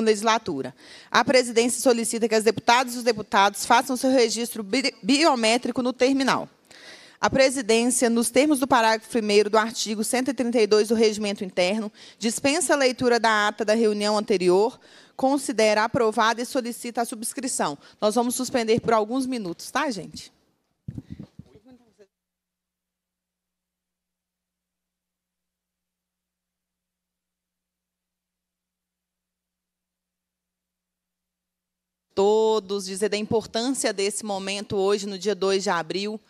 legislatura. A presidência solicita que as deputadas e os deputados façam seu registro bi biométrico no terminal. A presidência, nos termos do parágrafo 1 do artigo 132 do Regimento Interno, dispensa a leitura da ata da reunião anterior, considera aprovada e solicita a subscrição. Nós vamos suspender por alguns minutos, tá, gente? todos, dizer da importância desse momento hoje, no dia 2 de abril,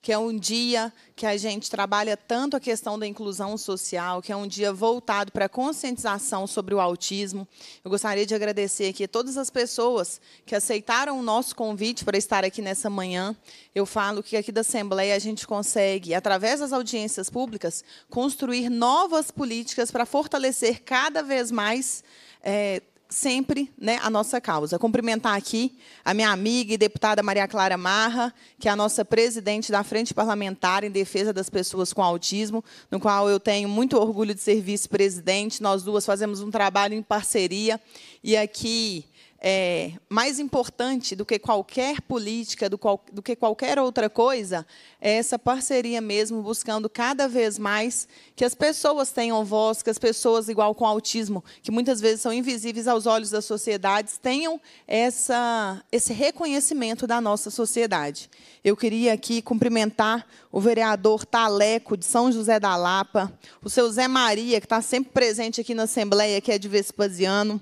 que é um dia que a gente trabalha tanto a questão da inclusão social, que é um dia voltado para a conscientização sobre o autismo. Eu gostaria de agradecer aqui a todas as pessoas que aceitaram o nosso convite para estar aqui nessa manhã. Eu falo que aqui da Assembleia a gente consegue, através das audiências públicas, construir novas políticas para fortalecer cada vez mais. É, sempre né, a nossa causa. Cumprimentar aqui a minha amiga e deputada Maria Clara Marra, que é a nossa presidente da Frente Parlamentar em Defesa das Pessoas com Autismo, no qual eu tenho muito orgulho de ser vice-presidente. Nós duas fazemos um trabalho em parceria e aqui é, mais importante do que qualquer política, do, qual, do que qualquer outra coisa, é essa parceria mesmo, buscando cada vez mais que as pessoas tenham voz, que as pessoas, igual com autismo, que muitas vezes são invisíveis aos olhos das sociedades, tenham essa, esse reconhecimento da nossa sociedade. Eu queria aqui cumprimentar o vereador Taleco de São José da Lapa, o seu Zé Maria, que está sempre presente aqui na Assembleia, que é de Vespasiano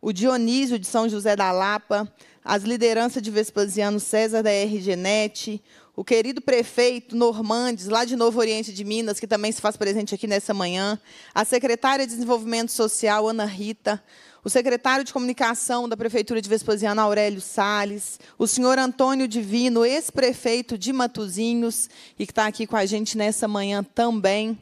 o Dionísio de São José da Lapa, as lideranças de Vespasiano César da RGNet, o querido prefeito Normandes, lá de Novo Oriente de Minas, que também se faz presente aqui nessa manhã, a secretária de Desenvolvimento Social, Ana Rita, o secretário de Comunicação da Prefeitura de Vespasiano, Aurélio Sales, o senhor Antônio Divino, ex-prefeito de Matuzinhos e que está aqui com a gente nessa manhã também,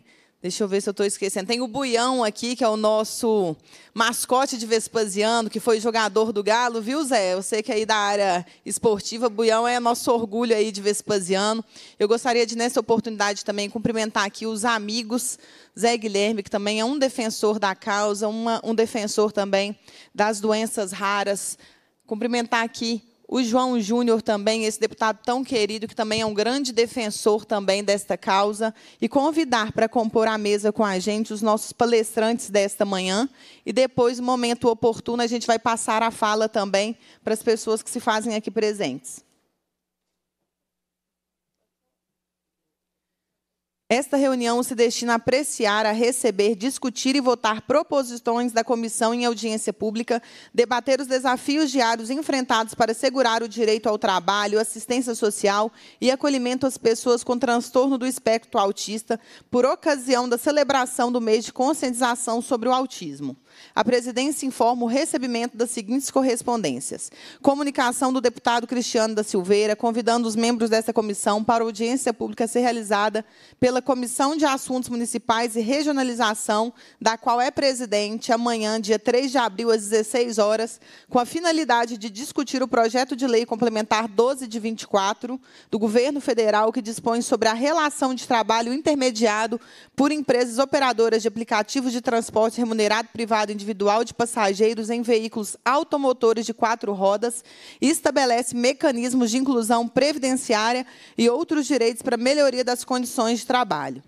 Deixa eu ver se eu estou esquecendo. Tem o Buião aqui, que é o nosso mascote de Vespasiano, que foi jogador do Galo, viu, Zé? Eu sei que é aí da área esportiva, Buião é nosso orgulho aí de Vespasiano. Eu gostaria de, nessa oportunidade, também cumprimentar aqui os amigos Zé Guilherme, que também é um defensor da causa, uma, um defensor também das doenças raras. Cumprimentar aqui o João Júnior também, esse deputado tão querido, que também é um grande defensor também desta causa, e convidar para compor a mesa com a gente os nossos palestrantes desta manhã, e depois, no momento oportuno, a gente vai passar a fala também para as pessoas que se fazem aqui presentes. Esta reunião se destina a apreciar, a receber, discutir e votar proposições da comissão em audiência pública, debater os desafios diários enfrentados para assegurar o direito ao trabalho, assistência social e acolhimento às pessoas com transtorno do espectro autista, por ocasião da celebração do mês de conscientização sobre o autismo. A presidência informa o recebimento das seguintes correspondências. Comunicação do deputado Cristiano da Silveira, convidando os membros desta comissão para audiência pública a ser realizada pela Comissão de Assuntos Municipais e Regionalização, da qual é presidente, amanhã, dia 3 de abril, às 16 horas, com a finalidade de discutir o projeto de lei complementar 12 de 24 do Governo Federal, que dispõe sobre a relação de trabalho intermediado por empresas operadoras de aplicativos de transporte remunerado privado individual de passageiros em veículos automotores de quatro rodas e estabelece mecanismos de inclusão previdenciária e outros direitos para melhoria das condições de trabalho.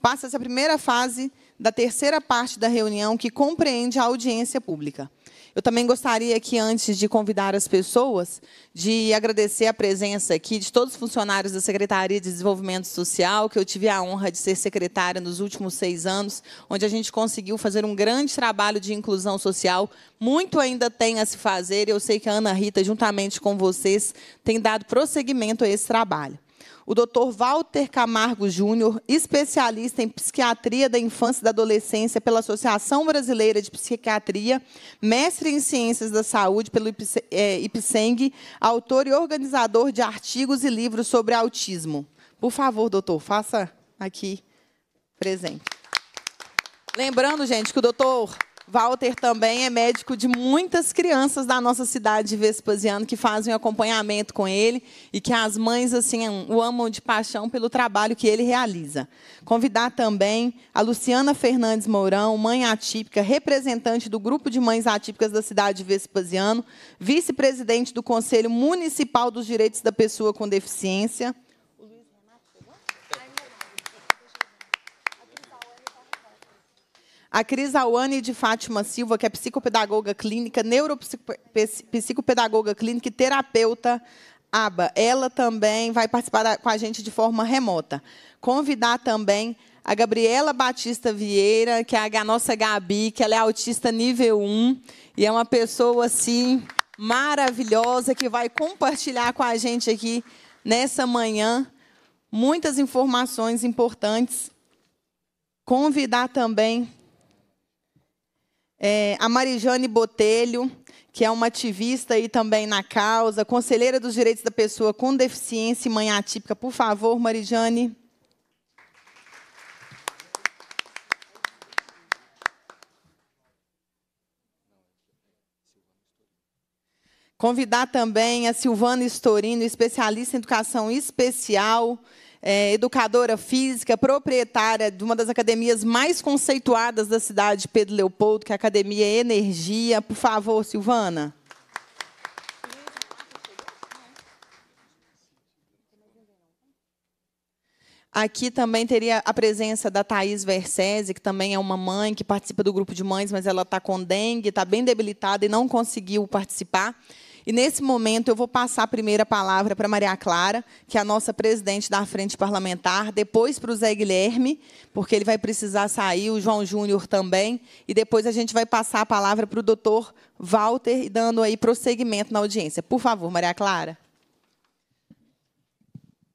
Passa-se a primeira fase da terceira parte da reunião, que compreende a audiência pública. Eu também gostaria aqui, antes de convidar as pessoas, de agradecer a presença aqui de todos os funcionários da Secretaria de Desenvolvimento Social, que eu tive a honra de ser secretária nos últimos seis anos, onde a gente conseguiu fazer um grande trabalho de inclusão social. Muito ainda tem a se fazer, e eu sei que a Ana Rita, juntamente com vocês, tem dado prosseguimento a esse trabalho o Dr. Walter Camargo Júnior, especialista em psiquiatria da infância e da adolescência pela Associação Brasileira de Psiquiatria, mestre em ciências da saúde pelo eh, IPSENG, autor e organizador de artigos e livros sobre autismo. Por favor, doutor, faça aqui presente. Lembrando, gente, que o doutor Walter também é médico de muitas crianças da nossa cidade de Vespasiano que fazem um acompanhamento com ele e que as mães assim o amam de paixão pelo trabalho que ele realiza. Convidar também a Luciana Fernandes Mourão, mãe atípica, representante do grupo de mães atípicas da cidade de Vespasiano, vice-presidente do Conselho Municipal dos Direitos da Pessoa com Deficiência. a Cris Awane de Fátima Silva, que é psicopedagoga clínica, neuropsicopedagoga clínica e terapeuta ABA. Ela também vai participar com a gente de forma remota. Convidar também a Gabriela Batista Vieira, que é a nossa Gabi, que ela é autista nível 1 e é uma pessoa assim maravilhosa que vai compartilhar com a gente aqui nessa manhã muitas informações importantes. Convidar também é, a Marijane Botelho, que é uma ativista aí também na causa, conselheira dos direitos da pessoa com deficiência e mãe atípica. Por favor, Marijane. Convidar também a Silvana Storino, especialista em educação especial, é, educadora física, proprietária de uma das academias mais conceituadas da cidade, Pedro Leopoldo, que é a Academia Energia. Por favor, Silvana. Aqui também teria a presença da Thaís Versese, que também é uma mãe que participa do grupo de mães, mas ela está com dengue, está bem debilitada e não conseguiu participar. E nesse momento eu vou passar a primeira palavra para Maria Clara, que é a nossa presidente da frente parlamentar, depois para o Zé Guilherme, porque ele vai precisar sair, o João Júnior também, e depois a gente vai passar a palavra para o doutor Walter, dando aí prosseguimento na audiência. Por favor, Maria Clara.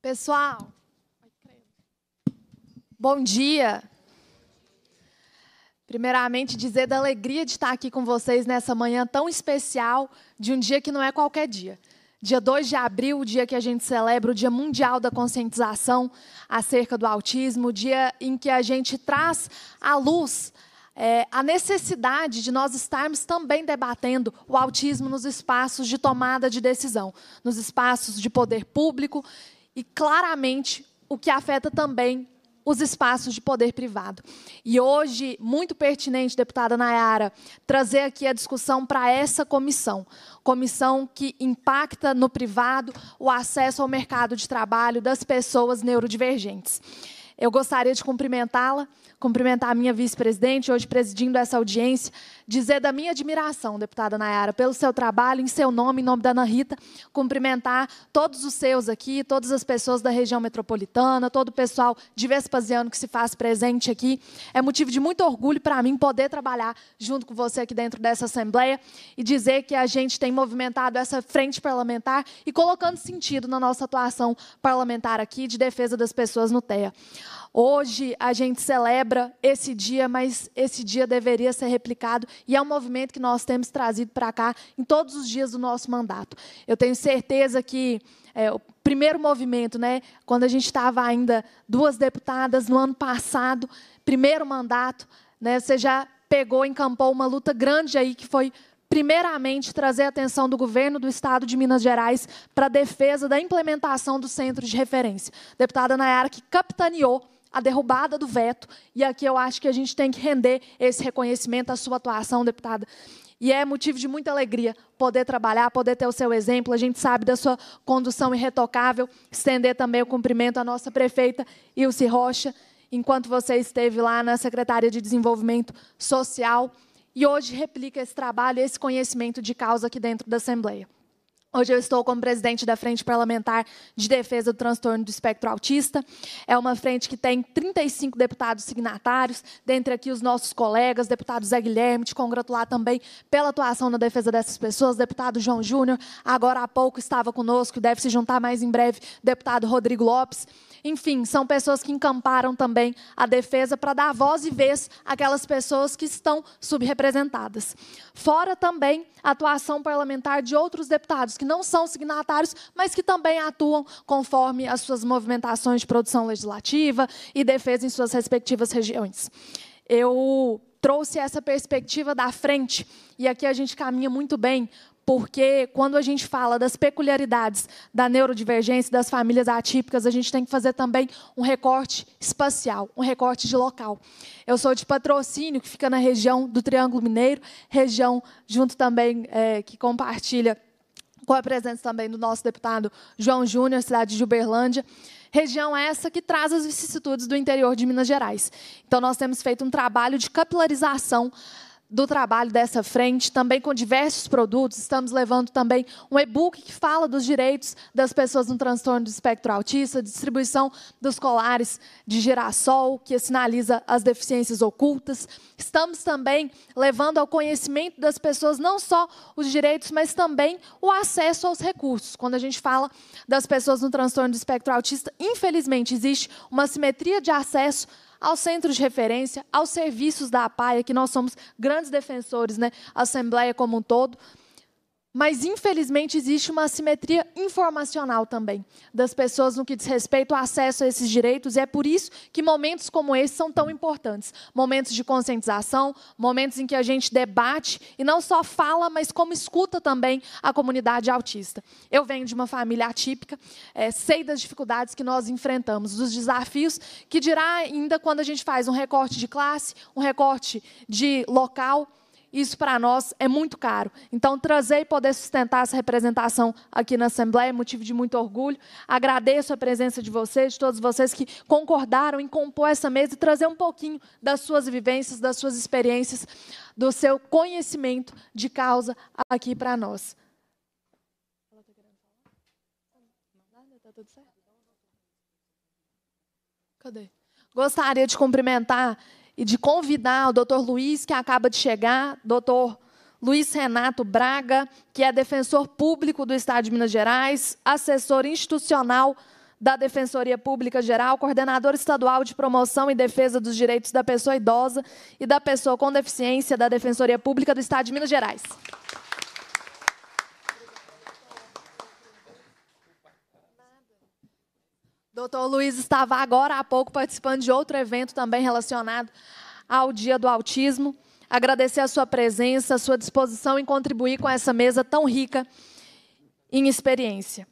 Pessoal, bom dia. Primeiramente, dizer da alegria de estar aqui com vocês nessa manhã tão especial de um dia que não é qualquer dia. Dia 2 de abril, o dia que a gente celebra o Dia Mundial da Conscientização acerca do autismo, o dia em que a gente traz à luz é, a necessidade de nós estarmos também debatendo o autismo nos espaços de tomada de decisão, nos espaços de poder público e claramente o que afeta também os espaços de poder privado. E hoje, muito pertinente, deputada Nayara, trazer aqui a discussão para essa comissão. Comissão que impacta no privado o acesso ao mercado de trabalho das pessoas neurodivergentes. Eu gostaria de cumprimentá-la, cumprimentar a minha vice-presidente, hoje presidindo essa audiência, dizer da minha admiração, deputada Nayara, pelo seu trabalho, em seu nome, em nome da Ana Rita, cumprimentar todos os seus aqui, todas as pessoas da região metropolitana, todo o pessoal de Vespasiano que se faz presente aqui. É motivo de muito orgulho para mim poder trabalhar junto com você aqui dentro dessa Assembleia e dizer que a gente tem movimentado essa frente parlamentar e colocando sentido na nossa atuação parlamentar aqui de defesa das pessoas no TEA. Hoje a gente celebra esse dia, mas esse dia deveria ser replicado e é um movimento que nós temos trazido para cá em todos os dias do nosso mandato. Eu tenho certeza que é, o primeiro movimento, né, quando a gente estava ainda duas deputadas no ano passado, primeiro mandato, né, você já pegou, encampou uma luta grande aí que foi primeiramente trazer a atenção do governo do estado de Minas Gerais para a defesa da implementação do centro de referência. Deputada Nayara que capitaneou a derrubada do veto. E aqui eu acho que a gente tem que render esse reconhecimento à sua atuação, deputada. E é motivo de muita alegria poder trabalhar, poder ter o seu exemplo. A gente sabe da sua condução irretocável. Estender também o cumprimento à nossa prefeita Ilse Rocha, enquanto você esteve lá na Secretaria de Desenvolvimento Social. E hoje replica esse trabalho, esse conhecimento de causa aqui dentro da Assembleia. Hoje eu estou como presidente da Frente Parlamentar de Defesa do Transtorno do Espectro Autista. É uma frente que tem 35 deputados signatários, dentre aqui os nossos colegas, deputado Zé Guilherme, te congratular também pela atuação na defesa dessas pessoas, deputado João Júnior, agora há pouco estava conosco, deve se juntar mais em breve, deputado Rodrigo Lopes. Enfim, são pessoas que encamparam também a defesa para dar voz e vez àquelas pessoas que estão subrepresentadas. Fora também a atuação parlamentar de outros deputados que não são signatários, mas que também atuam conforme as suas movimentações de produção legislativa e defesa em suas respectivas regiões. Eu trouxe essa perspectiva da frente. E aqui a gente caminha muito bem porque quando a gente fala das peculiaridades da neurodivergência, das famílias atípicas, a gente tem que fazer também um recorte espacial, um recorte de local. Eu sou de patrocínio, que fica na região do Triângulo Mineiro, região junto também é, que compartilha com a presença também do nosso deputado João Júnior, cidade de Uberlândia. Região essa que traz as vicissitudes do interior de Minas Gerais. Então, nós temos feito um trabalho de capilarização do trabalho dessa frente, também com diversos produtos. Estamos levando também um e-book que fala dos direitos das pessoas no transtorno do espectro autista, distribuição dos colares de girassol, que sinaliza as deficiências ocultas. Estamos também levando ao conhecimento das pessoas não só os direitos, mas também o acesso aos recursos. Quando a gente fala das pessoas no transtorno do espectro autista, infelizmente existe uma simetria de acesso ao centro de referência, aos serviços da APAIA, que nós somos grandes defensores, né? A Assembleia como um todo. Mas, infelizmente, existe uma assimetria informacional também das pessoas no que diz respeito ao acesso a esses direitos, e é por isso que momentos como esse são tão importantes. Momentos de conscientização, momentos em que a gente debate e não só fala, mas como escuta também a comunidade autista. Eu venho de uma família atípica, é, sei das dificuldades que nós enfrentamos, dos desafios que dirá ainda quando a gente faz um recorte de classe, um recorte de local isso para nós é muito caro. Então, trazer e poder sustentar essa representação aqui na Assembleia é motivo de muito orgulho. Agradeço a presença de vocês, de todos vocês que concordaram em compor essa mesa e trazer um pouquinho das suas vivências, das suas experiências, do seu conhecimento de causa aqui para nós. Cadê? Gostaria de cumprimentar e de convidar o doutor Luiz, que acaba de chegar, doutor Luiz Renato Braga, que é defensor público do Estado de Minas Gerais, assessor institucional da Defensoria Pública Geral, coordenador estadual de promoção e defesa dos direitos da pessoa idosa e da pessoa com deficiência da Defensoria Pública do Estado de Minas Gerais. Doutor Luiz estava agora há pouco participando de outro evento também relacionado ao Dia do Autismo. Agradecer a sua presença, a sua disposição em contribuir com essa mesa tão rica em experiência.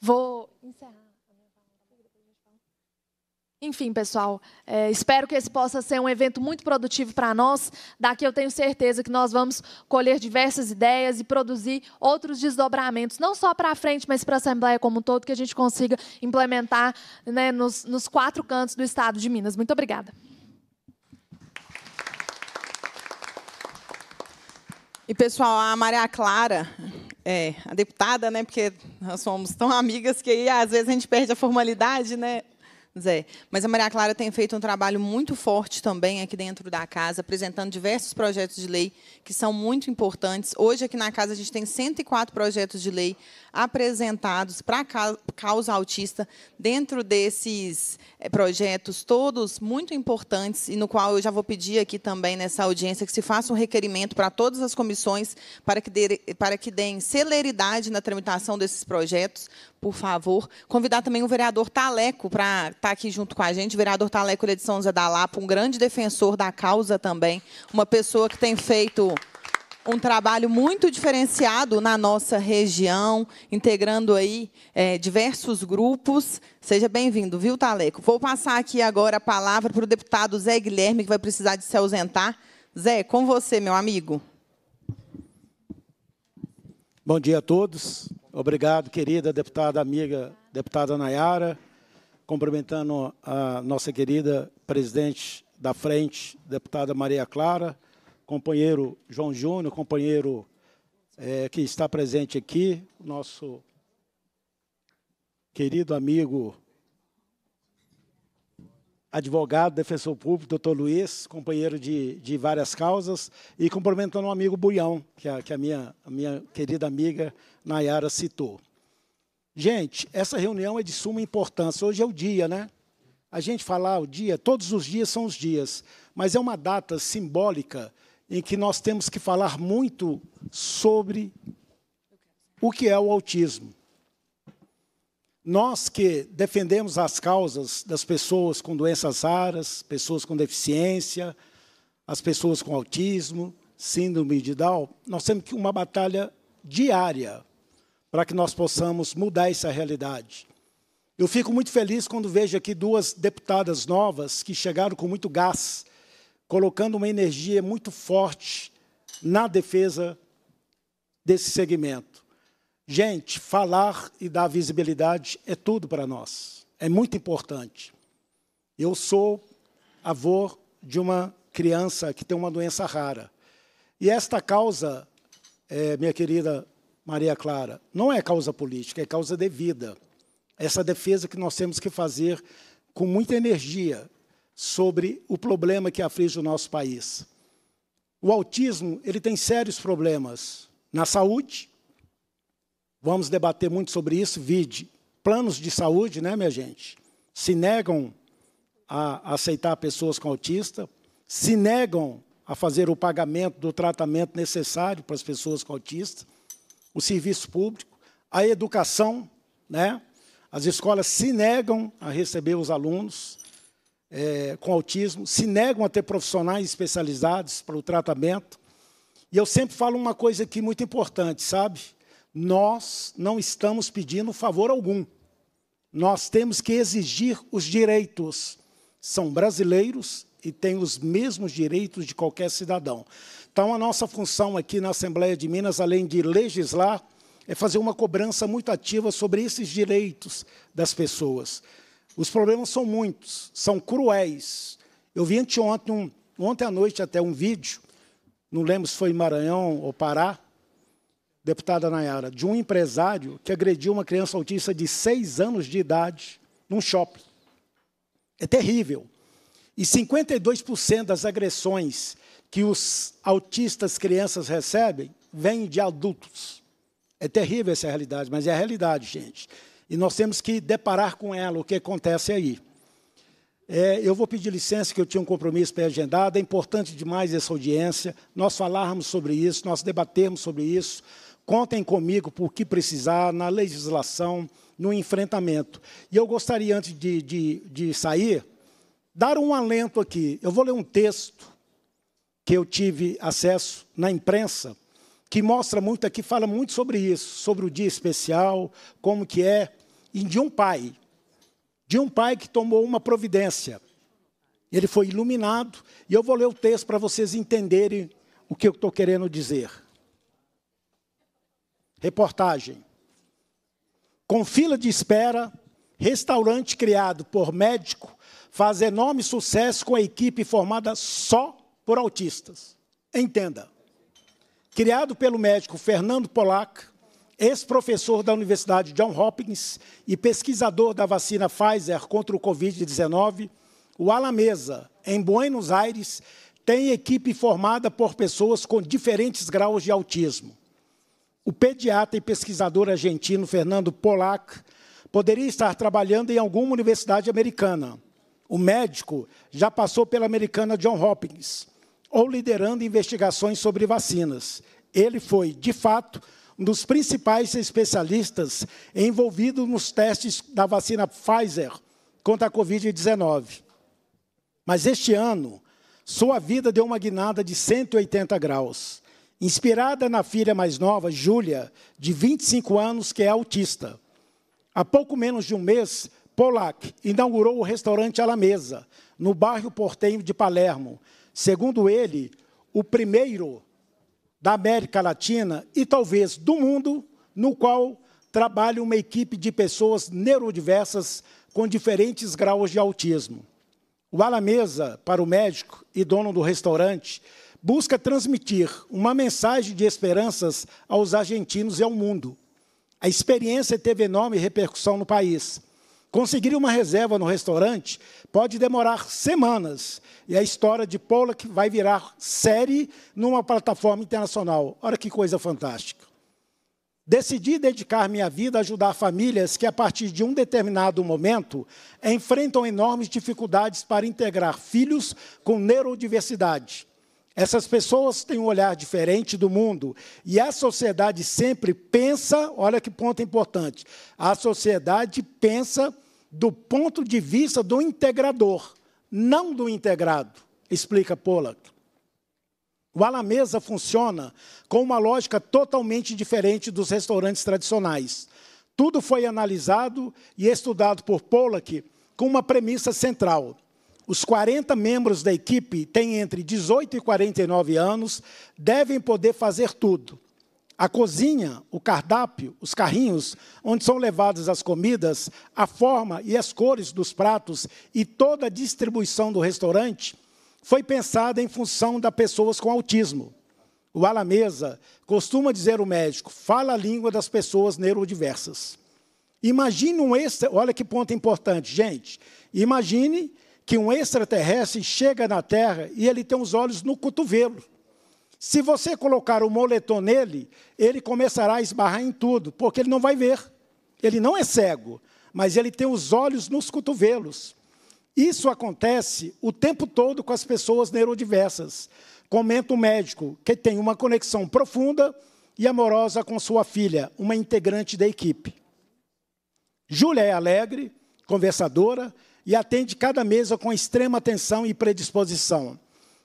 Vou encerrar. Enfim, pessoal, é, espero que esse possa ser um evento muito produtivo para nós. Daqui eu tenho certeza que nós vamos colher diversas ideias e produzir outros desdobramentos, não só para a frente, mas para a Assembleia como um todo, que a gente consiga implementar né, nos, nos quatro cantos do Estado de Minas. Muito obrigada. E, pessoal, a Maria Clara, é, a deputada, né, porque nós somos tão amigas que aí, às vezes a gente perde a formalidade, né? Zé. Mas a Maria Clara tem feito um trabalho muito forte também aqui dentro da casa, apresentando diversos projetos de lei que são muito importantes. Hoje, aqui na casa, a gente tem 104 projetos de lei apresentados para a causa autista, dentro desses eh, projetos todos muito importantes, e no qual eu já vou pedir aqui também nessa audiência que se faça um requerimento para todas as comissões para que, para que deem celeridade na tramitação desses projetos, por favor. Convidar também o vereador Taleco para estar tá aqui junto com a gente. O vereador Taleco, ele é de São José da Lapa, um grande defensor da causa também. Uma pessoa que tem feito um trabalho muito diferenciado na nossa região, integrando aí é, diversos grupos. Seja bem-vindo, viu, Taleco? Vou passar aqui agora a palavra para o deputado Zé Guilherme, que vai precisar de se ausentar. Zé, com você, meu amigo. Bom dia a todos. Obrigado, querida deputada amiga, deputada Nayara, cumprimentando a nossa querida presidente da frente, deputada Maria Clara, companheiro João Júnior, companheiro é, que está presente aqui, nosso querido amigo advogado, defensor público, doutor Luiz, companheiro de, de várias causas, e cumprimentando um amigo Buião, que a, que a, minha, a minha querida amiga Nayara citou. Gente, essa reunião é de suma importância. Hoje é o dia, né? A gente falar ah, o dia, todos os dias são os dias, mas é uma data simbólica em que nós temos que falar muito sobre o que é o autismo. Nós que defendemos as causas das pessoas com doenças raras, pessoas com deficiência, as pessoas com autismo, síndrome de Down, nós temos uma batalha diária para que nós possamos mudar essa realidade. Eu fico muito feliz quando vejo aqui duas deputadas novas que chegaram com muito gás, colocando uma energia muito forte na defesa desse segmento. Gente, falar e dar visibilidade é tudo para nós. É muito importante. Eu sou avô de uma criança que tem uma doença rara. E esta causa, é, minha querida Maria Clara, não é causa política, é causa de vida. Essa defesa que nós temos que fazer com muita energia sobre o problema que aflige o nosso país. O autismo ele tem sérios problemas na saúde, Vamos debater muito sobre isso, vide. Planos de saúde, né, minha gente? Se negam a aceitar pessoas com autista, se negam a fazer o pagamento do tratamento necessário para as pessoas com autista, o serviço público, a educação, né? As escolas se negam a receber os alunos é, com autismo, se negam a ter profissionais especializados para o tratamento. E eu sempre falo uma coisa aqui muito importante, sabe? nós não estamos pedindo favor algum. Nós temos que exigir os direitos. São brasileiros e têm os mesmos direitos de qualquer cidadão. Então, a nossa função aqui na Assembleia de Minas, além de legislar, é fazer uma cobrança muito ativa sobre esses direitos das pessoas. Os problemas são muitos, são cruéis. Eu vi anteontem, um, ontem à noite até um vídeo, não lembro se foi em Maranhão ou Pará, deputada Nayara, de um empresário que agrediu uma criança autista de seis anos de idade num shopping. É terrível. E 52% das agressões que os autistas crianças recebem vêm de adultos. É terrível essa realidade, mas é a realidade, gente. E nós temos que deparar com ela, o que acontece aí. É, eu vou pedir licença, que eu tinha um compromisso pré-agendado. É importante demais essa audiência, nós falarmos sobre isso, nós debatermos sobre isso. Contem comigo por que precisar na legislação, no enfrentamento. E eu gostaria, antes de, de, de sair, dar um alento aqui. Eu vou ler um texto que eu tive acesso na imprensa, que mostra muito aqui, fala muito sobre isso, sobre o dia especial, como que é, e de um pai, de um pai que tomou uma providência. Ele foi iluminado, e eu vou ler o texto para vocês entenderem o que eu estou querendo dizer. Reportagem. Com fila de espera, restaurante criado por médico faz enorme sucesso com a equipe formada só por autistas. Entenda. Criado pelo médico Fernando Polak, ex-professor da Universidade John Hopkins e pesquisador da vacina Pfizer contra o Covid-19, o Alameza, em Buenos Aires, tem equipe formada por pessoas com diferentes graus de autismo. O pediatra e pesquisador argentino Fernando Pollack poderia estar trabalhando em alguma universidade americana. O médico já passou pela americana John Hopkins, ou liderando investigações sobre vacinas. Ele foi, de fato, um dos principais especialistas envolvidos nos testes da vacina Pfizer contra a Covid-19. Mas este ano, sua vida deu uma guinada de 180 graus inspirada na filha mais nova, Júlia, de 25 anos, que é autista. Há pouco menos de um mês, Polak inaugurou o restaurante à mesa, no bairro portenho de Palermo. Segundo ele, o primeiro da América Latina e talvez do mundo, no qual trabalha uma equipe de pessoas neurodiversas com diferentes graus de autismo. O Alamesa, para o médico e dono do restaurante, busca transmitir uma mensagem de esperanças aos argentinos e ao mundo. A experiência teve enorme repercussão no país. Conseguir uma reserva no restaurante pode demorar semanas e a história de Pollock vai virar série numa plataforma internacional. Olha que coisa fantástica. Decidi dedicar minha vida a ajudar famílias que, a partir de um determinado momento, enfrentam enormes dificuldades para integrar filhos com neurodiversidade essas pessoas têm um olhar diferente do mundo e a sociedade sempre pensa, olha que ponto importante, a sociedade pensa do ponto de vista do integrador, não do integrado, explica Pollack. O Alameza funciona com uma lógica totalmente diferente dos restaurantes tradicionais. Tudo foi analisado e estudado por Pollack com uma premissa central. Os 40 membros da equipe têm entre 18 e 49 anos, devem poder fazer tudo. A cozinha, o cardápio, os carrinhos onde são levadas as comidas, a forma e as cores dos pratos e toda a distribuição do restaurante foi pensada em função das pessoas com autismo. O alamesa costuma dizer o médico, fala a língua das pessoas neurodiversas. Imagine um extra, olha que ponto importante, gente. Imagine que um extraterrestre chega na Terra e ele tem os olhos no cotovelo. Se você colocar o moletom nele, ele começará a esbarrar em tudo, porque ele não vai ver. Ele não é cego, mas ele tem os olhos nos cotovelos. Isso acontece o tempo todo com as pessoas neurodiversas. Comenta o um médico que tem uma conexão profunda e amorosa com sua filha, uma integrante da equipe. Júlia é alegre, conversadora, e atende cada mesa com extrema atenção e predisposição.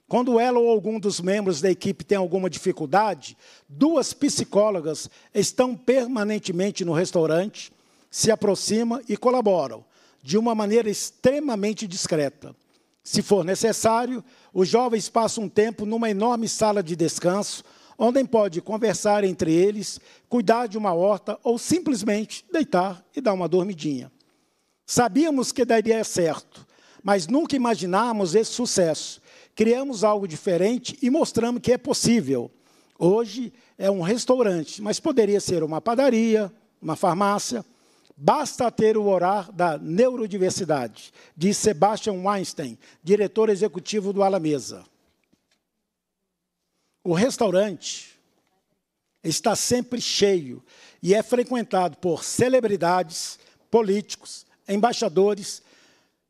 Quando ela ou algum dos membros da equipe tem alguma dificuldade, duas psicólogas estão permanentemente no restaurante, se aproximam e colaboram, de uma maneira extremamente discreta. Se for necessário, os jovens passam um tempo numa enorme sala de descanso, onde podem conversar entre eles, cuidar de uma horta ou simplesmente deitar e dar uma dormidinha. Sabíamos que daria certo, mas nunca imaginamos esse sucesso. Criamos algo diferente e mostramos que é possível. Hoje é um restaurante, mas poderia ser uma padaria, uma farmácia. Basta ter o horário da neurodiversidade, diz Sebastian Weinstein, diretor executivo do Alamesa. O restaurante está sempre cheio e é frequentado por celebridades, políticos, embaixadores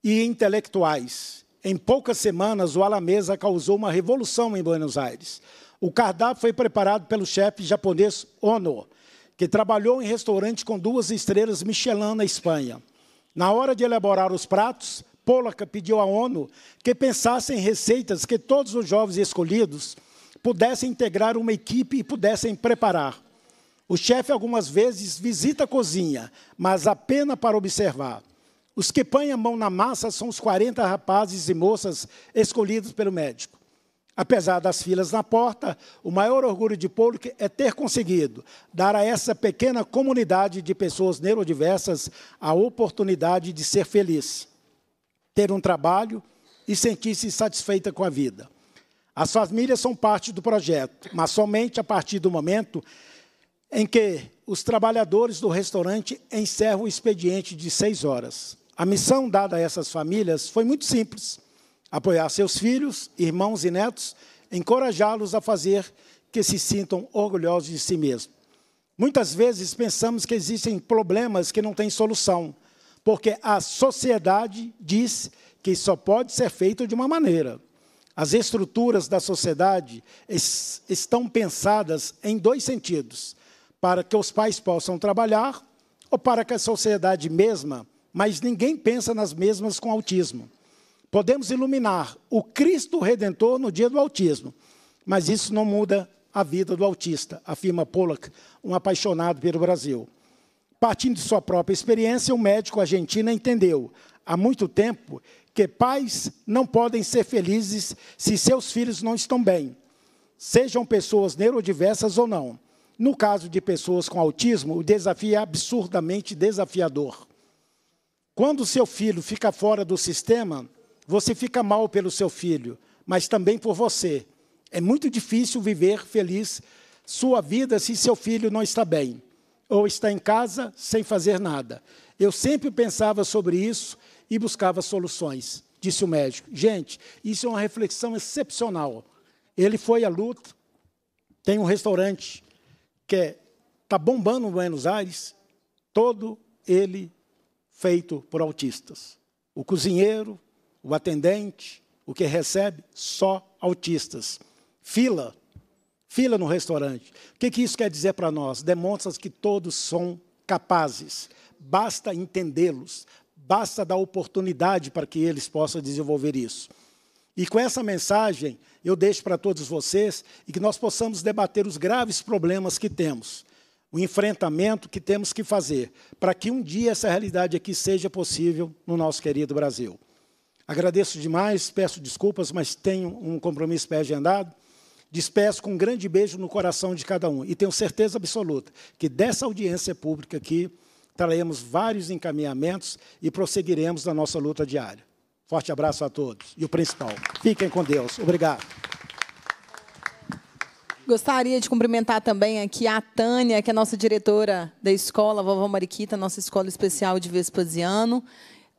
e intelectuais. Em poucas semanas, o Alameza causou uma revolução em Buenos Aires. O cardápio foi preparado pelo chefe japonês Ono, que trabalhou em restaurante com duas estrelas Michelin na Espanha. Na hora de elaborar os pratos, Polaka pediu à ONU que pensasse em receitas que todos os jovens escolhidos pudessem integrar uma equipe e pudessem preparar. O chefe algumas vezes visita a cozinha, mas apenas para observar. Os que põem a mão na massa são os 40 rapazes e moças escolhidos pelo médico. Apesar das filas na porta, o maior orgulho de Paulo é ter conseguido dar a essa pequena comunidade de pessoas neurodiversas a oportunidade de ser feliz, ter um trabalho e sentir-se satisfeita com a vida. As famílias são parte do projeto, mas somente a partir do momento em que os trabalhadores do restaurante encerram o expediente de seis horas. A missão dada a essas famílias foi muito simples: apoiar seus filhos, irmãos e netos, encorajá-los a fazer que se sintam orgulhosos de si mesmos. Muitas vezes pensamos que existem problemas que não têm solução, porque a sociedade diz que só pode ser feito de uma maneira. As estruturas da sociedade es estão pensadas em dois sentidos: para que os pais possam trabalhar ou para que a sociedade mesma, mas ninguém pensa nas mesmas com autismo. Podemos iluminar o Cristo Redentor no dia do autismo, mas isso não muda a vida do autista, afirma Pollack, um apaixonado pelo Brasil. Partindo de sua própria experiência, um médico argentino entendeu há muito tempo que pais não podem ser felizes se seus filhos não estão bem, sejam pessoas neurodiversas ou não. No caso de pessoas com autismo, o desafio é absurdamente desafiador. Quando seu filho fica fora do sistema, você fica mal pelo seu filho, mas também por você. É muito difícil viver feliz sua vida se seu filho não está bem ou está em casa sem fazer nada. Eu sempre pensava sobre isso e buscava soluções, disse o médico. Gente, isso é uma reflexão excepcional. Ele foi à luta, tem um restaurante que é, tá bombando em Buenos Aires, todo ele feito por autistas. O cozinheiro, o atendente, o que recebe, só autistas. Fila, fila no restaurante. O que, que isso quer dizer para nós? Demonstra que todos são capazes. Basta entendê-los, basta dar oportunidade para que eles possam desenvolver isso. E com essa mensagem, eu deixo para todos vocês e que nós possamos debater os graves problemas que temos, o enfrentamento que temos que fazer, para que um dia essa realidade aqui seja possível no nosso querido Brasil. Agradeço demais, peço desculpas, mas tenho um compromisso pré-agendado. Despeço com um grande beijo no coração de cada um. E tenho certeza absoluta que dessa audiência pública aqui traremos vários encaminhamentos e prosseguiremos na nossa luta diária. Forte abraço a todos. E o principal, fiquem com Deus. Obrigado. Gostaria de cumprimentar também aqui a Tânia, que é nossa diretora da escola, Vovó Mariquita, nossa escola especial de Vespasiano.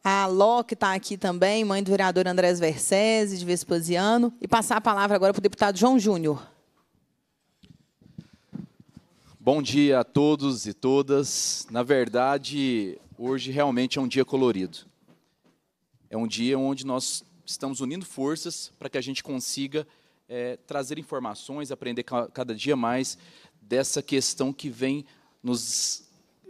A Ló, que está aqui também, mãe do vereador Andrés Versese, de Vespasiano. E passar a palavra agora para o deputado João Júnior. Bom dia a todos e todas. Na verdade, hoje realmente é um dia colorido. É um dia onde nós estamos unindo forças para que a gente consiga é, trazer informações, aprender ca cada dia mais dessa questão que vem nos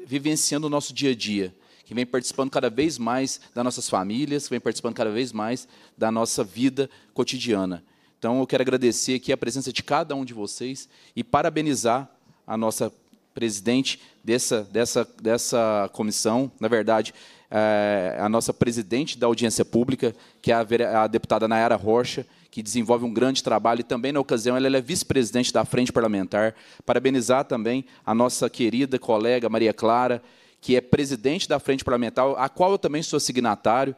vivenciando o nosso dia a dia, que vem participando cada vez mais das nossas famílias, que vem participando cada vez mais da nossa vida cotidiana. Então, eu quero agradecer aqui a presença de cada um de vocês e parabenizar a nossa presidente dessa, dessa, dessa comissão. Na verdade, é, a nossa presidente da audiência pública, que é a, a, deputada Nayara Rocha, que desenvolve um grande trabalho e também, na ocasião, ela, ela é vice-presidente da Frente Parlamentar. Parabenizar também a nossa querida colega Maria Clara, que é presidente da Frente Parlamentar, a qual eu também sou signatário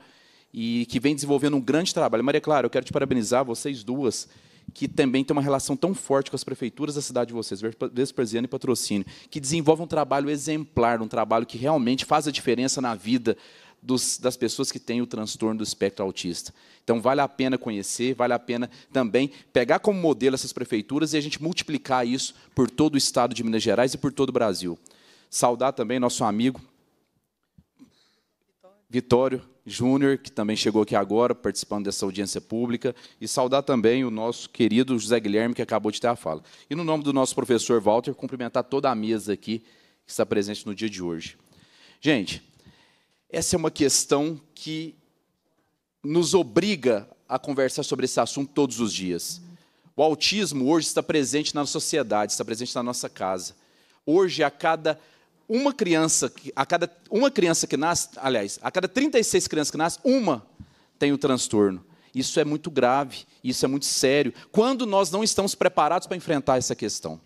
e que vem desenvolvendo um grande trabalho. Maria Clara, eu quero te parabenizar, vocês duas, que também tem uma relação tão forte com as prefeituras da cidade de vocês, Vespasiano e Patrocínio, que desenvolve um trabalho exemplar, um trabalho que realmente faz a diferença na vida dos, das pessoas que têm o transtorno do espectro autista. Então, vale a pena conhecer, vale a pena também pegar como modelo essas prefeituras e a gente multiplicar isso por todo o estado de Minas Gerais e por todo o Brasil. Saudar também nosso amigo Vitório Júnior, que também chegou aqui agora, participando dessa audiência pública, e saudar também o nosso querido José Guilherme, que acabou de ter a fala. E no nome do nosso professor Walter, cumprimentar toda a mesa aqui que está presente no dia de hoje. Gente, essa é uma questão que nos obriga a conversar sobre esse assunto todos os dias. O autismo hoje está presente na sociedade, está presente na nossa casa. Hoje, a cada uma criança que, a cada uma criança que nasce, aliás, a cada 36 crianças que nascem, uma tem o transtorno. Isso é muito grave, isso é muito sério. Quando nós não estamos preparados para enfrentar essa questão.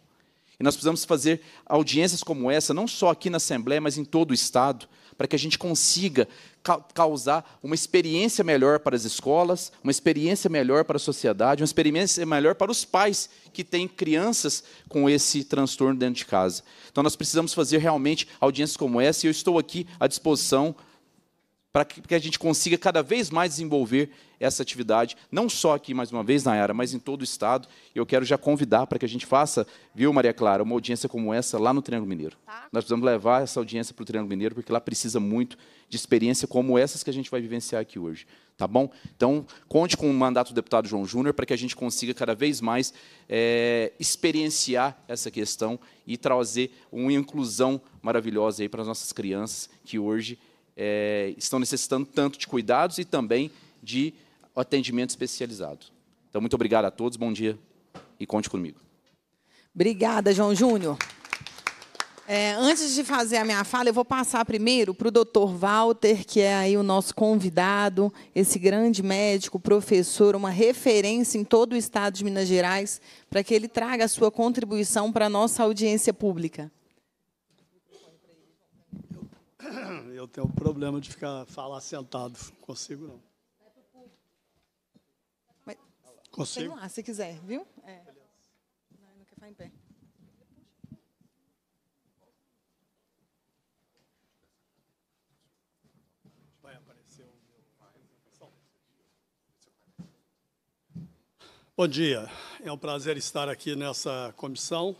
E nós precisamos fazer audiências como essa, não só aqui na Assembleia, mas em todo o Estado, para que a gente consiga ca causar uma experiência melhor para as escolas, uma experiência melhor para a sociedade, uma experiência melhor para os pais que têm crianças com esse transtorno dentro de casa. Então, nós precisamos fazer realmente audiências como essa, e eu estou aqui à disposição para que, a gente consiga cada vez mais desenvolver essa atividade, não só aqui, mais uma vez, Nayara, mas em todo o Estado. Eu quero já convidar para que a gente faça, viu, Maria Clara, uma audiência como essa lá no Triângulo Mineiro. Tá. Nós precisamos levar essa audiência para o Triângulo Mineiro, porque lá precisa muito de experiência como essas que a gente vai vivenciar aqui hoje. Tá bom? Então, conte com o mandato do deputado João Júnior para que a gente consiga cada vez mais é, experienciar essa questão e trazer uma inclusão maravilhosa aí para as nossas crianças que hoje é, estão necessitando tanto de cuidados e também de o atendimento especializado. Então, muito obrigado a todos, bom dia e conte comigo. Obrigada, João Júnior. É, antes de fazer a minha fala, eu vou passar primeiro para o doutor Walter, que é aí o nosso convidado, esse grande médico, professor, uma referência em todo o estado de Minas Gerais, para que ele traga a sua contribuição para a nossa audiência pública. Eu tenho um problema de ficar falar sentado, não consigo não. Consigo? Vem lá, se quiser, viu? É. Não, não quer ficar em pé. Bom dia, é um prazer estar aqui nessa comissão.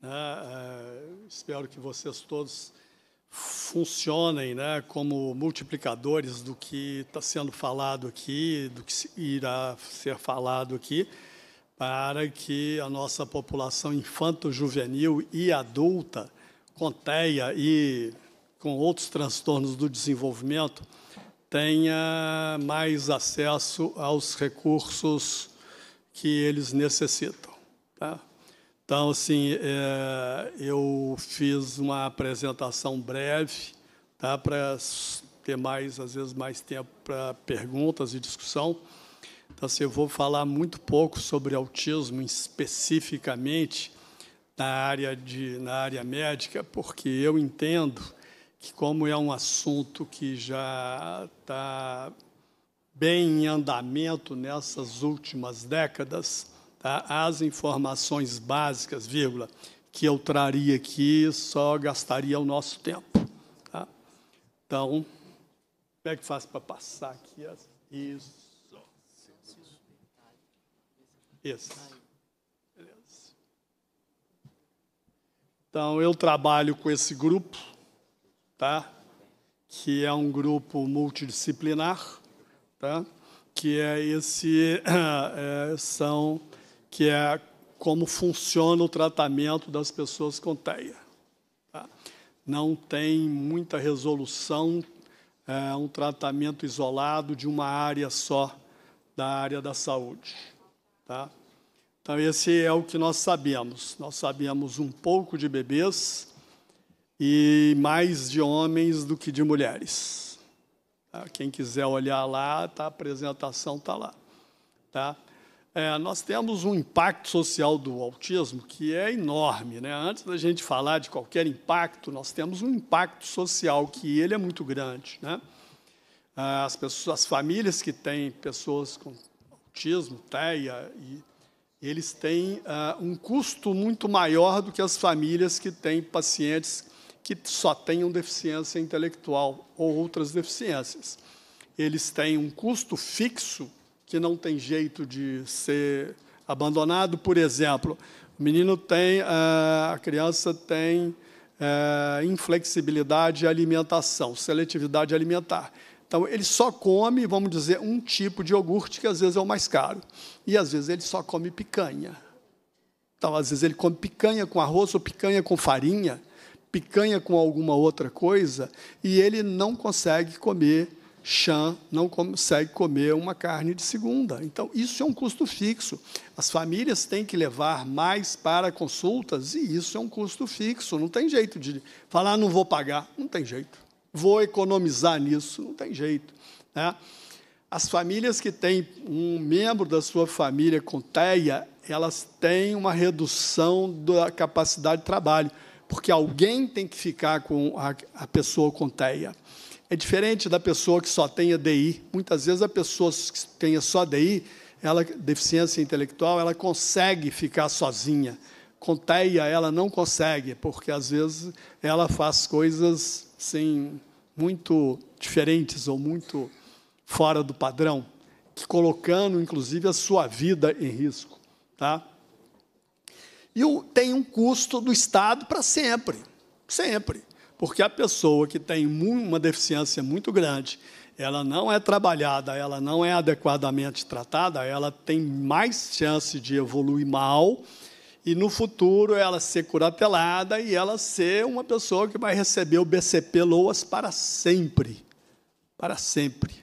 Né? É, espero que vocês todos funcionem né, como multiplicadores do que está sendo falado aqui, do que irá ser falado aqui, para que a nossa população infanto-juvenil e adulta, com TEA e com outros transtornos do desenvolvimento, tenha mais acesso aos recursos que eles necessitam. Tá? Então, assim, é, eu fiz uma apresentação breve tá, para ter mais, às vezes, mais tempo para perguntas e discussão. Então, assim, eu vou falar muito pouco sobre autismo especificamente na área, de, na área médica, porque eu entendo que, como é um assunto que já está bem em andamento nessas últimas décadas, Tá? As informações básicas, vírgula, que eu traria aqui só gastaria o nosso tempo. Tá? Então, como é que faz para passar aqui? Isso. Isso. Beleza. Então, eu trabalho com esse grupo, tá? que é um grupo multidisciplinar, tá? que é esse, é, são que é como funciona o tratamento das pessoas com TEA. Tá? Não tem muita resolução, é um tratamento isolado de uma área só, da área da saúde. Tá? Então, esse é o que nós sabemos. Nós sabemos um pouco de bebês e mais de homens do que de mulheres. Tá? Quem quiser olhar lá, tá? a apresentação está lá. Tá? É, nós temos um impacto social do autismo que é enorme. Né? Antes da gente falar de qualquer impacto, nós temos um impacto social que ele é muito grande. Né? Ah, as, pessoas, as famílias que têm pessoas com autismo, TEA, e eles têm uh, um custo muito maior do que as famílias que têm pacientes que só tenham deficiência intelectual ou outras deficiências. Eles têm um custo fixo que não tem jeito de ser abandonado. Por exemplo, o menino tem, eh, a criança tem é, inflexibilidade e alimentação, seletividade alimentar. Então, ele só come, vamos dizer, um tipo de iogurte, que às vezes é o mais caro. E às vezes ele só come picanha. Então, às vezes ele come picanha com arroz ou picanha com farinha, picanha com alguma outra coisa, e ele não consegue comer chã não consegue comer uma carne de segunda. Então, isso é um custo fixo. As famílias têm que levar mais para consultas e isso é um custo fixo. Não tem jeito de falar, não vou pagar. Não tem jeito. Vou economizar nisso. Não tem jeito. Né? As famílias que têm um membro da sua família com TEA, elas têm uma redução da capacidade de trabalho, porque alguém tem que ficar com a, a pessoa com TEA. É diferente da pessoa que só tem DI. Muitas vezes a pessoa que tem só DI, ela deficiência intelectual, ela consegue ficar sozinha. Com TEA ela não consegue, porque às vezes ela faz coisas assim, muito diferentes ou muito fora do padrão, colocando inclusive a sua vida em risco, tá? E tem um custo do Estado para sempre, sempre. Porque a pessoa que tem uma deficiência muito grande, ela não é trabalhada, ela não é adequadamente tratada, ela tem mais chance de evoluir mal e no futuro ela ser curatelada e ela ser uma pessoa que vai receber o BCP Loas para sempre. Para sempre.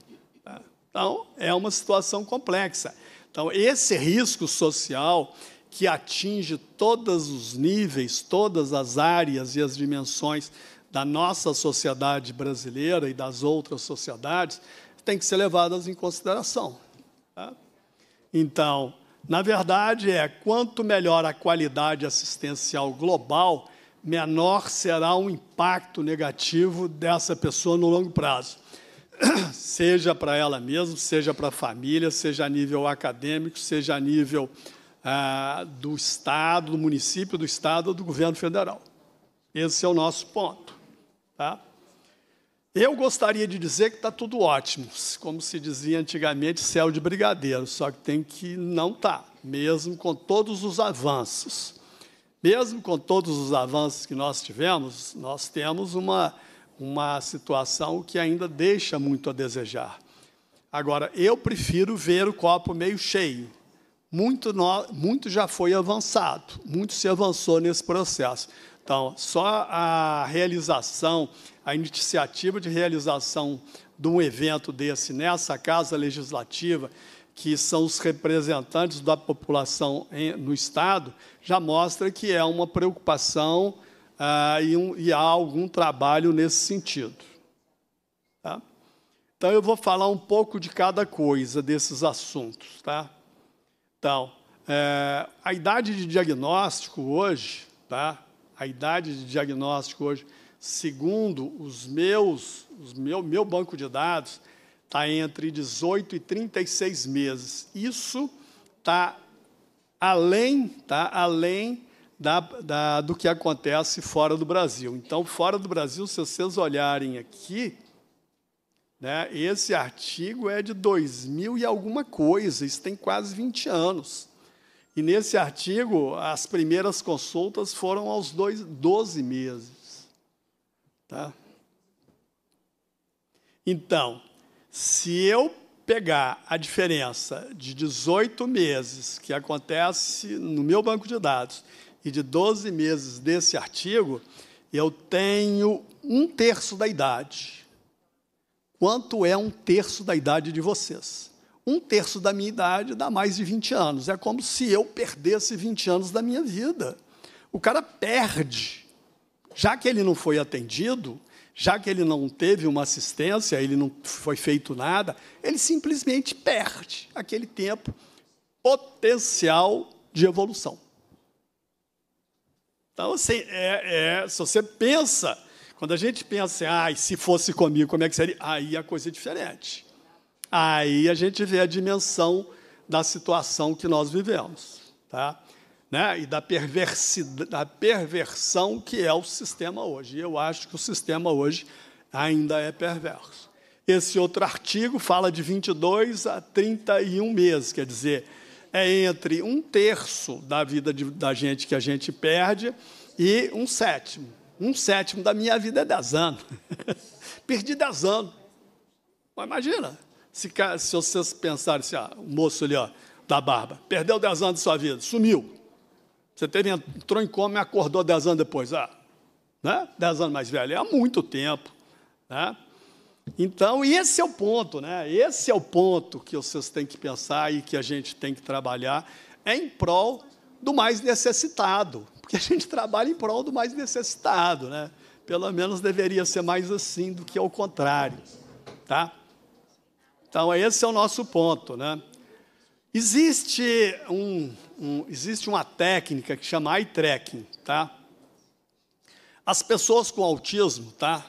Tá? Então, é uma situação complexa. Então, esse risco social que atinge todos os níveis, todas as áreas e as dimensões da nossa sociedade brasileira e das outras sociedades têm que ser levadas em consideração. Tá? Então, na verdade, é quanto melhor a qualidade assistencial global, menor será o impacto negativo dessa pessoa no longo prazo. Seja para ela mesma, seja para a família, seja a nível acadêmico, seja a nível ah, do Estado, do município, do Estado ou do governo federal. Esse é o nosso ponto. Tá? Eu gostaria de dizer que está tudo ótimo, como se dizia antigamente, céu de brigadeiro, só que tem que não tá, mesmo com todos os avanços. Mesmo com todos os avanços que nós tivemos, nós temos uma, uma situação que ainda deixa muito a desejar. Agora, eu prefiro ver o copo meio cheio. Muito, no, muito já foi avançado, muito se avançou nesse processo. Então, só a realização, a iniciativa de realização de um evento desse nessa Casa Legislativa, que são os representantes da população em, no Estado, já mostra que é uma preocupação ah, e, um, e, há algum trabalho nesse sentido. Tá? Então, eu vou falar um pouco de cada coisa desses assuntos. Tá? Então, é, a idade de diagnóstico hoje, tá? a idade de diagnóstico hoje, segundo os meus, o meu, meu banco de dados, está entre 18 e 36 meses. Isso está além, tá além da, da, do que acontece fora do Brasil. Então, fora do Brasil, se vocês olharem aqui, né, esse artigo é de 2000 e alguma coisa, isso tem quase 20 anos. E nesse artigo, as primeiras consultas foram aos dois, 12 meses. Tá? Então, se eu pegar a diferença de 18 meses que acontece no meu banco de dados e de 12 meses desse artigo, eu tenho um terço da idade. Quanto é um terço da idade de vocês? um terço da minha idade dá mais de 20 anos. É como se eu perdesse 20 anos da minha vida. O cara perde. Já que ele não foi atendido, já que ele não teve uma assistência, ele não foi feito nada, ele simplesmente perde aquele tempo potencial de evolução. Então, assim, é, é, se você pensa, quando a gente pensa, ah, se fosse comigo, como é que seria? Aí a coisa é diferente. Aí a gente vê a dimensão da situação que nós vivemos, tá? Né? E da, da perversão que é o sistema hoje. E eu acho que o sistema hoje ainda é perverso. Esse outro artigo fala de 22 a 31 meses, quer dizer, é entre um terço da vida de, da gente que a gente perde e um sétimo. Um sétimo da minha vida é 10 anos. Perdi 10 anos. Mas imagina, se, se vocês pensarem assim, ah, o moço ali, ó, da barba, perdeu 10 anos de sua vida, sumiu. Você teve, entrou em coma e acordou 10 anos depois. Ah, né? 10 anos mais velho, é há muito tempo. Né? Então, esse é o ponto, né? Esse é o ponto que vocês têm que pensar e que a gente tem que trabalhar é em prol do mais necessitado, porque a gente trabalha em prol do mais necessitado, né? Pelo menos deveria ser mais assim do que ao contrário, tá? Então, esse é o nosso ponto. Né? Existe, um, um, existe uma técnica que chama eye tracking. Tá? As pessoas com autismo, tá?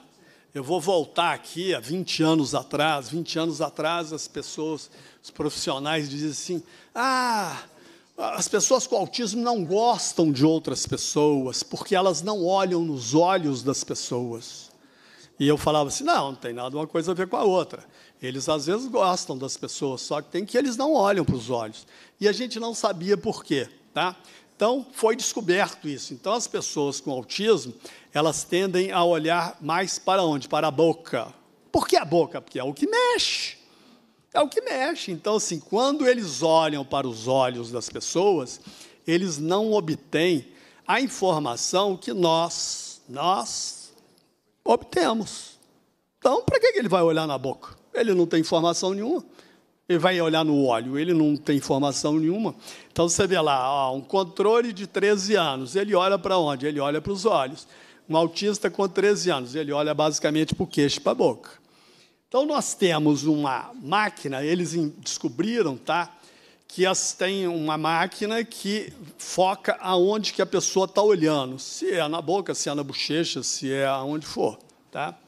eu vou voltar aqui a 20 anos atrás. 20 anos atrás, as pessoas, os profissionais diziam assim: ah, as pessoas com autismo não gostam de outras pessoas porque elas não olham nos olhos das pessoas. E eu falava assim: não, não tem nada uma coisa a ver com a outra. Eles às vezes gostam das pessoas, só que tem que eles não olham para os olhos. E a gente não sabia por quê, tá? Então, foi descoberto isso. Então, as pessoas com autismo, elas tendem a olhar mais para onde? Para a boca. Por que a boca? Porque é o que mexe. É o que mexe. Então, assim, quando eles olham para os olhos das pessoas, eles não obtêm a informação que nós, nós obtemos. Então, para que ele vai olhar na boca? Ele não tem informação nenhuma. Ele vai olhar no óleo, ele não tem informação nenhuma. Então você vê lá, ó, um controle de 13 anos, ele olha para onde? Ele olha para os olhos. Um autista com 13 anos, ele olha basicamente para o queixo e para a boca. Então nós temos uma máquina, eles descobriram, tá? Que tem uma máquina que foca aonde que a pessoa está olhando, se é na boca, se é na bochecha, se é aonde for, tá?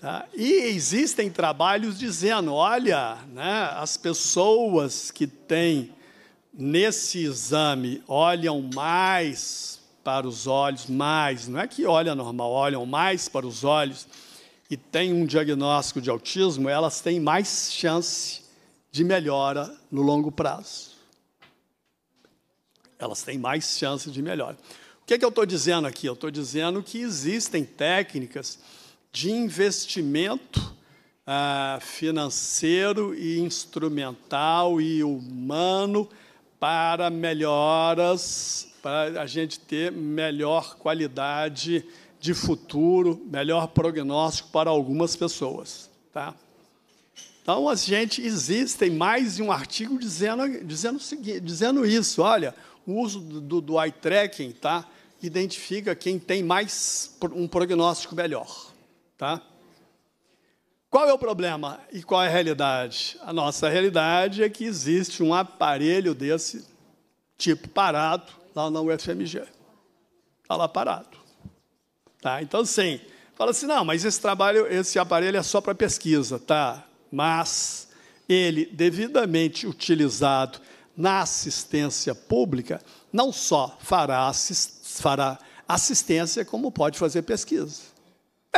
Tá? E existem trabalhos dizendo: olha, né, as pessoas que têm nesse exame olham mais para os olhos, mais, não é que olha normal, olham mais para os olhos e têm um diagnóstico de autismo, elas têm mais chance de melhora no longo prazo. Elas têm mais chance de melhora. O que, é que eu estou dizendo aqui? Eu estou dizendo que existem técnicas de investimento ah, financeiro e instrumental e humano para melhoras, para a gente ter melhor qualidade de futuro, melhor prognóstico para algumas pessoas. Tá? Então, a gente existem mais de um artigo dizendo, dizendo, dizendo isso. Olha, o uso do, do eye tracking tá? identifica quem tem mais um prognóstico melhor tá? Qual é o problema e qual é a realidade? A nossa realidade é que existe um aparelho desse tipo parado lá na UFMG. Está lá parado. Tá? Então, sim, fala assim, não, mas esse trabalho, esse aparelho é só para pesquisa, tá? Mas ele, devidamente utilizado na assistência pública, não só fará, assist, fará assistência, como pode fazer pesquisa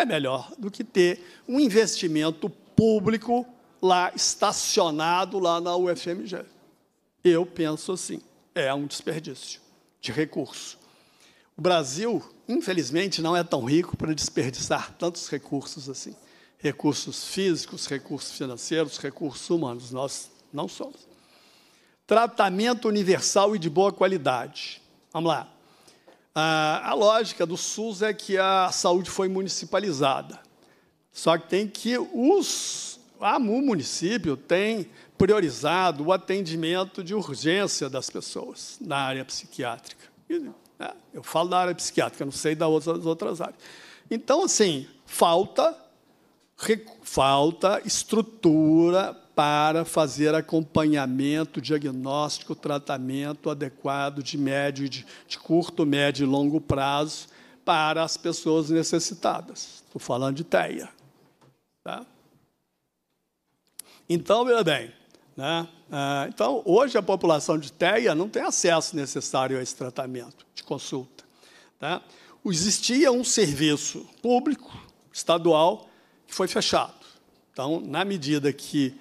é melhor do que ter um investimento público lá estacionado lá na UFMG. Eu penso assim, é um desperdício de recurso. O Brasil, infelizmente, não é tão rico para desperdiçar tantos recursos assim. Recursos físicos, recursos financeiros, recursos humanos. Nós não somos. Tratamento universal e de boa qualidade. Vamos lá. A, ah, a lógica do SUS é que a saúde foi municipalizada. Só que tem que os a MU município tem priorizado o atendimento de urgência das pessoas na área psiquiátrica. Né, eu falo da área psiquiátrica, não sei das outras áreas. Então, assim, falta falta estrutura para fazer acompanhamento, diagnóstico, tratamento adequado de médio, de, de curto, médio e longo prazo para as pessoas necessitadas. Estou falando de TEIA. Tá? Então, veja bem, né? Ah, então, hoje a população de TEIA não tem acesso necessário a esse tratamento de consulta. Tá? Existia um serviço público, estadual, que foi fechado. Então, na medida que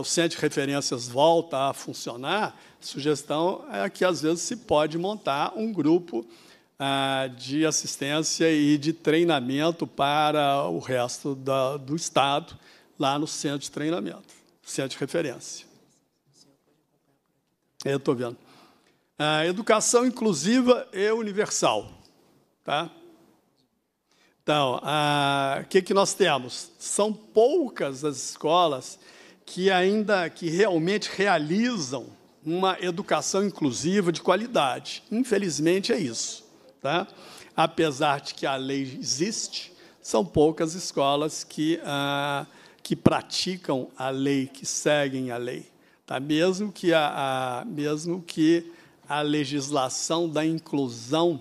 o centro de referências volta a funcionar, a sugestão é que, às vezes, se pode montar um grupo ah, de assistência e de treinamento para o resto do Estado, lá no centro de treinamento, centro de referência. Eu estou vendo. Ah, educação inclusiva e universal. Tá? Então, o ah, que, que nós temos? São poucas as escolas que ainda que realmente realizam uma educação inclusiva de qualidade. Infelizmente é isso, tá? Apesar de que a lei existe, são poucas escolas que ah, que praticam a lei, que seguem a lei, tá? Mesmo que a, a mesmo que a legislação da inclusão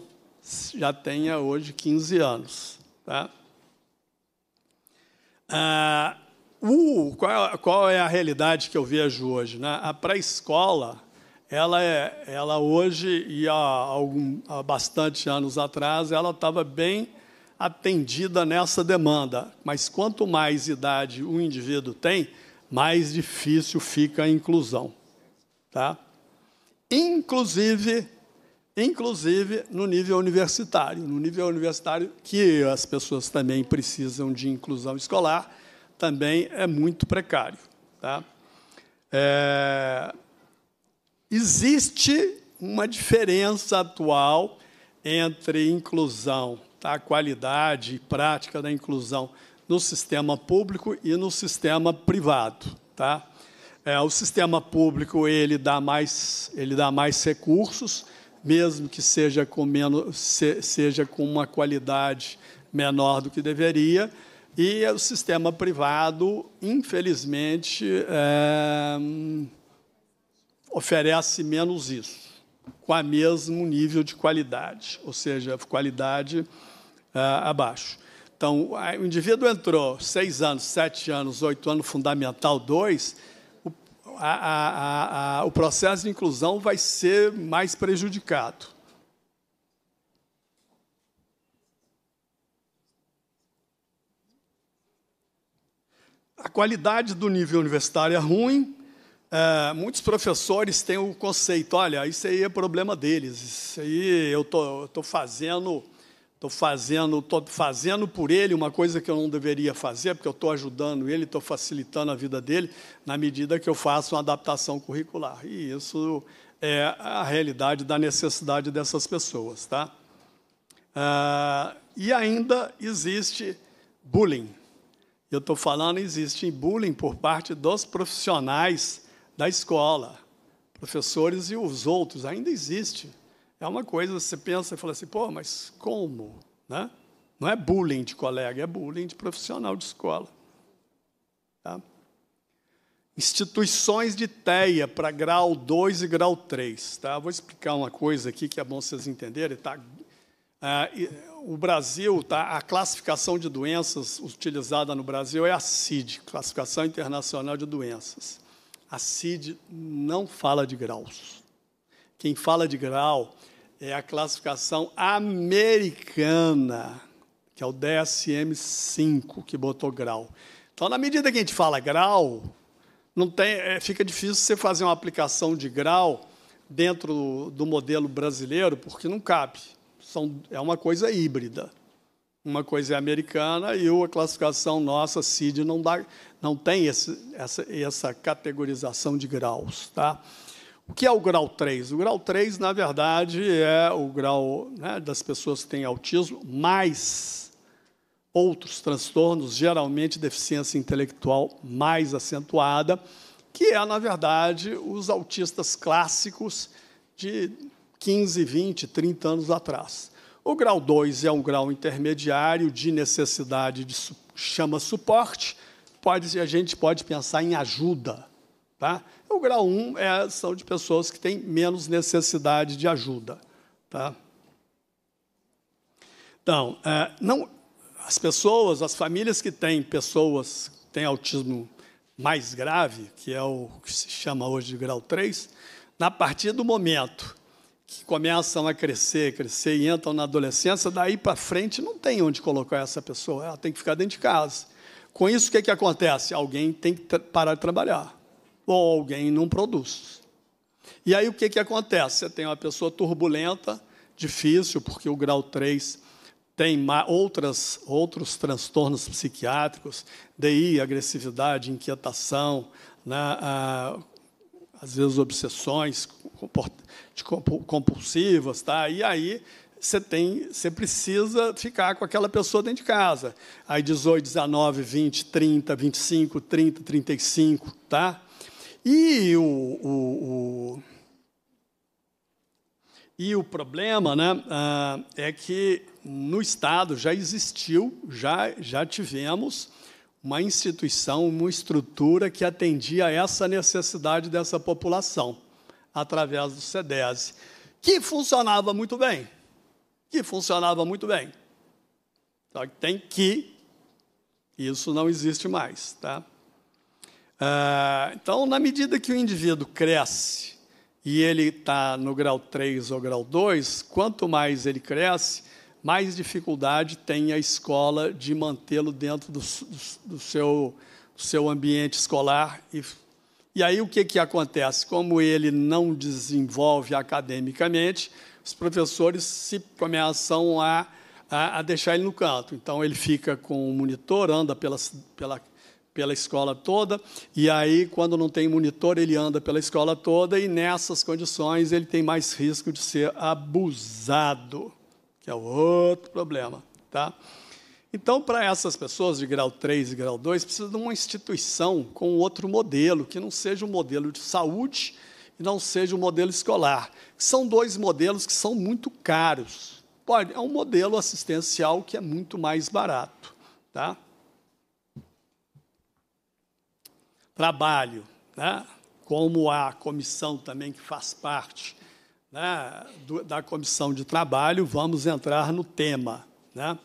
já tenha hoje 15 anos, tá? Ah, Uh, qual, é qual, é a realidade que eu vejo hoje? Né? A pré-escola, ela, é, ela hoje, e há, algum, há bastante anos atrás, ela estava bem atendida nessa demanda. Mas quanto mais idade o indivíduo tem, mais difícil fica a inclusão. Tá? Inclusive, inclusive no nível universitário. No nível universitário, que as pessoas também precisam de inclusão escolar, também é muito precário. Tá? É, existe uma diferença atual entre inclusão, tá? a qualidade e prática da inclusão no sistema público e no sistema privado. Tá? É, o sistema público ele dá mais, ele dá mais recursos, mesmo que seja com, menos, se, seja com uma qualidade menor do que deveria, e é o sistema privado, infelizmente, é, oferece menos isso, com o mesmo nível de qualidade, ou seja, qualidade é, abaixo. Então, o indivíduo entrou seis anos, sete anos, oito anos, fundamental dois, o, a, a, a, o processo de inclusão vai ser mais prejudicado. A qualidade do nível universitário é ruim. É, muitos professores têm o conceito, olha, isso aí é problema deles, isso aí eu tô, tô fazendo, tô fazendo, tô fazendo por ele uma coisa que eu não deveria fazer, porque eu estou ajudando ele, estou facilitando a vida dele, na medida que eu faço uma adaptação curricular. E isso é a realidade da necessidade dessas pessoas, tá? É, e ainda existe bullying. Eu estou falando, existe bullying por parte dos profissionais da escola, professores e os outros, ainda existe. É uma coisa, você pensa e fala assim, pô, mas como? Né? Não é bullying de colega, é bullying de profissional de escola. Tá? Instituições de teia para grau 2 e grau 3. Tá? Vou explicar uma coisa aqui que é bom vocês entenderem. Tá? Ah, o Brasil, tá, a classificação de doenças utilizada no Brasil é a CID, Classificação Internacional de Doenças. A CID não fala de graus. Quem fala de grau é a classificação americana, que é o DSM-5, que botou grau. Então, na medida que a gente fala grau, não tem, é, fica difícil você fazer uma aplicação de grau dentro do, do modelo brasileiro, porque não cabe são, é uma coisa híbrida. Uma coisa é americana e a classificação nossa, CID, não, dá, não tem esse, essa, essa categorização de graus. Tá? O que é o grau 3? O grau 3, na verdade, é o grau né, das pessoas que têm autismo, mais outros transtornos, geralmente deficiência intelectual mais acentuada, que é, na verdade, os autistas clássicos de 15, 20, 30 anos atrás. O grau 2 é um grau intermediário de necessidade de chama suporte, pode, a gente pode pensar em ajuda. Tá? O grau 1 um é, são de pessoas que têm menos necessidade de ajuda. Tá? Então, é, não, as pessoas, as famílias que têm pessoas que têm autismo mais grave, que é o que se chama hoje de grau 3, na partir do momento que começam a crescer, crescer e entram na adolescência, daí para frente não tem onde colocar essa pessoa, ela tem que ficar dentro de casa. Com isso, o que, que acontece? Alguém tem que parar de trabalhar, ou alguém não produz. E aí o que, que acontece? Você tem uma pessoa turbulenta, difícil, porque o grau 3 tem outras, outros transtornos psiquiátricos, DI, agressividade, inquietação, né, ah, às vezes obsessões compulsivas, tá? E aí você tem, você precisa ficar com aquela pessoa dentro de casa. Aí 18, 19, 20, 30, 25, 30, 35, tá? E o, o, o e o problema, né, ah, é que no estado já existiu, já já tivemos uma instituição, uma estrutura que atendia a essa necessidade dessa população, através do SEDES, que funcionava muito bem. Que funcionava muito bem. Só que tem que, isso não existe mais. Tá? Ah, então, na medida que o indivíduo cresce e ele está no grau 3 ou grau 2, quanto mais ele cresce, mais dificuldade tem a escola de mantê-lo dentro do, do, do, seu, do, seu, ambiente escolar. E, e aí o que, que acontece? Como ele não desenvolve academicamente, os professores se começam a, a, a deixar ele no canto. Então, ele fica com o monitor, anda pela, pela, pela escola toda, e aí, quando não tem monitor, ele anda pela escola toda, e nessas condições ele tem mais risco de ser abusado que é o outro problema, tá? Então, para essas pessoas de grau 3 e grau 2, precisa de uma instituição com outro modelo, que não seja um modelo de saúde e não seja um modelo escolar. São dois modelos que são muito caros. Pode, é um modelo assistencial que é muito mais barato. Tá? Trabalho, né? como a comissão também que faz parte né, do, da comissão de trabalho, vamos entrar no tema. Né?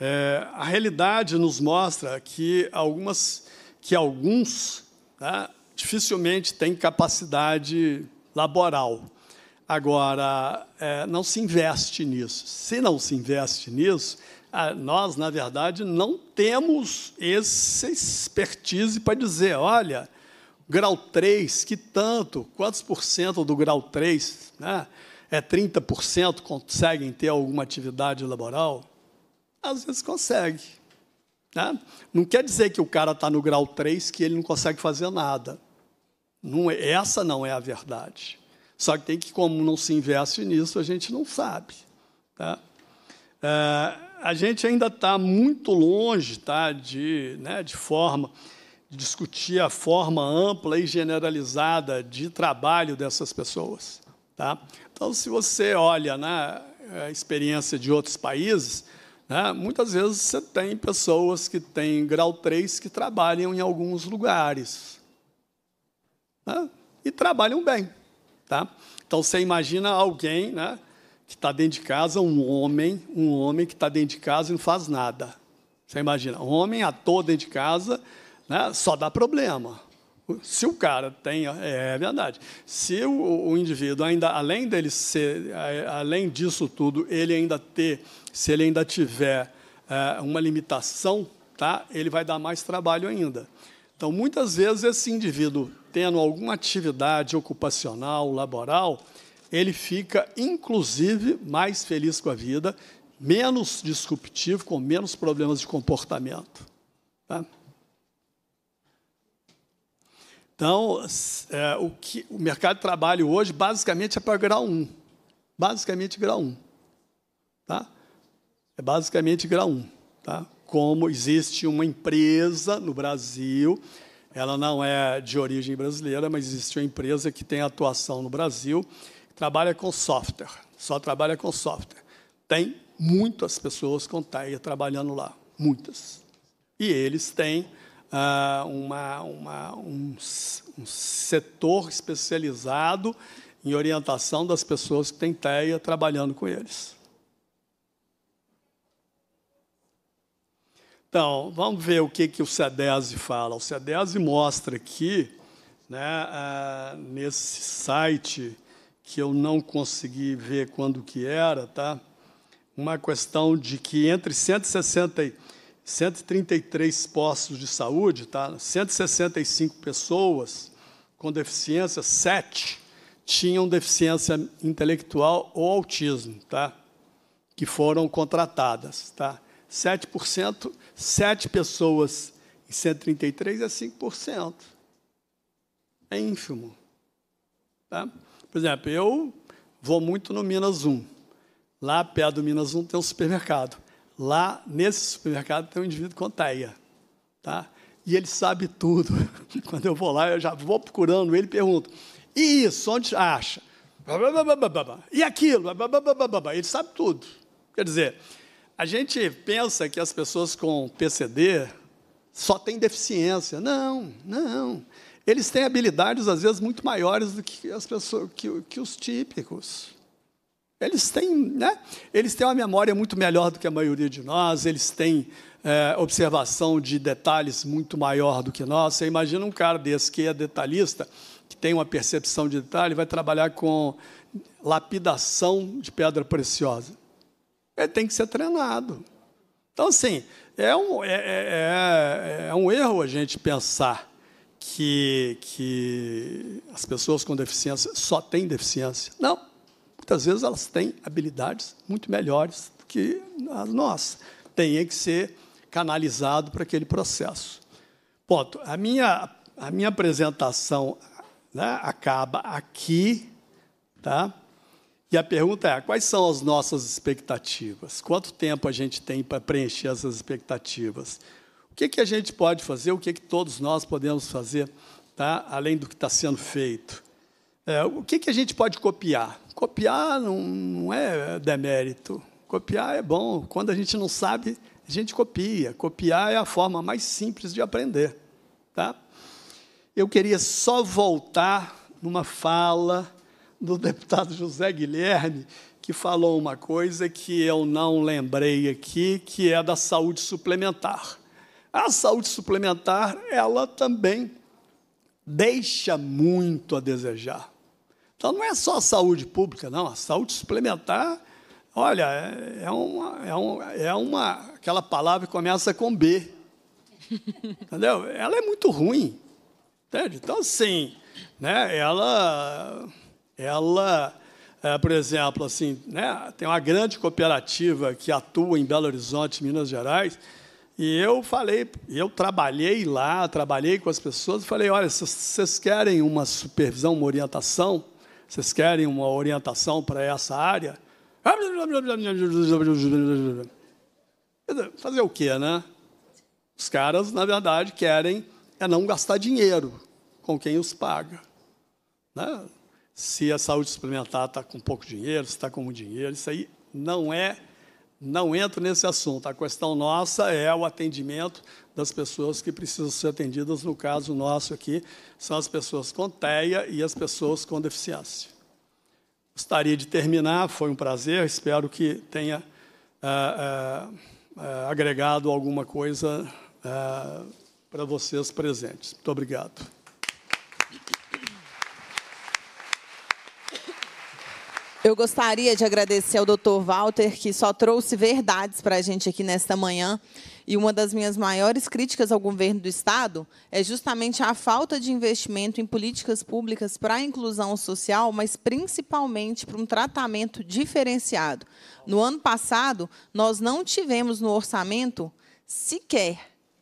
É, a realidade nos mostra que, algumas, que alguns né, dificilmente têm capacidade laboral. Agora, é, não se investe nisso. Se não se investe nisso, nós, na verdade, não temos essa expertise para dizer, olha, grau 3, que tanto? Quantos por cento do grau 3? Né? É 30% conseguem ter alguma atividade laboral? Às vezes consegue. Né? Não quer dizer que o cara está no grau 3 que ele não consegue fazer nada. Não, é, essa não é a verdade. Só que tem que, como não se investe nisso, a gente não sabe. Tá? É, a gente ainda está muito longe tá, de, né, de forma discutir a forma ampla e generalizada de trabalho dessas pessoas. Tá? Então, se você olha na né, experiência de outros países, né, muitas vezes você tem pessoas que têm grau 3 que trabalham em alguns lugares né, e trabalham bem. Tá? Então, você imagina alguém né, que está dentro de casa, um homem, um homem que está dentro de casa e não faz nada. Você imagina, um homem, toa dentro de casa, né, só dá problema. Se o cara tem, é, é verdade. Se o, o, indivíduo ainda, além dele ser, é, além disso tudo, ele ainda ter, se ele ainda tiver é, uma limitação, tá? Ele vai dar mais trabalho ainda. Então, muitas vezes esse indivíduo tendo alguma atividade ocupacional, laboral, ele fica inclusive mais feliz com a vida, menos disruptivo, com menos problemas de comportamento. Tá? Então, é, o, que, o mercado de trabalho hoje, basicamente, é para grau 1. Basicamente, grau 1. Tá? É basicamente grau 1. Tá? Como existe uma empresa no Brasil, ela não é de origem brasileira, mas existe uma empresa que tem atuação no Brasil, que trabalha com software, só trabalha com software. Tem muitas pessoas com TAIA trabalhando lá, muitas. E eles têm ah, uma, uma, um, um setor especializado em orientação das pessoas que têm TEA trabalhando com eles. Então, vamos ver o que, que o CEDESI fala. O CEDESI mostra aqui, né, ah, nesse site, que eu não consegui ver quando que era, tá? uma questão de que entre 160 133 postos de saúde, tá? 165 pessoas com deficiência, 7 tinham deficiência intelectual ou autismo, tá? que foram contratadas. Tá? 7%, 7 pessoas em 133 é 5%. É ínfimo. Tá? Por exemplo, eu vou muito no Minas 1. Lá perto do Minas 1 tem um supermercado. Lá nesse supermercado tem um indivíduo com teia, tá? E ele sabe tudo. Quando eu vou lá, eu já vou procurando ele e pergunto: e isso? Onde acha? E aquilo? Ele sabe tudo. Quer dizer, a gente pensa que as pessoas com PCD só têm deficiência. Não, não. Eles têm habilidades, às vezes, muito maiores do que, as pessoas, que, que os típicos. Eles têm, né? Eles têm uma memória muito melhor do que a maioria de nós, eles têm é, observação de detalhes muito maior do que nós. Você imagina um cara desse que é detalhista, que tem uma percepção de detalhe, vai trabalhar com lapidação de pedra preciosa. Ele tem que ser treinado. Então, assim, é um, é, é, é, é um erro a gente pensar que, que as pessoas com deficiência só têm deficiência. Não muitas vezes elas têm habilidades muito melhores do que as nossas. Tem que ser canalizado para aquele processo. Ponto. A minha, a minha apresentação né, acaba aqui, tá? E a pergunta é: quais são as nossas expectativas? Quanto tempo a gente tem para preencher essas expectativas? O que, que a gente pode fazer? O que, que todos nós podemos fazer, tá? além do que está sendo feito? É, o que, que a gente pode copiar? Copiar não, não é demérito. Copiar é bom. Quando a gente não sabe, a gente copia. Copiar é a forma mais simples de aprender. Tá? Eu queria só voltar numa fala do deputado José Guilherme, que falou uma coisa que eu não lembrei aqui, que é da saúde suplementar. A saúde suplementar, ela também deixa muito a desejar. Então não é só a saúde pública, não. A saúde suplementar, olha, é, é uma, é, é uma. aquela palavra que começa com B. Entendeu? Ela é muito ruim. Entende? Então, assim, né, ela. ela é, por exemplo, assim, né, tem uma grande cooperativa que atua em Belo Horizonte, Minas Gerais, e eu falei, eu trabalhei lá, trabalhei com as pessoas, e falei, olha, se vocês querem uma supervisão, uma orientação, vocês querem uma orientação para essa área? Fazer o quê, né? Os caras, na verdade, querem é não gastar dinheiro com quem os paga. Né? Se a saúde suplementar está com pouco dinheiro, se está com muito dinheiro, isso aí não é, não entra nesse assunto. A questão nossa é o atendimento das pessoas que precisam ser atendidas, no caso nosso aqui, são as pessoas com TEA e as pessoas com deficiência. Gostaria de terminar, foi um prazer, espero que tenha ah, ah, ah, agregado alguma coisa para vocês presentes. Muito obrigado. Eu gostaria de agradecer ao Dr. Walter, que só trouxe verdades para a gente aqui nesta manhã. E uma das minhas maiores críticas ao governo do Estado é justamente a falta de investimento em políticas públicas para a inclusão social, mas principalmente para um tratamento diferenciado. No ano passado, nós não tivemos no orçamento sequer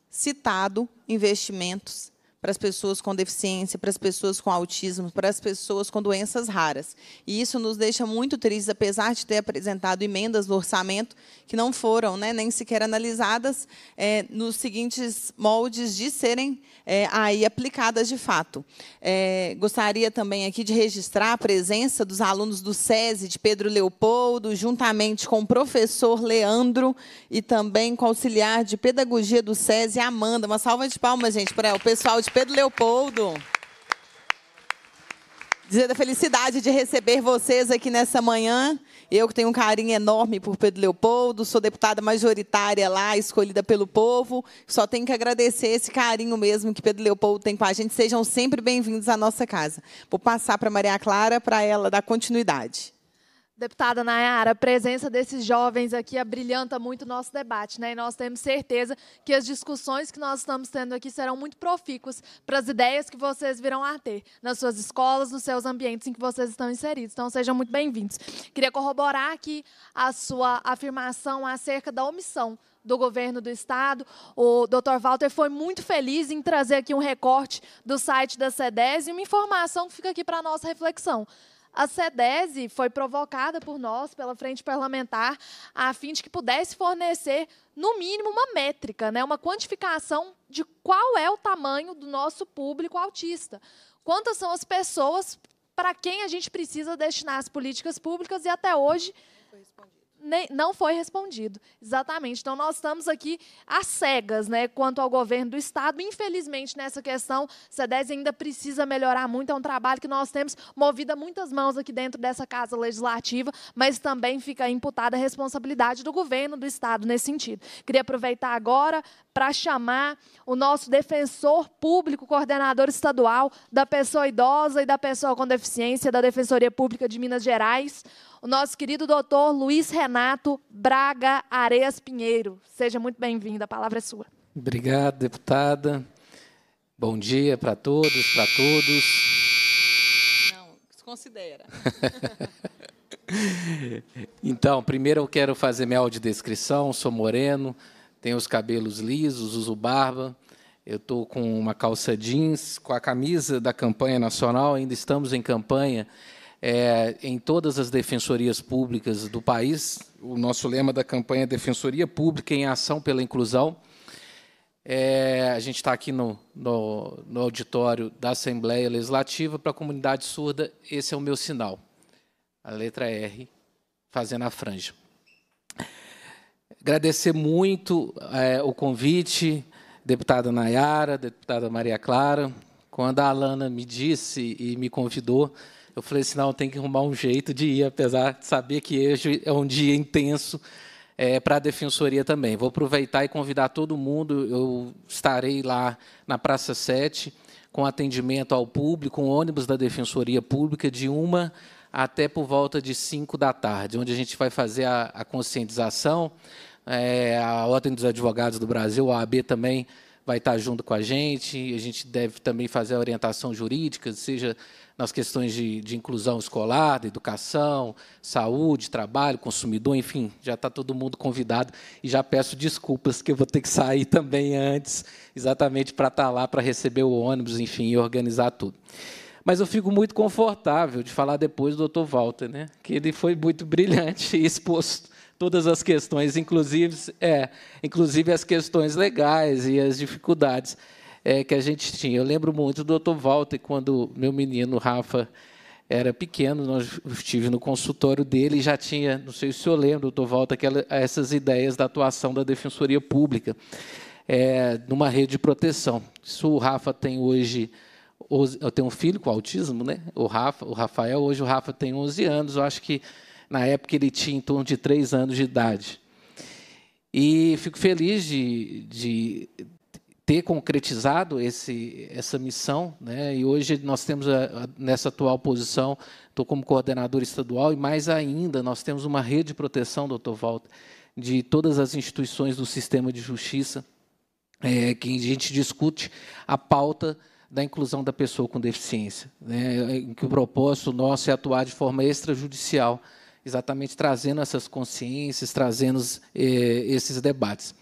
citado investimentos para as pessoas com deficiência, para as pessoas com autismo, para as pessoas com doenças raras. E isso nos deixa muito tristes, apesar de ter apresentado emendas do orçamento que não foram né, nem sequer analisadas é, nos seguintes moldes de serem é, aí aplicadas de fato. É, gostaria também aqui de registrar a presença dos alunos do SESI, de Pedro Leopoldo, juntamente com o professor Leandro e também com o auxiliar de pedagogia do SESI, Amanda. Uma salva de palmas, gente, para o pessoal de Pedro Leopoldo. Dizer da felicidade de receber vocês aqui nessa manhã. Eu que tenho um carinho enorme por Pedro Leopoldo, sou deputada majoritária lá, escolhida pelo povo. Só tenho que agradecer esse carinho mesmo que Pedro Leopoldo tem com a gente. Sejam sempre bem-vindos à nossa casa. Vou passar para Maria Clara para ela dar continuidade. Deputada Nayara, a presença desses jovens aqui abrilhanta muito o nosso debate, né? E nós temos certeza que as discussões que nós estamos tendo aqui serão muito profícuas para as ideias que vocês virão a ter nas suas escolas, nos seus ambientes em que vocês estão inseridos. Então, sejam muito bem-vindos. Queria corroborar aqui a sua afirmação acerca da omissão do governo do estado. O Dr. Walter foi muito feliz em trazer aqui um recorte do site da CEDES e uma informação que fica aqui para a nossa reflexão. A SEDESI foi provocada por nós, pela Frente Parlamentar, a fim de que pudesse fornecer, no mínimo, uma métrica, né, uma quantificação de qual é o tamanho do nosso público autista. Quantas são as pessoas para quem a gente precisa destinar as políticas públicas e até hoje. Não foi respondido nem, não foi respondido. Exatamente. Então, nós estamos aqui às cegas né, quanto ao governo do Estado. Infelizmente, nessa questão, o SEDES ainda precisa melhorar muito. É um trabalho que nós temos movido a muitas mãos aqui dentro dessa Casa Legislativa, mas também fica imputada a responsabilidade do governo do Estado nesse sentido. Queria aproveitar agora para chamar o nosso defensor público, coordenador estadual da pessoa idosa e da pessoa com deficiência da Defensoria Pública de Minas Gerais, o nosso querido doutor Luiz Renato Braga Areias Pinheiro. Seja muito bem-vindo, a palavra é sua. Obrigado, deputada. Bom dia para todos, para todos. Não, desconsidera. então, primeiro eu quero fazer minha audiodescrição. Sou moreno, tenho os cabelos lisos, uso barba. Eu estou com uma calça jeans, com a camisa da campanha nacional. Ainda estamos em campanha é, em todas as defensorias públicas do país. O nosso lema da campanha é Defensoria Pública em Ação pela Inclusão. É, a gente está aqui no, no, no, auditório da Assembleia Legislativa. Para a comunidade surda, esse é o meu sinal. A letra R, fazendo a franja. Agradecer muito é, o convite, deputada Nayara, deputada Maria Clara. Quando a Alana me disse e me convidou, eu falei assim, não, tem que arrumar um jeito de ir, apesar de saber que hoje é um dia intenso é, para a Defensoria também. Vou aproveitar e convidar todo mundo, eu estarei lá na Praça 7, com atendimento ao público, um ônibus da Defensoria Pública, de uma até por volta de 5 da tarde, onde a gente vai fazer a, a conscientização. É, a Ordem dos Advogados do Brasil, a AB também, vai estar junto com a gente. A gente deve também fazer a orientação jurídica, seja nas questões de, de inclusão escolar, da educação, saúde, trabalho, consumidor, enfim, já está todo mundo convidado e já peço desculpas que eu vou ter que sair também antes, exatamente para estar tá lá, para receber o ônibus, enfim, e organizar tudo. Mas eu fico muito confortável de falar depois do Dr. Walter, né? que ele foi muito brilhante e expôs todas as questões, inclusive, é, inclusive as questões legais e as dificuldades é, que a gente tinha. Eu lembro muito do Dr. Walter, quando meu menino Rafa era pequeno, nós estive no consultório dele e já tinha, não sei se o senhor lembra, doutor Walter, aquela, essas ideias da atuação da Defensoria Pública é, numa rede de proteção. Isso o Rafa tem hoje eu tenho um filho com autismo, né? O Rafa, o Rafael, hoje o Rafa tem 11 anos, eu acho que na época ele tinha em torno de 3 anos de idade. E fico feliz de, de ter concretizado esse, essa missão. Né? E hoje nós temos, a, a, nessa atual posição, estou como coordenador estadual, e mais ainda, nós temos uma rede de proteção, doutor Walter, de todas as instituições do sistema de justiça, é, que a gente discute a pauta da inclusão da pessoa com deficiência, né? em que o propósito nosso é atuar de forma extrajudicial, exatamente trazendo essas consciências, trazendo é, esses debates.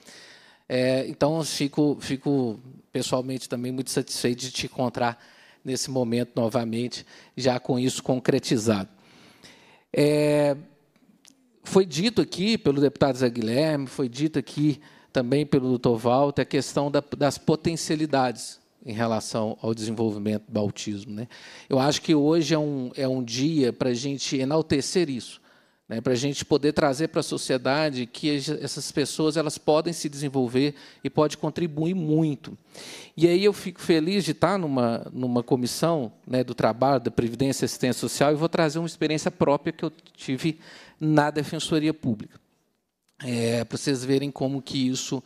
É, então, fico, fico pessoalmente também muito satisfeito de te encontrar nesse momento novamente, já com isso concretizado. É, foi dito aqui pelo deputado Zé Guilherme, foi dito aqui também pelo doutor Walter, a questão da, das potencialidades em relação ao desenvolvimento do autismo. Né? Eu acho que hoje é um, é um dia para a gente enaltecer isso, né, para a gente poder trazer para a sociedade que essas pessoas elas podem se desenvolver e pode contribuir muito. E aí eu fico feliz de estar numa, numa comissão né, do trabalho, da Previdência e Assistência Social, e vou trazer uma experiência própria que eu tive na Defensoria Pública. É, para vocês verem como que isso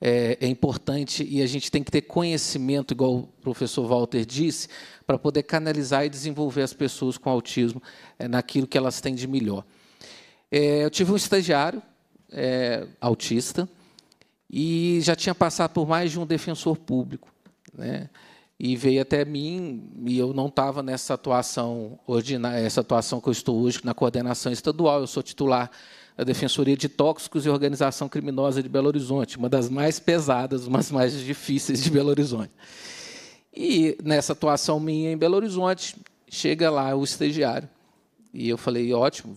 é, é, importante e a gente tem que ter conhecimento, igual o professor Walter disse, para poder canalizar e desenvolver as pessoas com autismo é, naquilo que elas têm de melhor. É, eu tive um estagiário é, autista e já tinha passado por mais de um defensor público. Né? E veio até mim, e eu não estava nessa atuação ordinária, essa atuação que eu estou hoje na coordenação estadual, eu sou titular da Defensoria de Tóxicos e Organização Criminosa de Belo Horizonte, uma das mais pesadas, uma das mais difíceis de Belo Horizonte. E nessa atuação minha em Belo Horizonte, chega lá o estagiário. E eu falei, ótimo,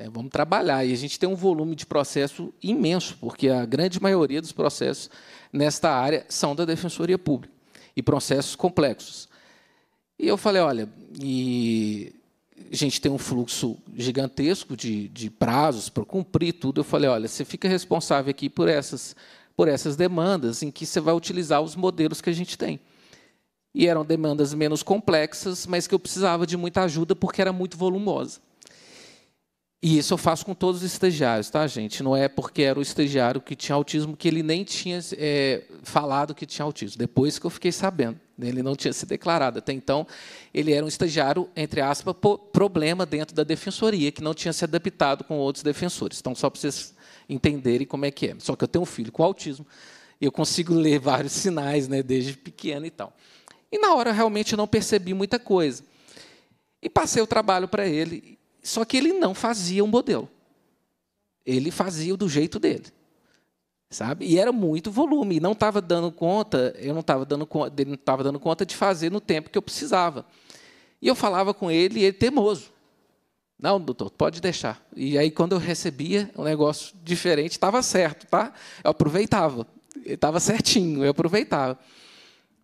é, vamos trabalhar. E a gente tem um volume de processo imenso, porque a grande maioria dos processos nesta área são da Defensoria Pública e processos complexos. E eu falei, olha, e a gente tem um fluxo gigantesco de, de prazos para cumprir tudo. Eu falei, olha, você fica responsável aqui por essas, por essas demandas em que você vai utilizar os modelos que a gente tem. E eram demandas menos complexas, mas que eu precisava de muita ajuda porque era muito volumosa. E isso eu faço com todos os estagiários, tá, gente? Não é porque era o estagiário que tinha autismo que ele nem tinha é, falado que tinha autismo. Depois que eu fiquei sabendo, né? ele não tinha se declarado. Até então, ele era um estagiário, entre aspas, problema dentro da defensoria, que não tinha se adaptado com outros defensores. Então, só para vocês entenderem como é que é. Só que eu tenho um filho com autismo, eu consigo ler vários sinais, né, desde pequeno e tal. E na hora, realmente, eu não percebi muita coisa. E passei o trabalho para ele só que ele não fazia um modelo. Ele fazia do jeito dele. Sabe? E era muito volume, e não estava dando conta, eu não estava dando conta, ele não estava dando conta de fazer no tempo que eu precisava. E eu falava com ele, e ele teimoso. Não, doutor, pode deixar. E aí, quando eu recebia um negócio diferente, estava certo, tá? Eu aproveitava. Estava certinho, eu aproveitava.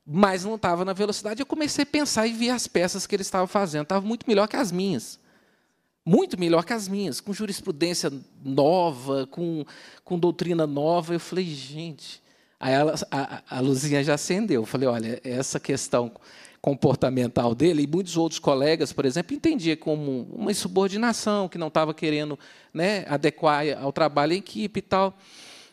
Mas não estava na velocidade. Eu comecei a pensar e vi as peças que ele estava fazendo. Estava muito melhor que as minhas muito melhor que as minhas, com jurisprudência nova, com, com doutrina nova. Eu falei, gente. Aí ela, a, a luzinha já acendeu. Eu falei, olha, essa questão comportamental dele, e muitos outros colegas, por exemplo, entendia como uma insubordinação, que não estava querendo né, adequar ao trabalho em equipe e tal.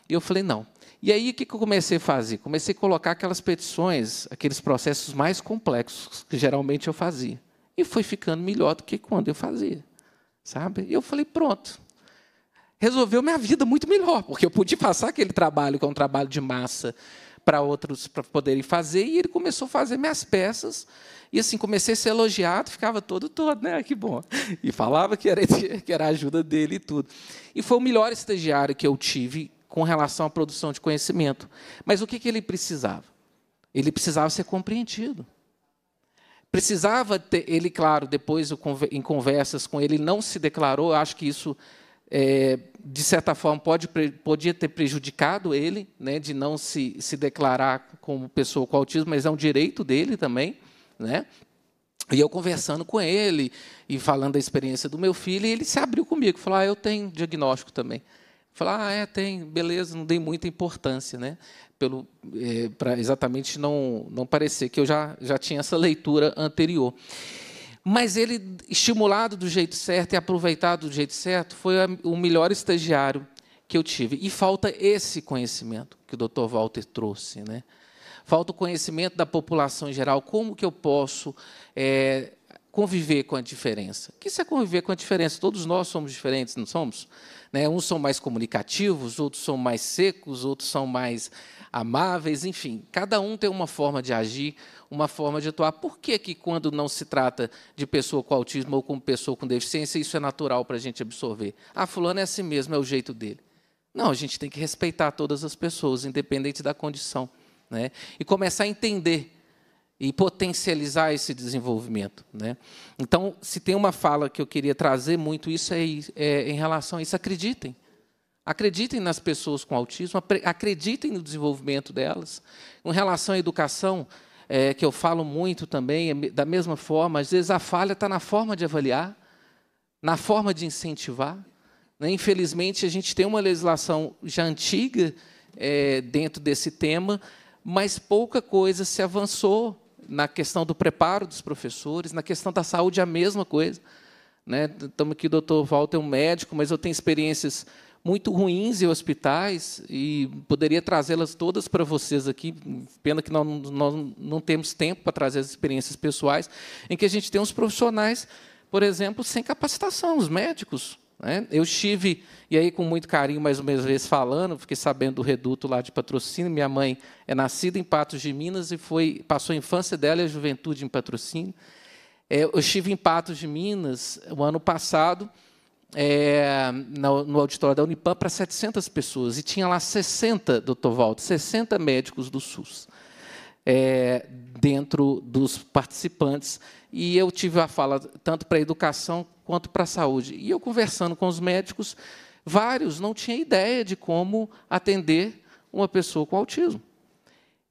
E eu falei, não. E aí, o que eu comecei a fazer? Comecei a colocar aquelas petições, aqueles processos mais complexos que geralmente eu fazia. E foi ficando melhor do que quando eu fazia. Sabe? E eu falei, pronto. Resolveu minha vida muito melhor, porque eu pude passar aquele trabalho, que é um trabalho de massa, para outros para poderem fazer, e ele começou a fazer minhas peças. E assim, comecei a ser elogiado, ficava todo todo, né? Que bom. E falava que era, que era a ajuda dele e tudo. E foi o melhor estagiário que eu tive com relação à produção de conhecimento. Mas o que, que ele precisava? Ele precisava ser compreendido precisava ter, ele, claro, depois em conversas com ele, não se declarou, acho que isso, é, de certa forma, pode, podia ter prejudicado ele, né, de não se, se declarar como pessoa com autismo, mas é um direito dele também. Né? E eu conversando com ele e falando da experiência do meu filho, e ele se abriu comigo, falou: ah, eu tenho diagnóstico também. Falar, ah, é, tem, beleza, não dei muita importância, né? Pelo, é, para exatamente não, não parecer que eu já, já tinha essa leitura anterior. Mas ele, estimulado do jeito certo e aproveitado do jeito certo, foi a, o melhor estagiário que eu tive. E falta esse conhecimento que o Dr. Walter trouxe, né? Falta o conhecimento da população em geral. Como que eu posso é, conviver com a diferença. O que isso é conviver com a diferença? Todos nós somos diferentes, não somos? Né? Uns são mais comunicativos, outros são mais secos, outros são mais amáveis, enfim. Cada um tem uma forma de agir, uma forma de atuar. Por que, que quando não se trata de pessoa com autismo ou com pessoa com deficiência, isso é natural para a gente absorver? Ah, fulano é assim mesmo, é o jeito dele. Não, a gente tem que respeitar todas as pessoas, independente da condição. Né? E começar a entender e potencializar esse desenvolvimento. Né? Então, se tem uma fala que eu queria trazer muito, isso é, é em relação a isso. Acreditem. Acreditem nas pessoas com autismo, acreditem no desenvolvimento delas. Em relação à educação, é, que eu falo muito também, é da mesma forma, às vezes a falha está na forma de avaliar, na forma de incentivar. Né? Infelizmente, a gente tem uma legislação já antiga é, dentro desse tema, mas pouca coisa se avançou na questão do preparo dos professores, na questão da saúde, a mesma coisa. Né? Estamos aqui, o doutor Walter é um médico, mas eu tenho experiências muito ruins em hospitais e poderia trazê-las todas para vocês aqui. Pena que nós não temos tempo para trazer as experiências pessoais, em que a gente tem uns profissionais, por exemplo, sem capacitação, os médicos. Né? Eu estive, e aí com muito carinho, mais uma vez falando, fiquei sabendo do reduto lá de patrocínio. Minha mãe é nascida em Patos de Minas e foi, passou a infância dela e a juventude em patrocínio. É, eu estive em Patos de Minas o ano passado, é, no, no, auditório da Unipam, para 700 pessoas, e tinha lá 60, doutor Walter, 60 médicos do SUS é, dentro dos participantes. E eu tive a fala tanto para a educação quanto para a saúde. E eu conversando com os médicos, vários não tinham ideia de como atender uma pessoa com autismo.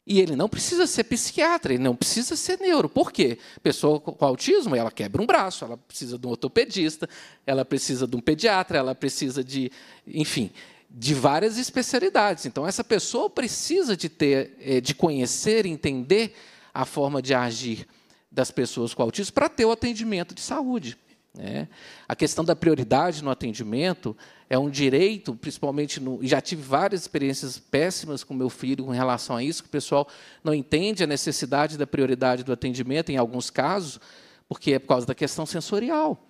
E ele não precisa ser psiquiatra, ele não precisa ser neuro. Por quê? Pessoa com autismo, ela quebra um braço, ela precisa de um ortopedista, ela precisa de um pediatra, ela precisa de. Enfim de várias especialidades. Então, essa pessoa precisa de ter, eh, de conhecer, entender a forma de agir das pessoas com autismo para ter o atendimento de saúde. Né? A questão da prioridade no atendimento é um direito, principalmente no. Já tive várias experiências péssimas com meu filho com relação a isso, que o pessoal não entende a necessidade da prioridade do atendimento, em alguns casos, porque é por causa da questão sensorial.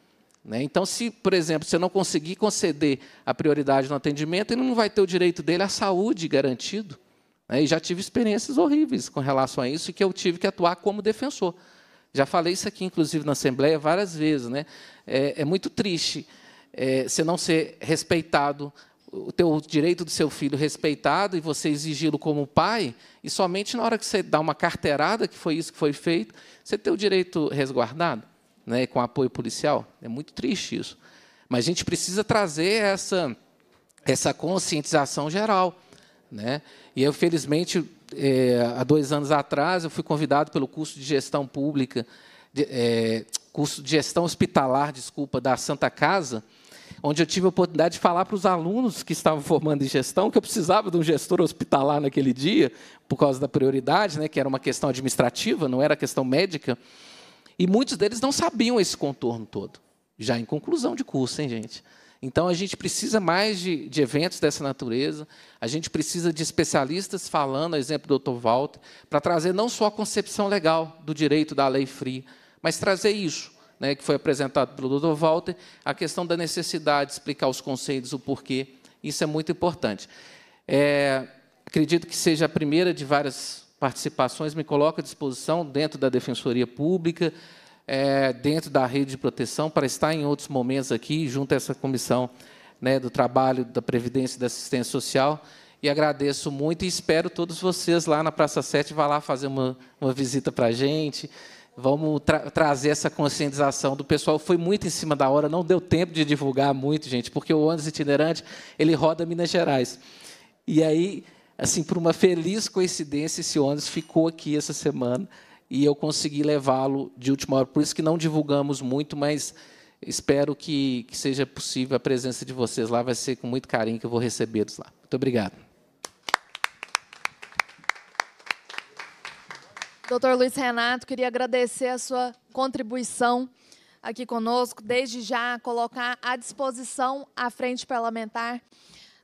Né? Então, se, por exemplo, você não conseguir conceder a prioridade no atendimento, ele não vai ter o direito dele à saúde garantido. Né? E já tive experiências horríveis com relação a isso, e que eu tive que atuar como defensor. Já falei isso aqui, inclusive, na Assembleia várias vezes. Né? É, é muito triste é, você não ser respeitado, o teu direito do seu filho respeitado, e você exigi-lo como pai, e somente na hora que você dá uma carteirada, que foi isso que foi feito, você ter o direito resguardado né, com apoio policial. É muito triste isso. Mas a gente precisa trazer essa, essa conscientização geral. Né? E eu, felizmente, é, há dois anos atrás, eu fui convidado pelo curso de gestão pública, de, é, curso de gestão hospitalar, desculpa, da Santa Casa, onde eu tive a oportunidade de falar para os alunos que estavam formando em gestão que eu precisava de um gestor hospitalar naquele dia, por causa da prioridade, né, que era uma questão administrativa, não era questão médica. E muitos deles não sabiam esse contorno todo, já em conclusão de curso, hein, gente? Então, a gente precisa mais de, de eventos dessa natureza, a gente precisa de especialistas falando, exemplo do Dr. Walter, para trazer não só a concepção legal do direito da lei free, mas trazer isso, né, que foi apresentado pelo Dr. Walter, a questão da necessidade de explicar os conceitos, o porquê, isso é muito importante. É, acredito que seja a primeira de várias participações, me coloco à disposição dentro da Defensoria Pública, é, dentro da rede de proteção, para estar em outros momentos aqui, junto a essa comissão né, do trabalho, da Previdência e da Assistência Social. E agradeço muito e espero todos vocês lá na Praça 7. Vá lá fazer uma, uma visita para a gente. Vamos tra trazer essa conscientização do pessoal. Foi muito em cima da hora, não deu tempo de divulgar muito, gente, porque o ônibus itinerante ele roda Minas Gerais. E aí assim, por uma feliz coincidência, esse ônibus ficou aqui essa semana e eu consegui levá-lo de última hora. Por isso que não divulgamos muito, mas espero que, que seja possível a presença de vocês lá. Vai ser com muito carinho que eu vou recebê-los lá. Muito obrigado. Doutor Luiz Renato, queria agradecer a sua contribuição aqui conosco, desde já colocar à disposição a frente parlamentar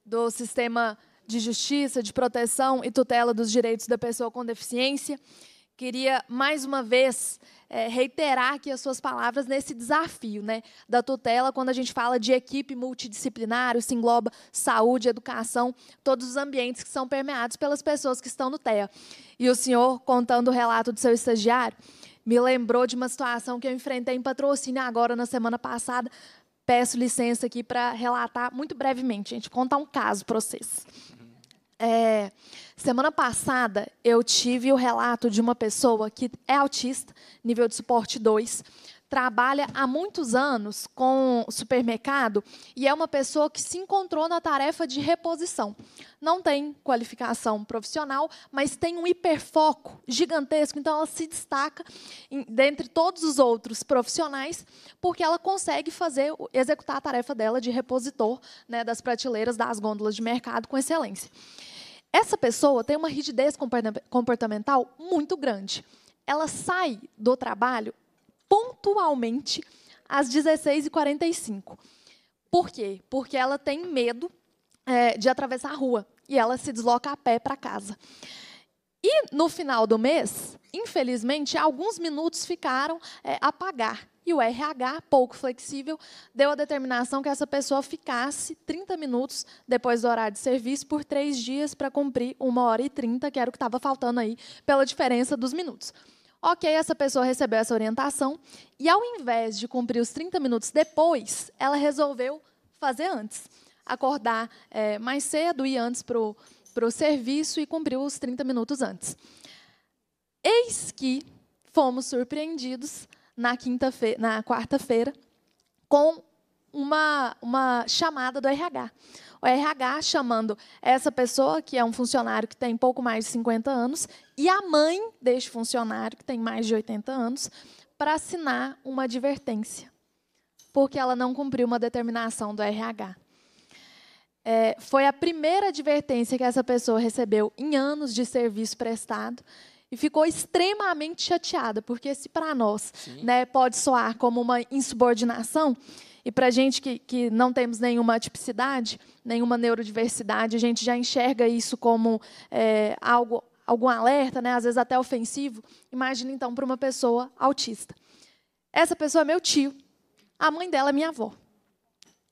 do sistema de Justiça, de Proteção e Tutela dos Direitos da Pessoa com Deficiência. Queria, mais uma vez, é, reiterar aqui as suas palavras nesse desafio né, da tutela, quando a gente fala de equipe multidisciplinar, isso engloba saúde, educação, todos os ambientes que são permeados pelas pessoas que estão no TEA. E o senhor, contando o relato do seu estagiário, me lembrou de uma situação que eu enfrentei em patrocínio agora na semana passada. Peço licença aqui para relatar muito brevemente, gente, contar um caso para vocês. É, semana passada eu tive o relato de uma pessoa que é autista, nível de suporte 2, trabalha há muitos anos com supermercado e é uma pessoa que se encontrou na tarefa de reposição. Não tem qualificação profissional, mas tem um hiperfoco gigantesco, então ela se destaca em, dentre todos os outros profissionais, porque ela consegue fazer executar a tarefa dela de repositor né, das prateleiras das gôndolas de mercado com excelência. Essa pessoa tem uma rigidez comportamental muito grande. Ela sai do trabalho pontualmente às 16h45. Por quê? Porque ela tem medo é, de atravessar a rua e ela se desloca a pé para casa. E no final do mês, infelizmente, alguns minutos ficaram é, a pagar. E o RH, pouco flexível, deu a determinação que essa pessoa ficasse 30 minutos depois do horário de serviço por três dias para cumprir uma hora e trinta, que era o que estava faltando aí pela diferença dos minutos. Ok, essa pessoa recebeu essa orientação e, ao invés de cumprir os 30 minutos depois, ela resolveu fazer antes. Acordar é, mais cedo, ir antes para o serviço e cumpriu os 30 minutos antes. Eis que fomos surpreendidos na, na quarta-feira com uma, uma chamada do RH o RH chamando essa pessoa, que é um funcionário que tem pouco mais de 50 anos, e a mãe deste funcionário, que tem mais de 80 anos, para assinar uma advertência, porque ela não cumpriu uma determinação do RH. É, foi a primeira advertência que essa pessoa recebeu em anos de serviço prestado e ficou extremamente chateada, porque se para nós né, pode soar como uma insubordinação, e para a gente que, que não temos nenhuma tipicidade, nenhuma neurodiversidade, a gente já enxerga isso como é, algo, algum alerta, né? às vezes até ofensivo. Imagina, então, para uma pessoa autista. Essa pessoa é meu tio, a mãe dela é minha avó.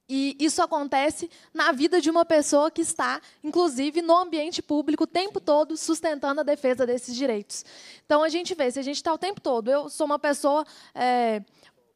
E isso acontece na vida de uma pessoa que está, inclusive, no ambiente público o tempo todo sustentando a defesa desses direitos. Então a gente vê, se a gente está o tempo todo, eu sou uma pessoa é,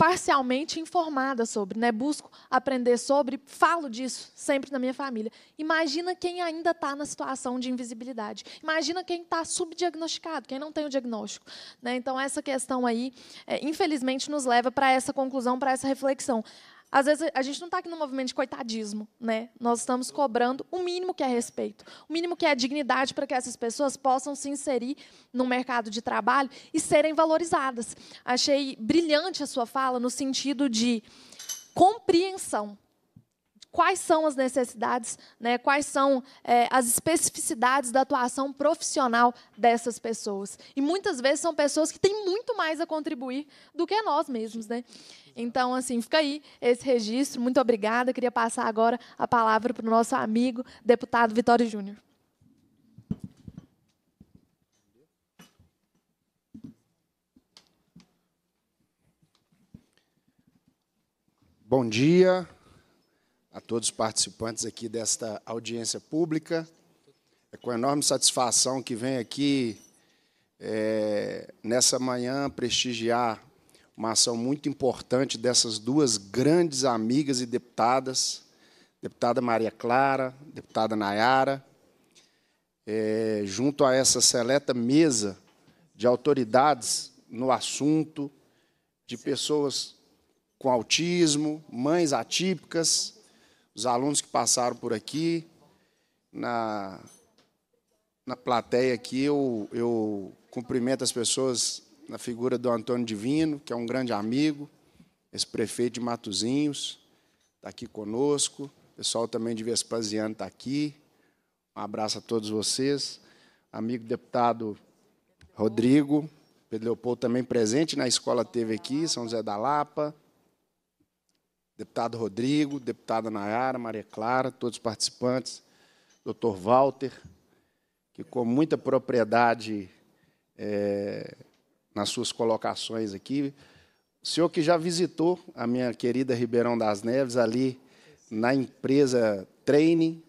parcialmente informada sobre, né? Busco aprender sobre, falo disso sempre na minha família. Imagina quem ainda está na situação de invisibilidade. Imagina quem está subdiagnosticado, quem não tem o diagnóstico. Né? Então essa questão aí, é, infelizmente, nos leva para essa conclusão, para essa reflexão. Às vezes a gente não está aqui no movimento de coitadismo, né? Nós estamos cobrando o mínimo que é respeito, o mínimo que é dignidade para que essas pessoas possam se inserir no mercado de trabalho e serem valorizadas. Achei brilhante a sua fala no sentido de compreensão quais são as necessidades, né, quais são é, as especificidades da atuação profissional dessas pessoas. E muitas vezes são pessoas que têm muito mais a contribuir do que nós mesmos. Né? Então, assim, fica aí esse registro. Muito obrigada. Eu queria passar agora a palavra para o nosso amigo, deputado Vitório Júnior. Bom dia a todos os participantes aqui desta audiência pública. É com enorme satisfação que venho aqui é, nessa manhã prestigiar uma ação muito importante dessas duas grandes amigas e deputadas, deputada Maria Clara, deputada Nayara, é, junto a essa seleta mesa de autoridades no assunto, de pessoas com autismo, mães atípicas, os alunos que passaram por aqui. Na, na plateia aqui, eu, eu cumprimento as pessoas na figura do Antônio Divino, que é um grande amigo, esse prefeito de Matozinhos, está aqui conosco. O pessoal também de Vespasiano está aqui. Um abraço a todos vocês. Amigo deputado Rodrigo, Pedro Leopoldo também presente na escola teve aqui, São José da Lapa. Deputado Rodrigo, deputada Nayara, Maria Clara, todos os participantes, doutor Walter, que com muita propriedade é, nas suas colocações aqui. O senhor que já visitou a minha querida Ribeirão das Neves, ali na empresa Training,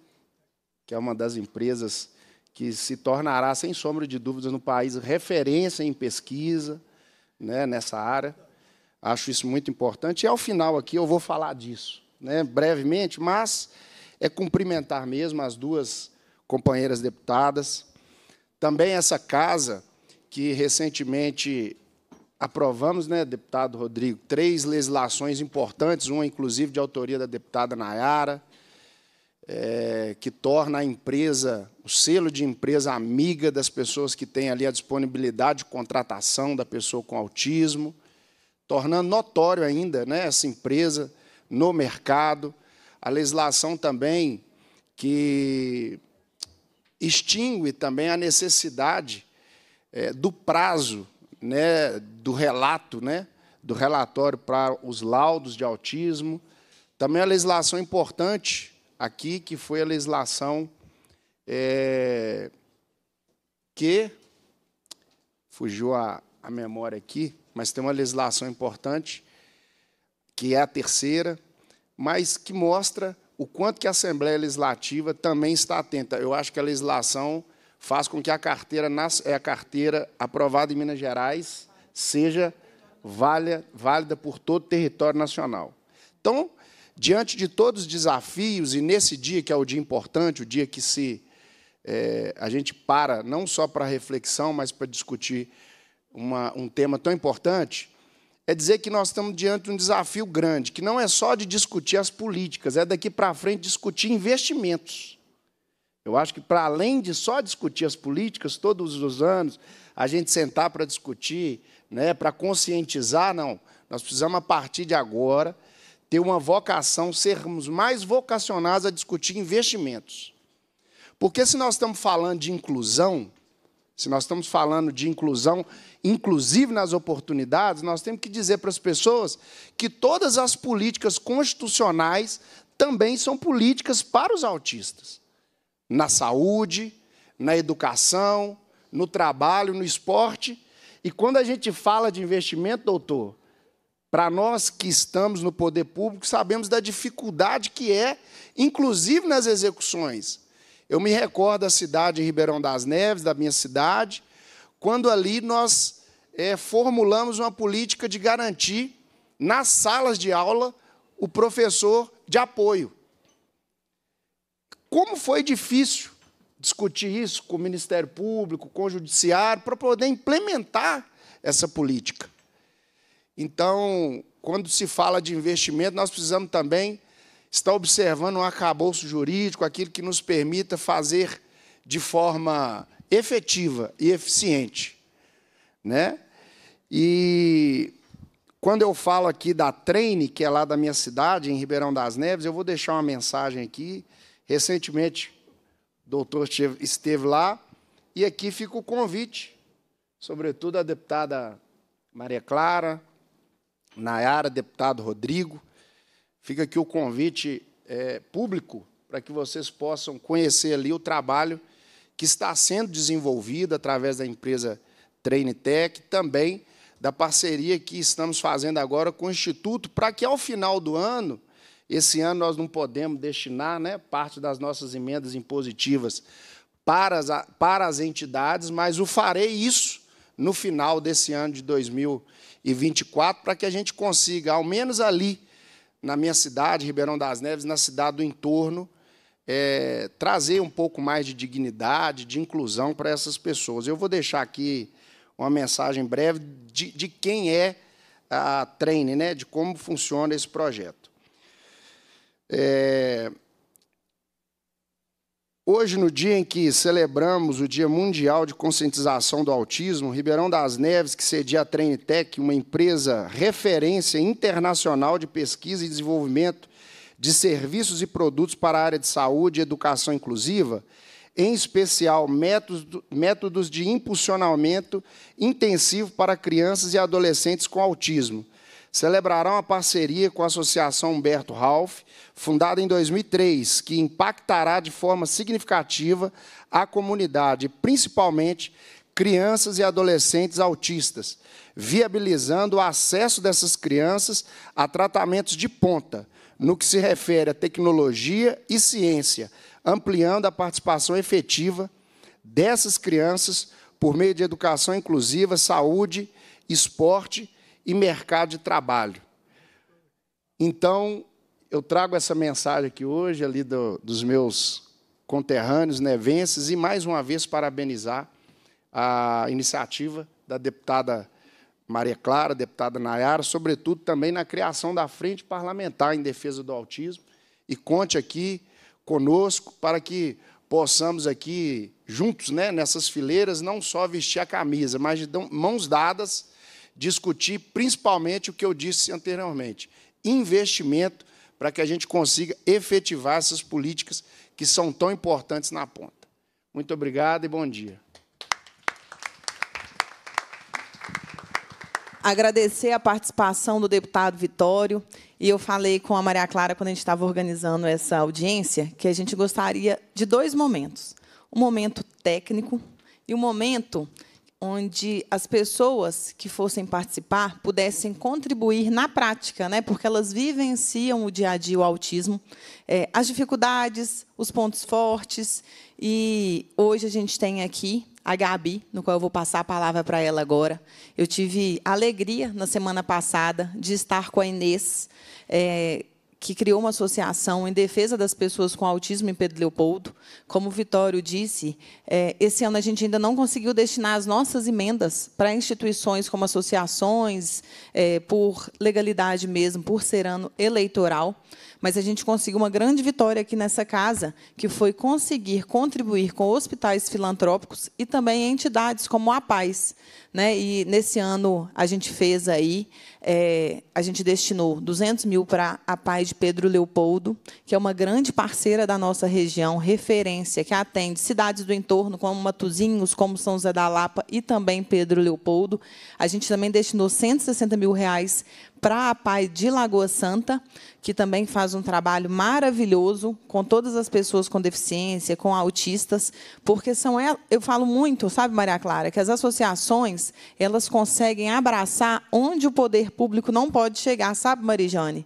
que é uma das empresas que se tornará, sem sombra de dúvidas, no país referência em pesquisa né, nessa área. Acho isso muito importante. E ao final aqui eu vou falar disso, né, brevemente, mas é cumprimentar mesmo as duas companheiras deputadas. Também essa casa que recentemente aprovamos, né, deputado Rodrigo, três legislações importantes, uma inclusive de autoria da deputada Nayara, é, que torna a empresa, o selo de empresa amiga das pessoas que têm ali a disponibilidade de contratação da pessoa com autismo, tornando notório ainda né, essa empresa no mercado. A legislação também que extingue também a necessidade é, do prazo né, do relato, né, do relatório para os laudos de autismo. Também a legislação importante aqui, que foi a legislação é, que fugiu a, a memória aqui, mas tem uma legislação importante, que é a terceira, mas que mostra o quanto que a Assembleia Legislativa também está atenta. Eu acho que a legislação faz com que a carteira, é a carteira aprovada em Minas Gerais seja válida, válida por todo o território nacional. Então, diante de todos os desafios, e nesse dia que é o dia importante, o dia que se é, a gente para não só para reflexão, mas para discutir uma, um tema tão importante, é dizer que nós estamos diante de um desafio grande, que não é só de discutir as políticas, é daqui para frente discutir investimentos. Eu acho que, para além de só discutir as políticas todos os anos, a gente sentar para discutir, né, para conscientizar, não. Nós precisamos, a partir de agora, ter uma vocação, sermos mais vocacionados a discutir investimentos. Porque se nós estamos falando de inclusão, se nós estamos falando de inclusão, inclusive nas oportunidades, nós temos que dizer para as pessoas que todas as políticas constitucionais também são políticas para os autistas na saúde, na educação, no trabalho, no esporte. E quando a gente fala de investimento, doutor, para nós que estamos no poder público, sabemos da dificuldade que é, inclusive nas execuções. Eu me recordo da cidade de Ribeirão das Neves, da minha cidade, quando ali nós é, formulamos uma política de garantir, nas salas de aula, o professor de apoio como foi difícil discutir isso com o Ministério Público, com o Judiciário, para poder implementar essa política. Então, quando se fala de investimento, nós precisamos também estar observando um arcabouço jurídico, aquilo que nos permita fazer de forma efetiva e eficiente. Né? E quando eu falo aqui da Treine, que é lá da minha cidade, em Ribeirão das Neves, eu vou deixar uma mensagem aqui Recentemente, o doutor esteve lá e aqui fica o convite, sobretudo a deputada Maria Clara, Nayara, deputado Rodrigo. Fica aqui o convite é, público para que vocês possam conhecer ali o trabalho que está sendo desenvolvido através da empresa Trainitech, também da parceria que estamos fazendo agora com o Instituto, para que ao final do ano esse ano nós não podemos destinar né, parte das nossas emendas impositivas para as, para as entidades, mas o farei isso no final desse ano de 2024, para que a gente consiga, ao menos ali, na minha cidade, Ribeirão das Neves, na cidade do entorno, é, trazer um pouco mais de dignidade, de inclusão para essas pessoas. Eu vou deixar aqui uma mensagem breve de, de quem é a Treine, né, de como funciona esse projeto. É... Hoje, no dia em que celebramos o Dia Mundial de Conscientização do Autismo, Ribeirão das Neves, que cedia a Trainitec, uma empresa referência internacional de pesquisa e desenvolvimento de serviços e produtos para a área de saúde e educação inclusiva, em especial métodos de impulsionamento intensivo para crianças e adolescentes com autismo, celebrarão a parceria com a Associação Humberto Ralph, fundada em 2003, que impactará de forma significativa a comunidade, principalmente crianças e adolescentes autistas, viabilizando o acesso dessas crianças a tratamentos de ponta no que se refere a tecnologia e ciência, ampliando a participação efetiva dessas crianças por meio de educação inclusiva, saúde, esporte e mercado de trabalho. Então, eu trago essa mensagem aqui hoje, ali do, dos meus conterrâneos nevenses, e mais uma vez parabenizar a iniciativa da deputada Maria Clara, deputada Nayara, sobretudo também na criação da Frente Parlamentar em Defesa do Autismo. E conte aqui conosco para que possamos aqui, juntos, né, nessas fileiras, não só vestir a camisa, mas de mãos dadas discutir principalmente o que eu disse anteriormente: investimento para que a gente consiga efetivar essas políticas que são tão importantes na ponta. Muito obrigado e bom dia. agradecer a participação do deputado Vitório. E eu falei com a Maria Clara, quando a gente estava organizando essa audiência, que a gente gostaria de dois momentos: um momento técnico e um momento onde as pessoas que fossem participar pudessem contribuir na prática, né? porque elas vivenciam o dia a dia o autismo, é, as dificuldades, os pontos fortes. E hoje a gente tem aqui a Gabi, no qual eu vou passar a palavra para ela agora. Eu tive alegria na semana passada de estar com a Inês. É, que criou uma associação em defesa das pessoas com autismo em Pedro Leopoldo. Como o Vitório disse, é, esse ano a gente ainda não conseguiu destinar as nossas emendas para instituições como associações, é, por legalidade mesmo, por ser ano eleitoral mas a gente conseguiu uma grande vitória aqui nessa casa, que foi conseguir contribuir com hospitais filantrópicos e também entidades como a Paz. Né? E nesse ano a gente fez aí, é, a gente destinou 200 mil para a Paz de Pedro Leopoldo, que é uma grande parceira da nossa região, referência, que atende cidades do entorno, como Matuzinhos, como São José da Lapa e também Pedro Leopoldo. A gente também destinou 160 mil reais para a PAI de Lagoa Santa, que também faz um trabalho maravilhoso com todas as pessoas com deficiência, com autistas, porque são eu falo muito, sabe, Maria Clara, que as associações, elas conseguem abraçar onde o poder público não pode chegar, sabe, Marijane?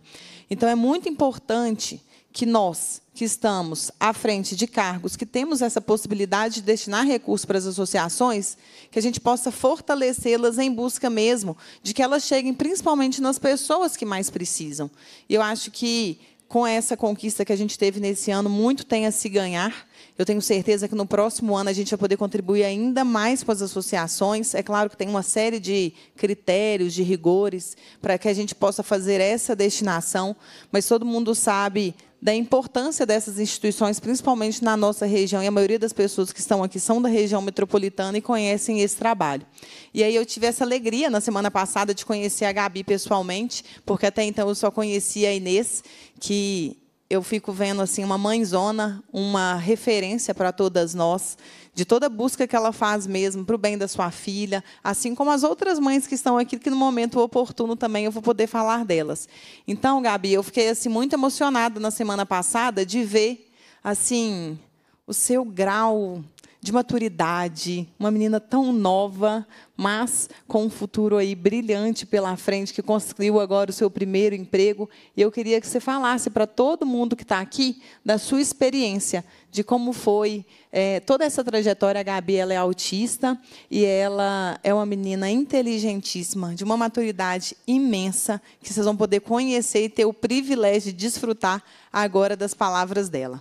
Então é muito importante que nós, que estamos à frente de cargos, que temos essa possibilidade de destinar recursos para as associações, que a gente possa fortalecê-las em busca mesmo de que elas cheguem principalmente nas pessoas que mais precisam. E eu acho que com essa conquista que a gente teve nesse ano, muito tem a se ganhar. Eu tenho certeza que no próximo ano a gente vai poder contribuir ainda mais com as associações. É claro que tem uma série de critérios, de rigores, para que a gente possa fazer essa destinação, mas todo mundo sabe da importância dessas instituições, principalmente na nossa região, e a maioria das pessoas que estão aqui são da região metropolitana e conhecem esse trabalho. E aí eu tive essa alegria na semana passada de conhecer a Gabi pessoalmente, porque até então eu só conhecia a Inês, que eu fico vendo assim uma mãezona, uma referência para todas nós de toda a busca que ela faz mesmo para o bem da sua filha, assim como as outras mães que estão aqui, que no momento oportuno também eu vou poder falar delas. Então, Gabi, eu fiquei assim muito emocionada na semana passada de ver assim o seu grau de maturidade, uma menina tão nova, mas com um futuro aí brilhante pela frente, que conseguiu agora o seu primeiro emprego. E eu queria que você falasse para todo mundo que está aqui da sua experiência, de como foi é, toda essa trajetória. A Gabi ela é autista e ela é uma menina inteligentíssima, de uma maturidade imensa, que vocês vão poder conhecer e ter o privilégio de desfrutar agora das palavras dela.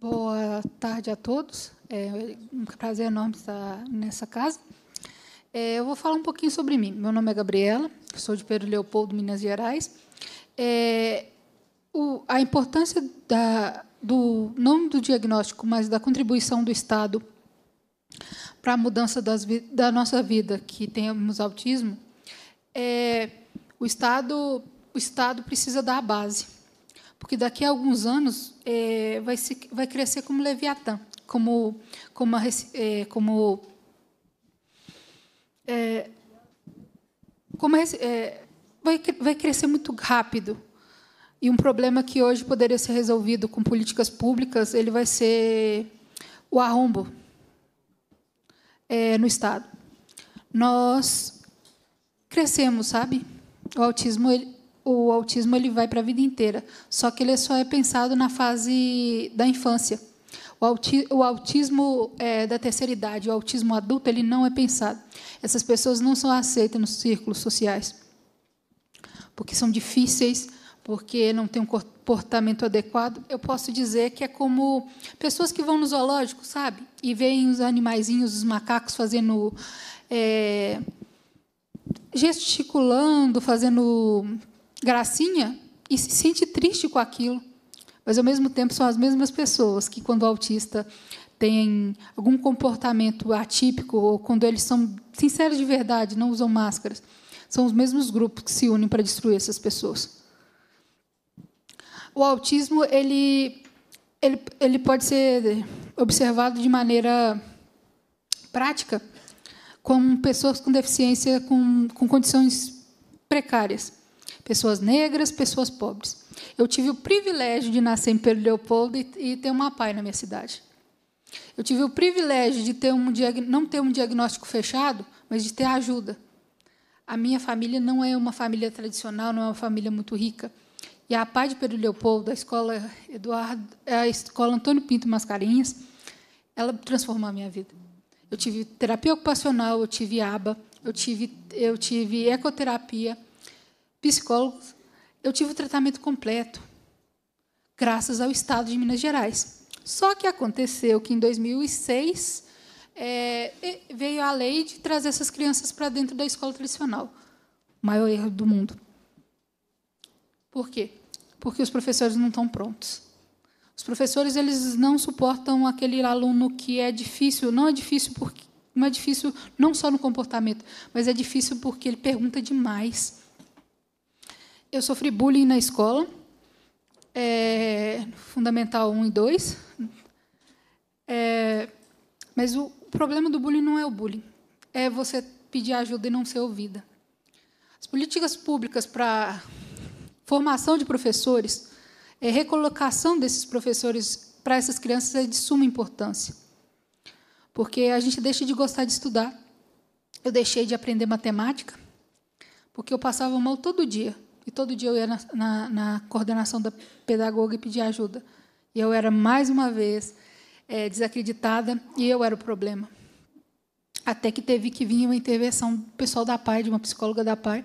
Boa tarde a todos. É um prazer enorme estar nessa casa. É, eu vou falar um pouquinho sobre mim. Meu nome é Gabriela, sou de Pedro Leopoldo, Minas Gerais. É, o, a importância da, do não do diagnóstico, mas da contribuição do Estado para a mudança das, da nossa vida, que temos autismo, é, o Estado o Estado precisa dar a base porque daqui a alguns anos é, vai, se, vai crescer como Leviatã, como, como, a, é, como, é, como a, é, vai, vai crescer muito rápido. E um problema que hoje poderia ser resolvido com políticas públicas, ele vai ser o arrombo é, no Estado. Nós crescemos, sabe? O autismo ele, o autismo ele vai para a vida inteira, só que ele só é pensado na fase da infância. O, auti o autismo é, da terceira idade, o autismo adulto, ele não é pensado. Essas pessoas não são aceitas nos círculos sociais, porque são difíceis, porque não têm um comportamento adequado. Eu posso dizer que é como pessoas que vão no zoológico, sabe? E veem os animaizinhos, os macacos fazendo... É, gesticulando, fazendo gracinha e se sente triste com aquilo. Mas, ao mesmo tempo, são as mesmas pessoas que, quando o autista tem algum comportamento atípico, ou quando eles são sinceros de verdade, não usam máscaras, são os mesmos grupos que se unem para destruir essas pessoas. O autismo ele, ele, ele pode ser observado de maneira prática com pessoas com deficiência, com, com condições precárias pessoas negras, pessoas pobres. Eu tive o privilégio de nascer em Pedro Leopoldo e, ter uma pai na minha cidade. Eu tive o privilégio de ter um não ter um diagnóstico fechado, mas de ter ajuda. A minha família não é uma família tradicional, não é uma família muito rica. E a pai de Pedro Leopoldo, a escola Eduardo, é a escola Antônio Pinto Mascarinhas, ela transformou a minha vida. Eu tive terapia ocupacional, eu tive aba, eu tive eu tive ecoterapia, psicólogos, eu tive o tratamento completo, graças ao Estado de Minas Gerais. Só que aconteceu que, em 2006, é, eh, veio a lei de trazer essas crianças para dentro da escola tradicional. O maior erro do mundo. Por quê? Porque os professores não estão prontos. Os professores eles não suportam aquele aluno que é difícil. Não é difícil porque não é difícil não só no comportamento, mas é difícil porque ele pergunta demais. Eu sofri bullying na escola, é, Fundamental 1 e 2. É, mas o problema do bullying não é o bullying, é você pedir ajuda e não ser ouvida. As políticas públicas para formação de professores, é, recolocação desses professores para essas crianças é de suma importância. Porque a gente deixa de gostar de estudar. Eu deixei de aprender matemática, porque eu passava mal todo dia. E todo dia eu ia na, na, na coordenação da pedagoga e pedia ajuda. E eu era, mais uma vez, é, desacreditada e eu era o problema. Até que teve que vir uma intervenção do pessoal da PAI, de uma psicóloga da PAI.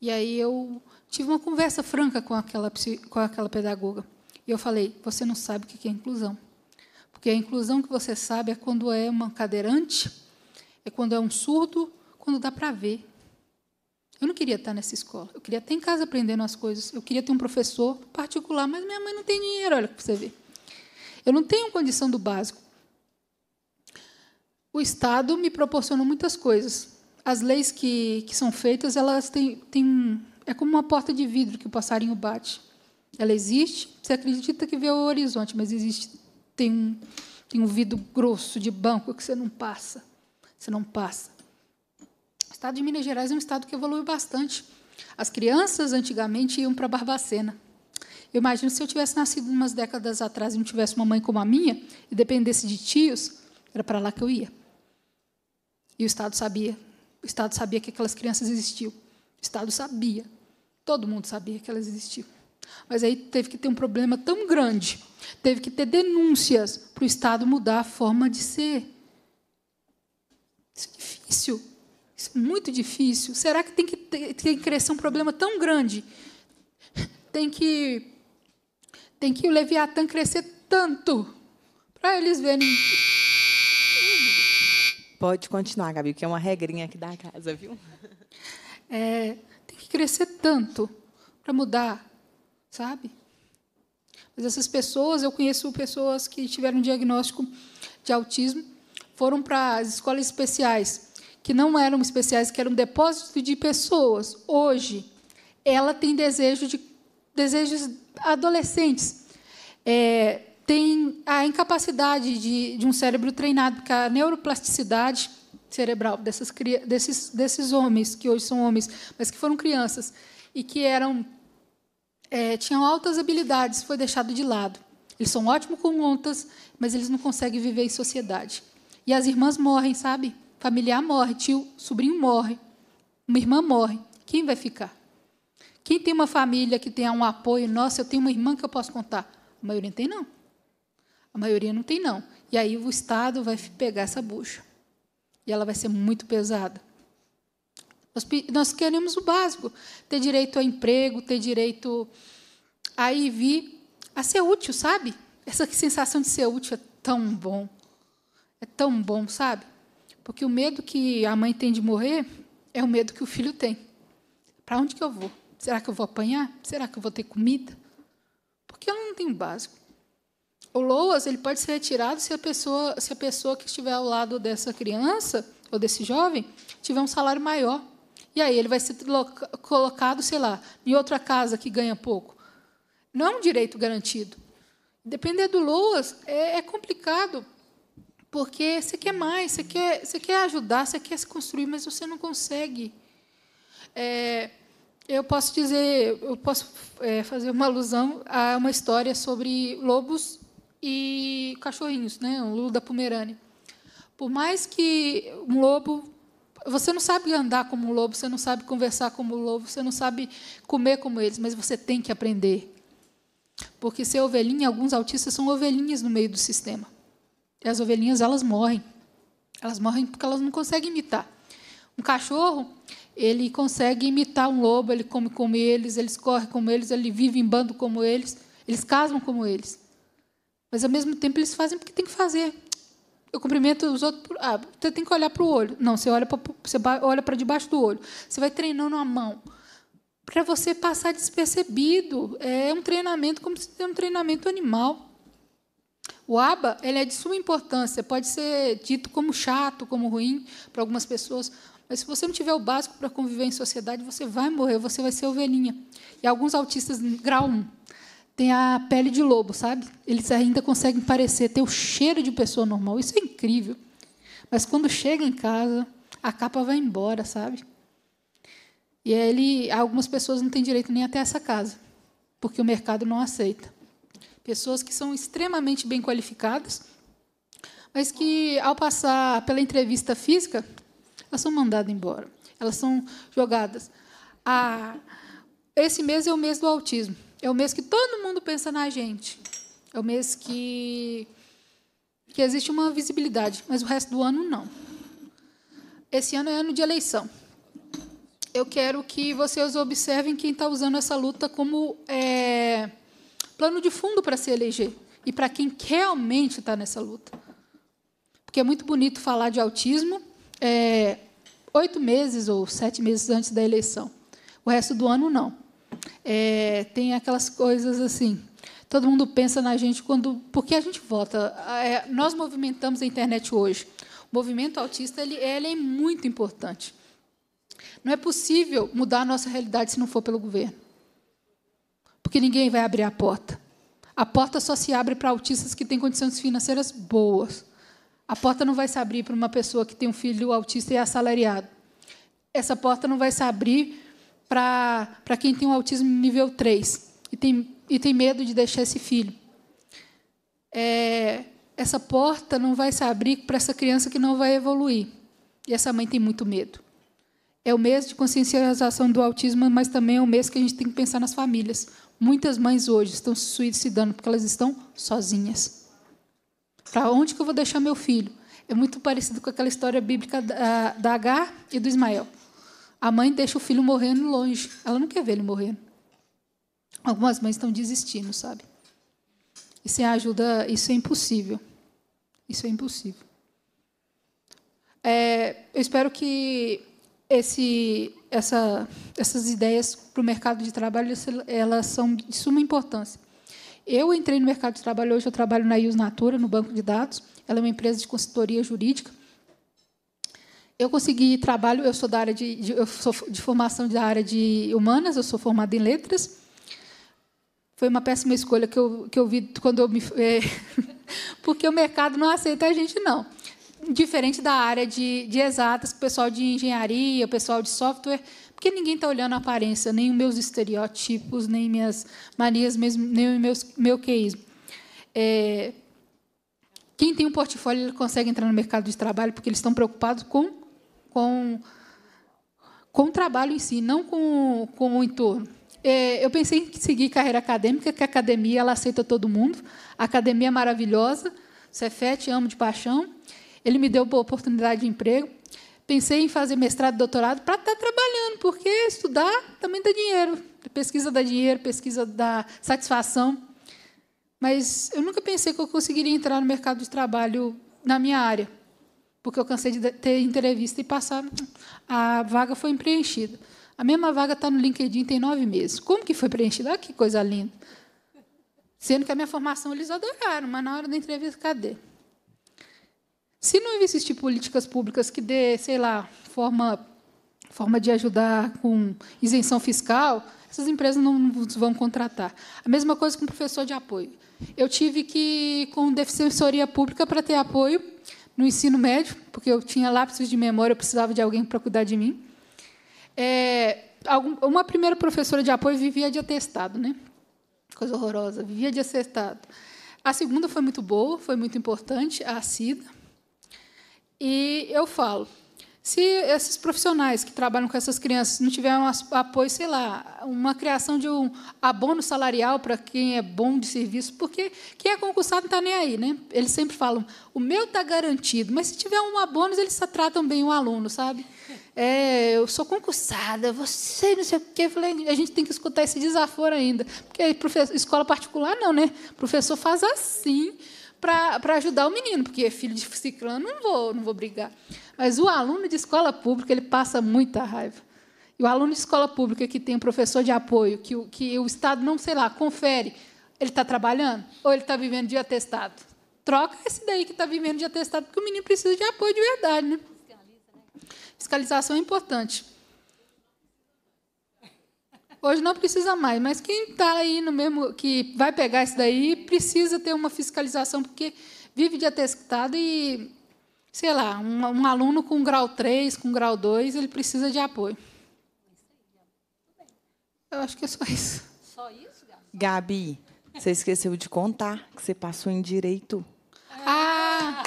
E aí eu tive uma conversa franca com aquela, com aquela pedagoga. E eu falei: você não sabe o que é inclusão. Porque a inclusão que você sabe é quando é uma cadeirante, é quando é um surdo, quando dá para ver. Eu não queria estar nessa escola. Eu queria estar em casa aprendendo as coisas. Eu queria ter um professor particular, mas minha mãe não tem dinheiro, olha para você ver. Eu não tenho condição do básico. O Estado me proporcionou muitas coisas. As leis que, que são feitas, elas têm, têm. É como uma porta de vidro que o passarinho bate. Ela existe, você acredita que vê o horizonte, mas existe. Tem um, tem um vidro grosso de banco que você não passa. Você não passa estado de Minas Gerais é um estado que evoluiu bastante. As crianças antigamente iam para Barbacena. Eu imagino se eu tivesse nascido umas décadas atrás e não tivesse uma mãe como a minha, e dependesse de tios, era para lá que eu ia. E o Estado sabia. O Estado sabia que aquelas crianças existiam. O Estado sabia. Todo mundo sabia que elas existiam. Mas aí teve que ter um problema tão grande, teve que ter denúncias para o Estado mudar a forma de ser. Isso é difícil. Isso é muito difícil. Será que tem que, tem que crescer um problema tão grande? Tem que, tem que o Leviatã crescer tanto para eles verem. Pode continuar, Gabi, que é uma regrinha aqui da casa, viu? É, tem que crescer tanto para mudar, sabe? Mas essas pessoas, eu conheço pessoas que tiveram um diagnóstico de autismo, foram para as escolas especiais que não eram especiais, que eram depósito de pessoas. Hoje, ela tem desejo de desejos adolescentes. É, tem a incapacidade de, de um cérebro treinado, porque a neuroplasticidade cerebral dessas, desses, desses homens, que hoje são homens, mas que foram crianças e que eram é, tinham altas habilidades, foi deixado de lado. Eles são ótimos com contas, mas eles não conseguem viver em sociedade. E as irmãs morrem, sabe? familiar morre, tio, sobrinho morre, uma irmã morre, quem vai ficar? Quem tem uma família que tenha um apoio, nossa, eu tenho uma irmã que eu posso contar? A maioria não tem, não. A maioria não tem, não. E aí o Estado vai pegar essa bucha. E ela vai ser muito pesada. Nós, nós queremos o básico: ter direito a emprego, ter direito a ir vir, a ser útil, sabe? Essa sensação de ser útil é tão bom. É tão bom, sabe? Porque o medo que a mãe tem de morrer é o medo que o filho tem. Para onde que eu vou? Será que eu vou apanhar? Será que eu vou ter comida? Porque eu não tenho básico. O LOAS ele pode ser retirado se a pessoa, se a pessoa que estiver ao lado dessa criança ou desse jovem tiver um salário maior. E aí ele vai ser colocado, sei lá, em outra casa que ganha pouco. Não é um direito garantido. Depender do LOAS é, é complicado, porque você quer mais, você quer, você quer ajudar, você quer se construir, mas você não consegue. É, eu posso dizer, eu posso é, fazer uma alusão a uma história sobre lobos e cachorrinhos, né? O lobo da Pomerânia. Por mais que um lobo você não sabe andar como um lobo, você não sabe conversar como um lobo, você não sabe comer como eles, mas você tem que aprender. Porque ser ovelhinha, alguns autistas são ovelhinhas no meio do sistema. E as ovelhinhas, elas morrem. Elas morrem porque elas não conseguem imitar. Um cachorro, ele consegue imitar um lobo, ele come como eles, eles correm como eles, ele vive em bando como eles, eles casam como eles. Mas, ao mesmo tempo, eles fazem porque tem que fazer. Eu cumprimento os outros. Por... Ah, você tem que olhar para o olho. Não, você olha para você olha para debaixo do olho. Você vai treinando a mão para você passar despercebido. É um treinamento como se fosse um treinamento animal. O aba ele é de suma importância, pode ser dito como chato, como ruim para algumas pessoas, mas se você não tiver o básico para conviver em sociedade, você vai morrer, você vai ser ovelhinha. E alguns autistas grau 1 têm a pele de lobo, sabe? Eles ainda conseguem parecer, ter o cheiro de pessoa normal. Isso é incrível. Mas quando chega em casa, a capa vai embora, sabe? E ele, algumas pessoas não têm direito nem até essa casa, porque o mercado não aceita pessoas que são extremamente bem qualificadas, mas que, ao passar pela entrevista física, elas são mandadas embora, elas são jogadas. Ah, esse mês é o mês do autismo, é o mês que todo mundo pensa na gente, é o mês que, que existe uma visibilidade, mas o resto do ano não. Esse ano é ano de eleição. Eu quero que vocês observem quem está usando essa luta como. É, plano de fundo para se eleger e para quem realmente está nessa luta. Porque é muito bonito falar de autismo é, oito meses ou sete meses antes da eleição. O resto do ano, não. É, tem aquelas coisas assim. Todo mundo pensa na gente quando. Porque a gente vota. É, nós movimentamos a internet hoje. O movimento autista ele, ele é muito importante. Não é possível mudar a nossa realidade se não for pelo governo porque ninguém vai abrir a porta. A porta só se abre para autistas que têm condições financeiras boas. A porta não vai se abrir para uma pessoa que tem um filho autista e é assalariado. Essa porta não vai se abrir para, para quem tem um autismo nível 3 e tem, e tem medo de deixar esse filho. É, essa porta não vai se abrir para essa criança que não vai evoluir. E essa mãe tem muito medo. É o mês de consciencialização do autismo, mas também é o mês que a gente tem que pensar nas famílias. Muitas mães hoje estão se suicidando porque elas estão sozinhas. Para onde que eu vou deixar meu filho? É muito parecido com aquela história bíblica da, da e do Ismael. A mãe deixa o filho morrendo longe. Ela não quer ver ele morrendo. Algumas mães estão desistindo, sabe? E sem é ajuda, isso é impossível. Isso é impossível. É, eu espero que esse essa, essas ideias para o mercado de trabalho elas são de suma importância. Eu entrei no mercado de trabalho hoje, eu trabalho na IUS Natura, no banco de dados. Ela é uma empresa de consultoria jurídica. Eu consegui trabalho, eu sou da área de, de eu sou de formação da área de humanas, eu sou formada em letras. Foi uma péssima escolha que eu, que eu vi quando eu me é, porque o mercado não aceita a gente não diferente da área de, de exatas, o pessoal de engenharia, o pessoal de software, porque ninguém está olhando a aparência, nem os meus estereótipos, nem minhas manias, nem o meu queísmo. É, quem tem um portfólio ele consegue entrar no mercado de trabalho porque eles estão preocupados com, com, com o trabalho em si, não com, com o entorno. É, eu pensei em seguir carreira acadêmica, que a academia ela aceita todo mundo, a academia é maravilhosa, Cefet, é amo de paixão. Ele me deu oportunidade de emprego. Pensei em fazer mestrado, doutorado para estar tá trabalhando, porque estudar também dá dinheiro. Pesquisa dá dinheiro, pesquisa dá satisfação. Mas eu nunca pensei que eu conseguiria entrar no mercado de trabalho na minha área, porque eu cansei de ter entrevista e passar. A vaga foi preenchida. A mesma vaga está no LinkedIn tem nove meses. Como que foi preenchida? Ah, que coisa linda. Sendo que a minha formação eles adoraram, mas na hora da entrevista, cadê? Se não existir políticas públicas que dê, sei lá, forma, forma de ajudar com isenção fiscal, essas empresas não vão contratar. A mesma coisa com o professor de apoio. Eu tive que ir com defensoria pública para ter apoio no ensino médio, porque eu tinha lapsos de memória, eu precisava de alguém para cuidar de mim. É, uma primeira professora de apoio vivia de atestado, né? Coisa horrorosa, vivia de atestado. A segunda foi muito boa, foi muito importante, a Cida e eu falo, se esses profissionais que trabalham com essas crianças não tiverem um apoio, sei lá, uma criação de um abono salarial para quem é bom de serviço, porque quem é concursado não está nem aí, né? Eles sempre falam, o meu está garantido, mas se tiver um abono, eles tratam bem o aluno, sabe? É, eu sou concursada, você não sei o quê. Falei, a gente tem que escutar esse desaforo ainda. Porque escola particular não, né? O professor faz assim, para ajudar o menino, porque filho de ciclano não vou, não vou brigar. Mas o aluno de escola pública, ele passa muita raiva. E o aluno de escola pública que tem um professor de apoio, que o, que o Estado não, sei lá, confere, ele está trabalhando ou ele está vivendo de atestado? Troca esse daí que está vivendo de atestado, porque o menino precisa de apoio de verdade. Né? Fiscalização é importante. Hoje não precisa mais, mas quem está aí no mesmo que vai pegar isso daí precisa ter uma fiscalização, porque vive de atestado e, sei lá, um, um aluno com grau 3, com grau 2, ele precisa de apoio. Eu acho que é só isso. Só isso, Gabi? Gabi, você esqueceu de contar que você passou em direito. Ah!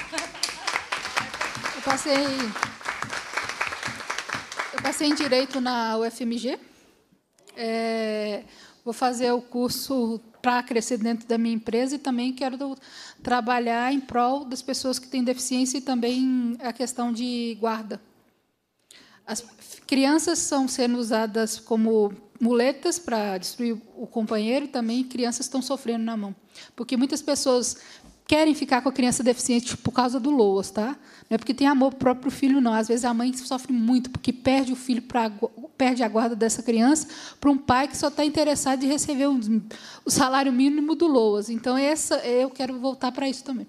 Eu passei. Eu passei em direito na UFMG é, vou fazer o curso para crescer dentro da minha empresa e também quero trabalhar em prol das pessoas que têm deficiência e também a questão de guarda. As crianças são sendo usadas como muletas para destruir o companheiro e também crianças estão sofrendo na mão. Porque muitas pessoas querem ficar com a criança deficiente por causa do LOAS, tá? Não é porque tem amor pro próprio filho, não. Às vezes a mãe sofre muito porque perde o filho para perde a guarda dessa criança para um pai que só está interessado em receber o salário mínimo do LOAS. Então essa eu quero voltar para isso também.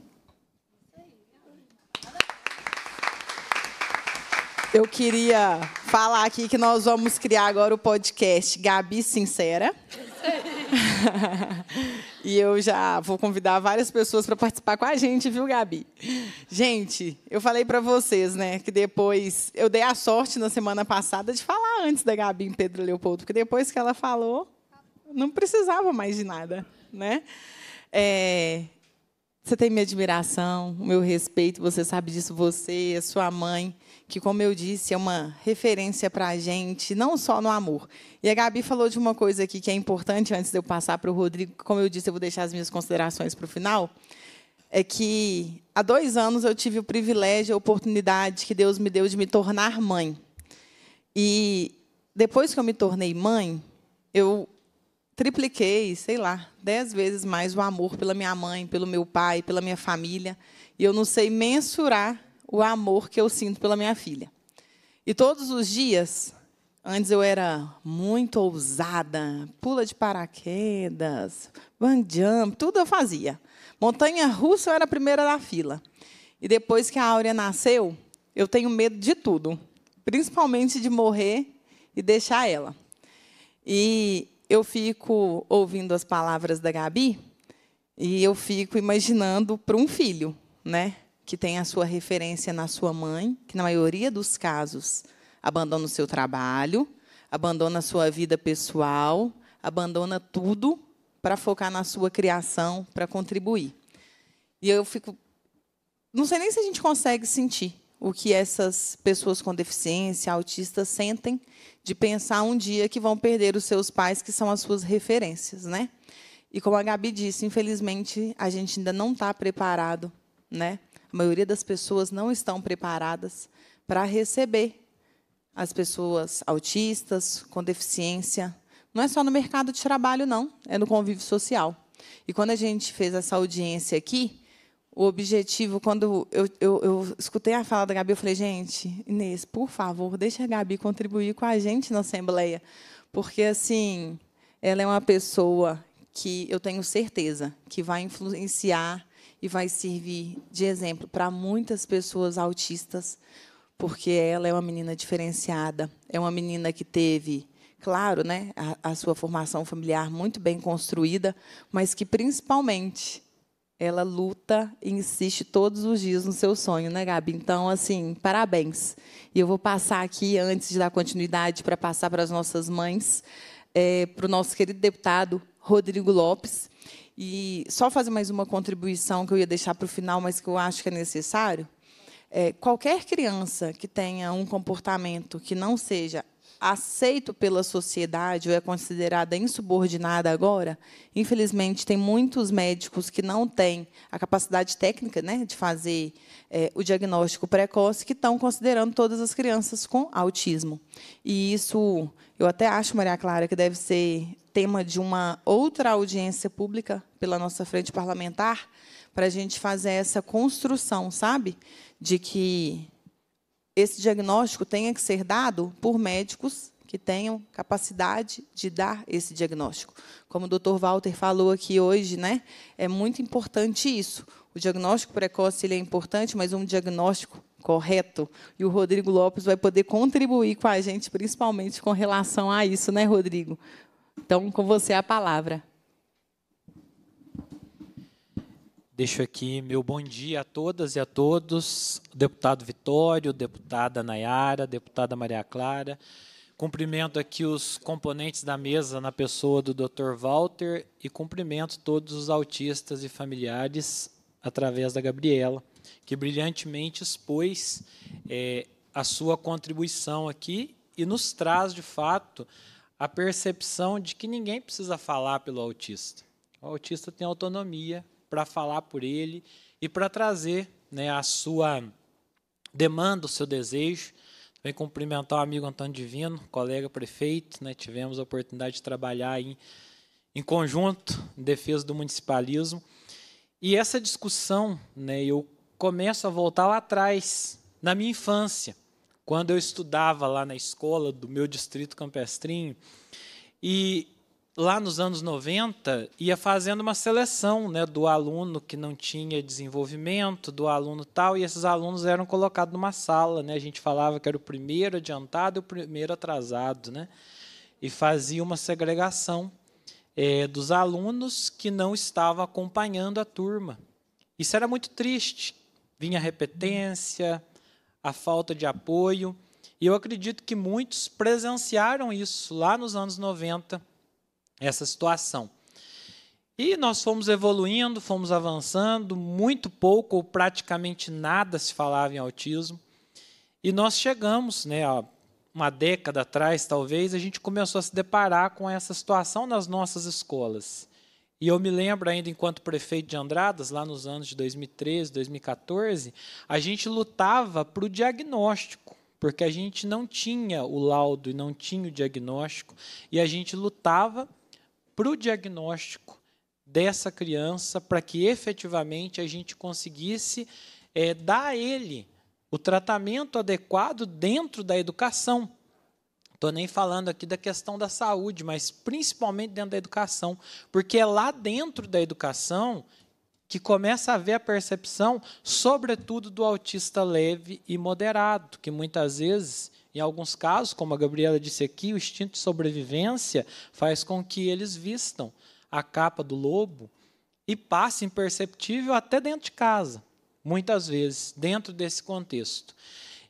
Eu queria falar aqui que nós vamos criar agora o podcast Gabi Sincera. É isso aí. e eu já vou convidar várias pessoas para participar com a gente, viu, Gabi? Gente, eu falei para vocês, né, que depois eu dei a sorte na semana passada de falar antes da Gabi em Pedro Leopoldo, porque depois que ela falou, não precisava mais de nada, né? É, você tem minha admiração, meu respeito, você sabe disso, você, a sua mãe que, como eu disse, é uma referência para a gente, não só no amor. E a Gabi falou de uma coisa aqui que é importante antes de eu passar para o Rodrigo, como eu disse, eu vou deixar as minhas considerações para o final. É que há dois anos eu tive o privilégio, a oportunidade que Deus me deu de me tornar mãe. E depois que eu me tornei mãe, eu tripliquei, sei lá, dez vezes mais o amor pela minha mãe, pelo meu pai, pela minha família. E eu não sei mensurar o amor que eu sinto pela minha filha. E todos os dias, antes eu era muito ousada, pula de paraquedas, bungee jump, tudo eu fazia. Montanha russa eu era a primeira da fila. E depois que a Áurea nasceu, eu tenho medo de tudo, principalmente de morrer e deixar ela. E eu fico ouvindo as palavras da Gabi e eu fico imaginando para um filho, né? que tem a sua referência na sua mãe, que na maioria dos casos abandona o seu trabalho, abandona a sua vida pessoal, abandona tudo para focar na sua criação, para contribuir. E eu fico. Não sei nem se a gente consegue sentir o que essas pessoas com deficiência, autistas, sentem de pensar um dia que vão perder os seus pais, que são as suas referências. Né? E como a Gabi disse, infelizmente, a gente ainda não está preparado né, a maioria das pessoas não estão preparadas para receber as pessoas autistas, com deficiência. Não é só no mercado de trabalho, não, é no convívio social. E quando a gente fez essa audiência aqui, o objetivo, quando eu, eu, eu, escutei a fala da Gabi, eu falei, gente, Inês, por favor, deixa a Gabi contribuir com a gente na Assembleia. Porque, assim, ela é uma pessoa que eu tenho certeza que vai influenciar e vai servir de exemplo para muitas pessoas autistas, porque ela é uma menina diferenciada, é uma menina que teve, claro, né, a, a sua formação familiar muito bem construída, mas que principalmente ela luta e insiste todos os dias no seu sonho, né, Gabi? Então, assim, parabéns. E eu vou passar aqui, antes de dar continuidade, para passar para as nossas mães, é, eh, para o nosso querido deputado Rodrigo Lopes, e só fazer mais uma contribuição que eu ia deixar para o final, mas que eu acho que é necessário. É, qualquer criança que tenha um comportamento que não seja aceito pela sociedade ou é considerada insubordinada agora, infelizmente tem muitos médicos que não têm a capacidade técnica né, de fazer é, o diagnóstico precoce que estão considerando todas as crianças com autismo. E isso eu até acho, Maria Clara, que deve ser tema de uma outra audiência pública pela nossa frente parlamentar para a gente fazer essa construção, sabe, de que esse diagnóstico tenha que ser dado por médicos que tenham capacidade de dar esse diagnóstico. Como o Dr. Walter falou aqui hoje, né, é muito importante isso. O diagnóstico precoce ele é importante, mas um diagnóstico correto. E o Rodrigo Lopes vai poder contribuir com a gente, principalmente com relação a isso, né, Rodrigo? Então, com você a palavra. Deixo aqui meu bom dia a todas e a todos, deputado Vitório, deputada Nayara, deputada Maria Clara. Cumprimento aqui os componentes da mesa na pessoa do Dr. Walter e cumprimento todos os autistas e familiares através da Gabriela, que brilhantemente expôs é, a sua contribuição aqui e nos traz, de fato, a percepção de que ninguém precisa falar pelo autista. O autista tem autonomia para falar por ele e para trazer né, a sua demanda, o seu desejo. Também cumprimentar o amigo Antônio Divino, colega prefeito. Né, tivemos a oportunidade de trabalhar em, em conjunto em defesa do municipalismo. E essa discussão, né, eu começo a voltar lá atrás, na minha infância, quando eu estudava lá na escola do meu distrito campestrinho. E lá nos anos 90, ia fazendo uma seleção né, do aluno que não tinha desenvolvimento, do aluno tal, e esses alunos eram colocados numa sala. Né? A gente falava que era o primeiro adiantado e o primeiro atrasado. Né? E fazia uma segregação é, dos alunos que não estavam acompanhando a turma. Isso era muito triste. Vinha a repetência, a falta de apoio. E eu acredito que muitos presenciaram isso lá nos anos 90 essa situação. E nós fomos evoluindo, fomos avançando, muito pouco ou praticamente nada se falava em autismo. E nós chegamos, né, uma década atrás, talvez, a gente começou a se deparar com essa situação nas nossas escolas. E eu me lembro ainda, enquanto prefeito de Andradas, lá nos anos de 2013, 2014, a gente lutava para o diagnóstico, porque a gente não tinha o laudo e não tinha o diagnóstico, e a gente lutava para o diagnóstico dessa criança, para que efetivamente a gente conseguisse é, dar a ele o tratamento adequado dentro da educação. Estou nem falando aqui da questão da saúde, mas principalmente dentro da educação, porque é lá dentro da educação que começa a haver a percepção, sobretudo do autista leve e moderado, que muitas vezes em alguns casos, como a Gabriela disse aqui, o instinto de sobrevivência faz com que eles vistam a capa do lobo e passe imperceptível até dentro de casa, muitas vezes, dentro desse contexto.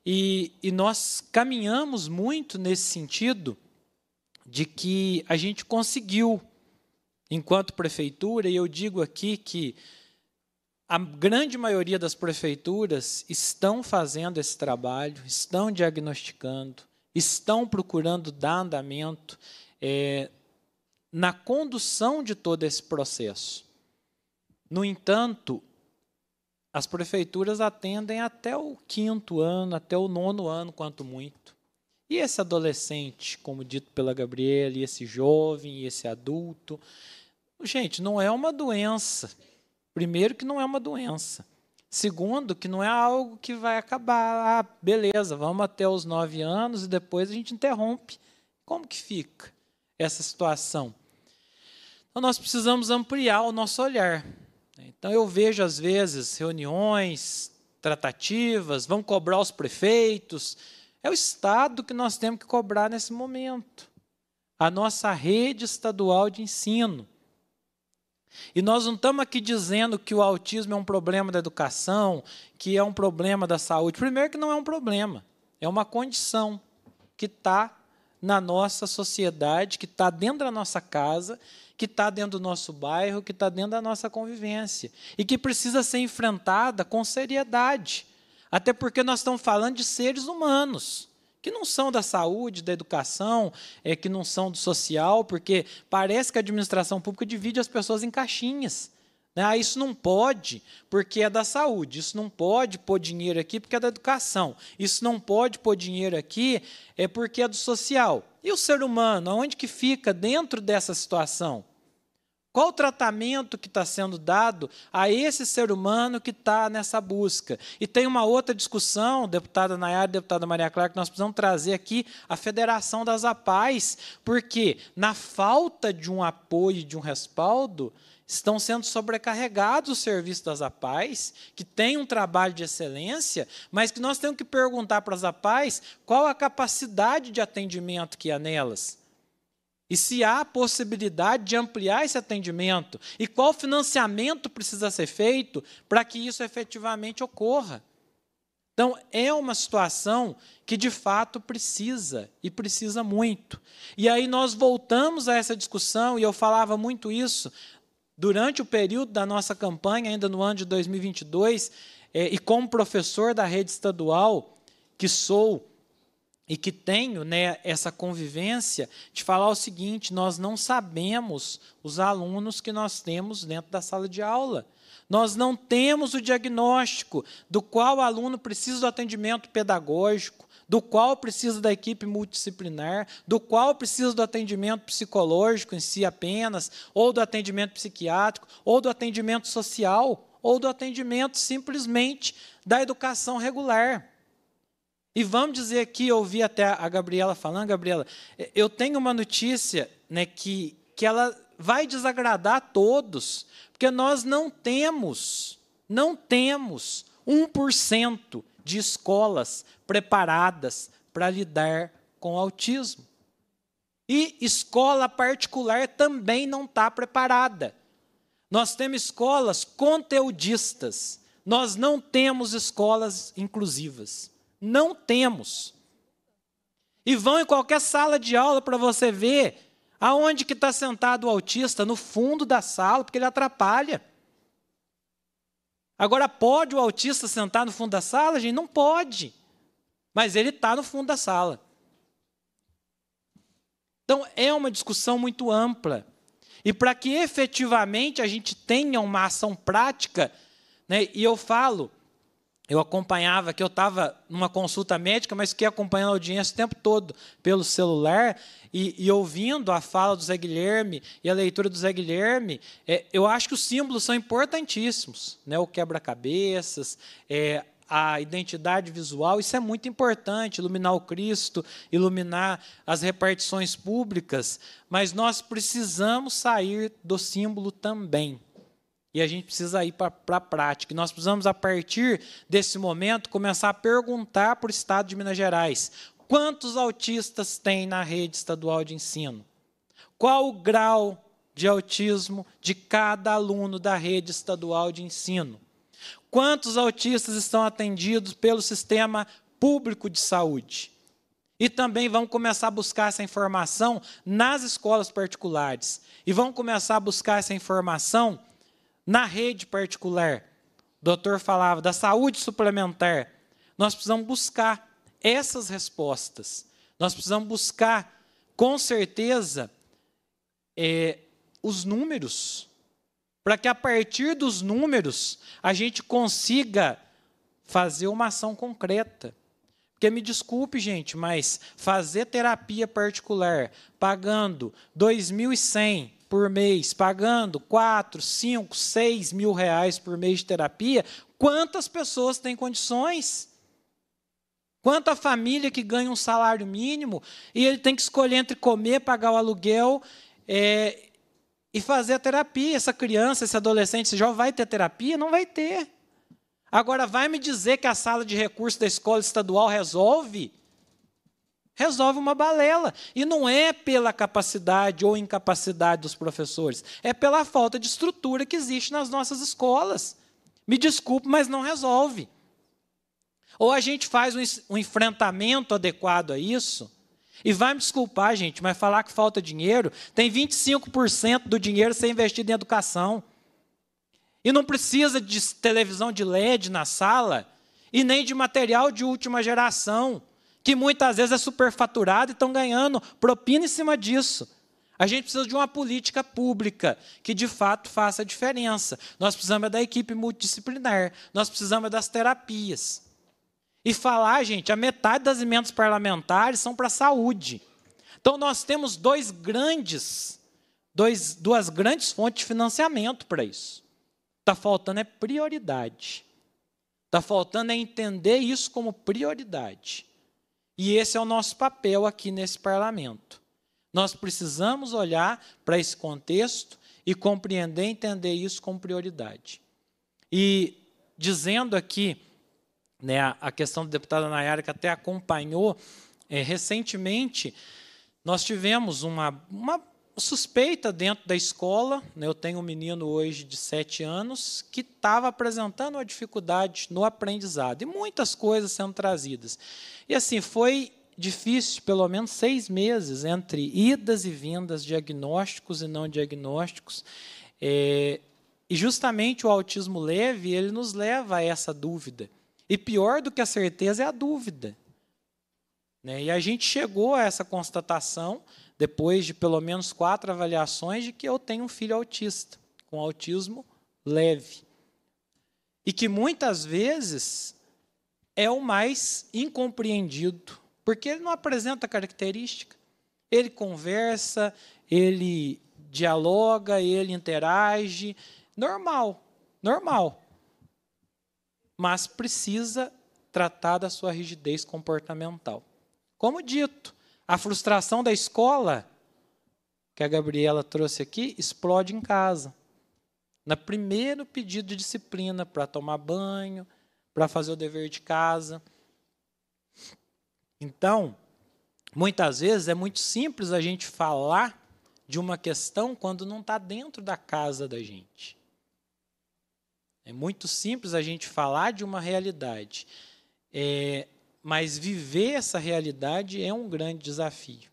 E, e, nós caminhamos muito nesse sentido de que a gente conseguiu, enquanto prefeitura, e eu digo aqui que a grande maioria das prefeituras estão fazendo esse trabalho, estão diagnosticando, estão procurando dar andamento é, na condução de todo esse processo. No entanto, as prefeituras atendem até o quinto ano, até o nono ano, quanto muito. E esse adolescente, como dito pela Gabriela, e esse jovem, e esse adulto, gente, não é uma doença Primeiro, que não é uma doença. Segundo, que não é algo que vai acabar. Ah, beleza, vamos até os nove anos e depois a gente interrompe. Como que fica essa situação? Então, nós precisamos ampliar o nosso olhar. Então, eu vejo, às vezes, reuniões, tratativas, vão cobrar os prefeitos. É o Estado que nós temos que cobrar nesse momento. A nossa rede estadual de ensino. E nós não estamos aqui dizendo que o autismo é um problema da educação, que é um problema da saúde. Primeiro, que não é um problema, é uma condição que está na nossa sociedade, que está dentro da nossa casa, que está dentro do nosso bairro, que está dentro da nossa convivência e que precisa ser enfrentada com seriedade. Até porque nós estamos falando de seres humanos que não são da saúde, da educação, é, que não são do social, porque parece que a administração pública divide as pessoas em caixinhas. Né? Ah, isso não pode, porque é da saúde. Isso não pode pôr dinheiro aqui, porque é da educação. Isso não pode pôr dinheiro aqui, é porque é do social. E o ser humano, aonde que fica dentro dessa situação? Qual o tratamento que está sendo dado a esse ser humano que está nessa busca? E tem uma outra discussão, deputada Nayara e deputada Maria Clara, que nós precisamos trazer aqui a Federação das APAES, porque na falta de um apoio, de um respaldo, estão sendo sobrecarregados os serviços das APAES, que têm um trabalho de excelência, mas que nós temos que perguntar para as APAES qual a capacidade de atendimento que há nelas. E se há possibilidade de ampliar esse atendimento? E qual financiamento precisa ser feito para que isso efetivamente ocorra? Então, é uma situação que de fato precisa, e precisa muito. E aí nós voltamos a essa discussão, e eu falava muito isso durante o período da nossa campanha, ainda no ano de 2022, e eh, como professor da rede estadual que sou, e que tenho né, essa convivência de falar o seguinte: nós não sabemos os alunos que nós temos dentro da sala de aula. Nós não temos o diagnóstico do qual o aluno precisa do atendimento pedagógico, do qual precisa da equipe multidisciplinar, do qual precisa do atendimento psicológico em si apenas, ou do atendimento psiquiátrico, ou do atendimento social, ou do atendimento simplesmente da educação regular. E vamos dizer aqui, eu ouvi até a Gabriela falando, Gabriela, é, eu tenho uma notícia né, que, que ela vai desagradar a todos, porque nós não temos, não temos 1% de escolas preparadas para lidar com autismo. E escola particular também não está preparada. Nós temos escolas conteudistas, nós não temos escolas inclusivas. Não temos. E vão em qualquer sala de aula para você ver aonde que está sentado o autista, no fundo da sala, porque ele atrapalha. Agora, pode o autista sentar no fundo da sala? A gente não pode. Mas ele está no fundo da sala. Então, é uma discussão muito ampla. E para que efetivamente a gente tenha uma ação prática, né, e eu falo, eu acompanhava, que eu estava numa consulta médica, mas que acompanhando a audiência o tempo todo pelo celular e, e ouvindo a fala do Zé Guilherme e a leitura do Zé Guilherme, é, eu acho que os símbolos são importantíssimos. Né? O quebra-cabeças, é, a identidade visual, isso é muito importante, iluminar o Cristo, iluminar as repartições públicas, mas nós precisamos sair do símbolo também. E a gente precisa ir para a prática. Nós precisamos, a partir desse momento, começar a perguntar para o Estado de Minas Gerais: quantos autistas tem na rede estadual de ensino? Qual o grau de autismo de cada aluno da rede estadual de ensino? Quantos autistas estão atendidos pelo sistema público de saúde? E também vão começar a buscar essa informação nas escolas particulares. E vão começar a buscar essa informação na rede particular, o doutor falava da saúde suplementar. Nós precisamos buscar essas respostas. Nós precisamos buscar, com certeza, é, os números, para que a partir dos números a gente consiga fazer uma ação concreta. Porque me desculpe, gente, mas fazer terapia particular pagando 2.100 por mês, pagando 4, 5, 6 mil reais por mês de terapia, quantas pessoas têm condições? Quanta família que ganha um salário mínimo e ele tem que escolher entre comer, pagar o aluguel é, e fazer a terapia. Essa criança, esse adolescente, esse jovem vai ter terapia? Não vai ter. Agora, vai me dizer que a sala de recursos da escola estadual resolve? resolve uma balela. E não é pela capacidade ou incapacidade dos professores, é pela falta de estrutura que existe nas nossas escolas. Me desculpe, mas não resolve. Ou a gente faz um enfrentamento adequado a isso, e vai me desculpar, gente, mas falar que falta dinheiro, tem 25% do dinheiro ser investido em educação. E não precisa de televisão de LED na sala, e nem de material de última geração que muitas vezes é superfaturado e estão ganhando propina em cima disso. A gente precisa de uma política pública que de fato faça a diferença. Nós precisamos é da equipe multidisciplinar, nós precisamos é das terapias. E falar, gente, a metade das emendas parlamentares são para a saúde. Então nós temos dois grandes, dois, duas grandes fontes de financiamento para isso. Está faltando é prioridade. Está faltando é entender isso como prioridade. E esse é o nosso papel aqui nesse parlamento. Nós precisamos olhar para esse contexto e compreender, entender isso com prioridade. E dizendo aqui né, a questão do deputado Nayara, que até acompanhou, é, recentemente nós tivemos uma, uma suspeita dentro da escola. Né? Eu tenho um menino hoje de sete anos que estava apresentando uma dificuldade no aprendizado e muitas coisas sendo trazidas. E assim, foi difícil, pelo menos seis meses, entre idas e vindas, diagnósticos e não diagnósticos. É, e justamente o autismo leve, ele nos leva a essa dúvida. E pior do que a certeza é a dúvida. Né? E a gente chegou a essa constatação depois de pelo menos quatro avaliações, de que eu tenho um filho autista, com autismo leve. E que muitas vezes é o mais incompreendido, porque ele não apresenta característica. Ele conversa, ele dialoga, ele interage, normal, normal. Mas precisa tratar da sua rigidez comportamental. Como dito, a frustração da escola, que a Gabriela trouxe aqui, explode em casa. No primeiro pedido de disciplina para tomar banho, para fazer o dever de casa. Então, muitas vezes é muito simples a gente falar de uma questão quando não está dentro da casa da gente. É muito simples a gente falar de uma realidade. É, mas viver essa realidade é um grande desafio.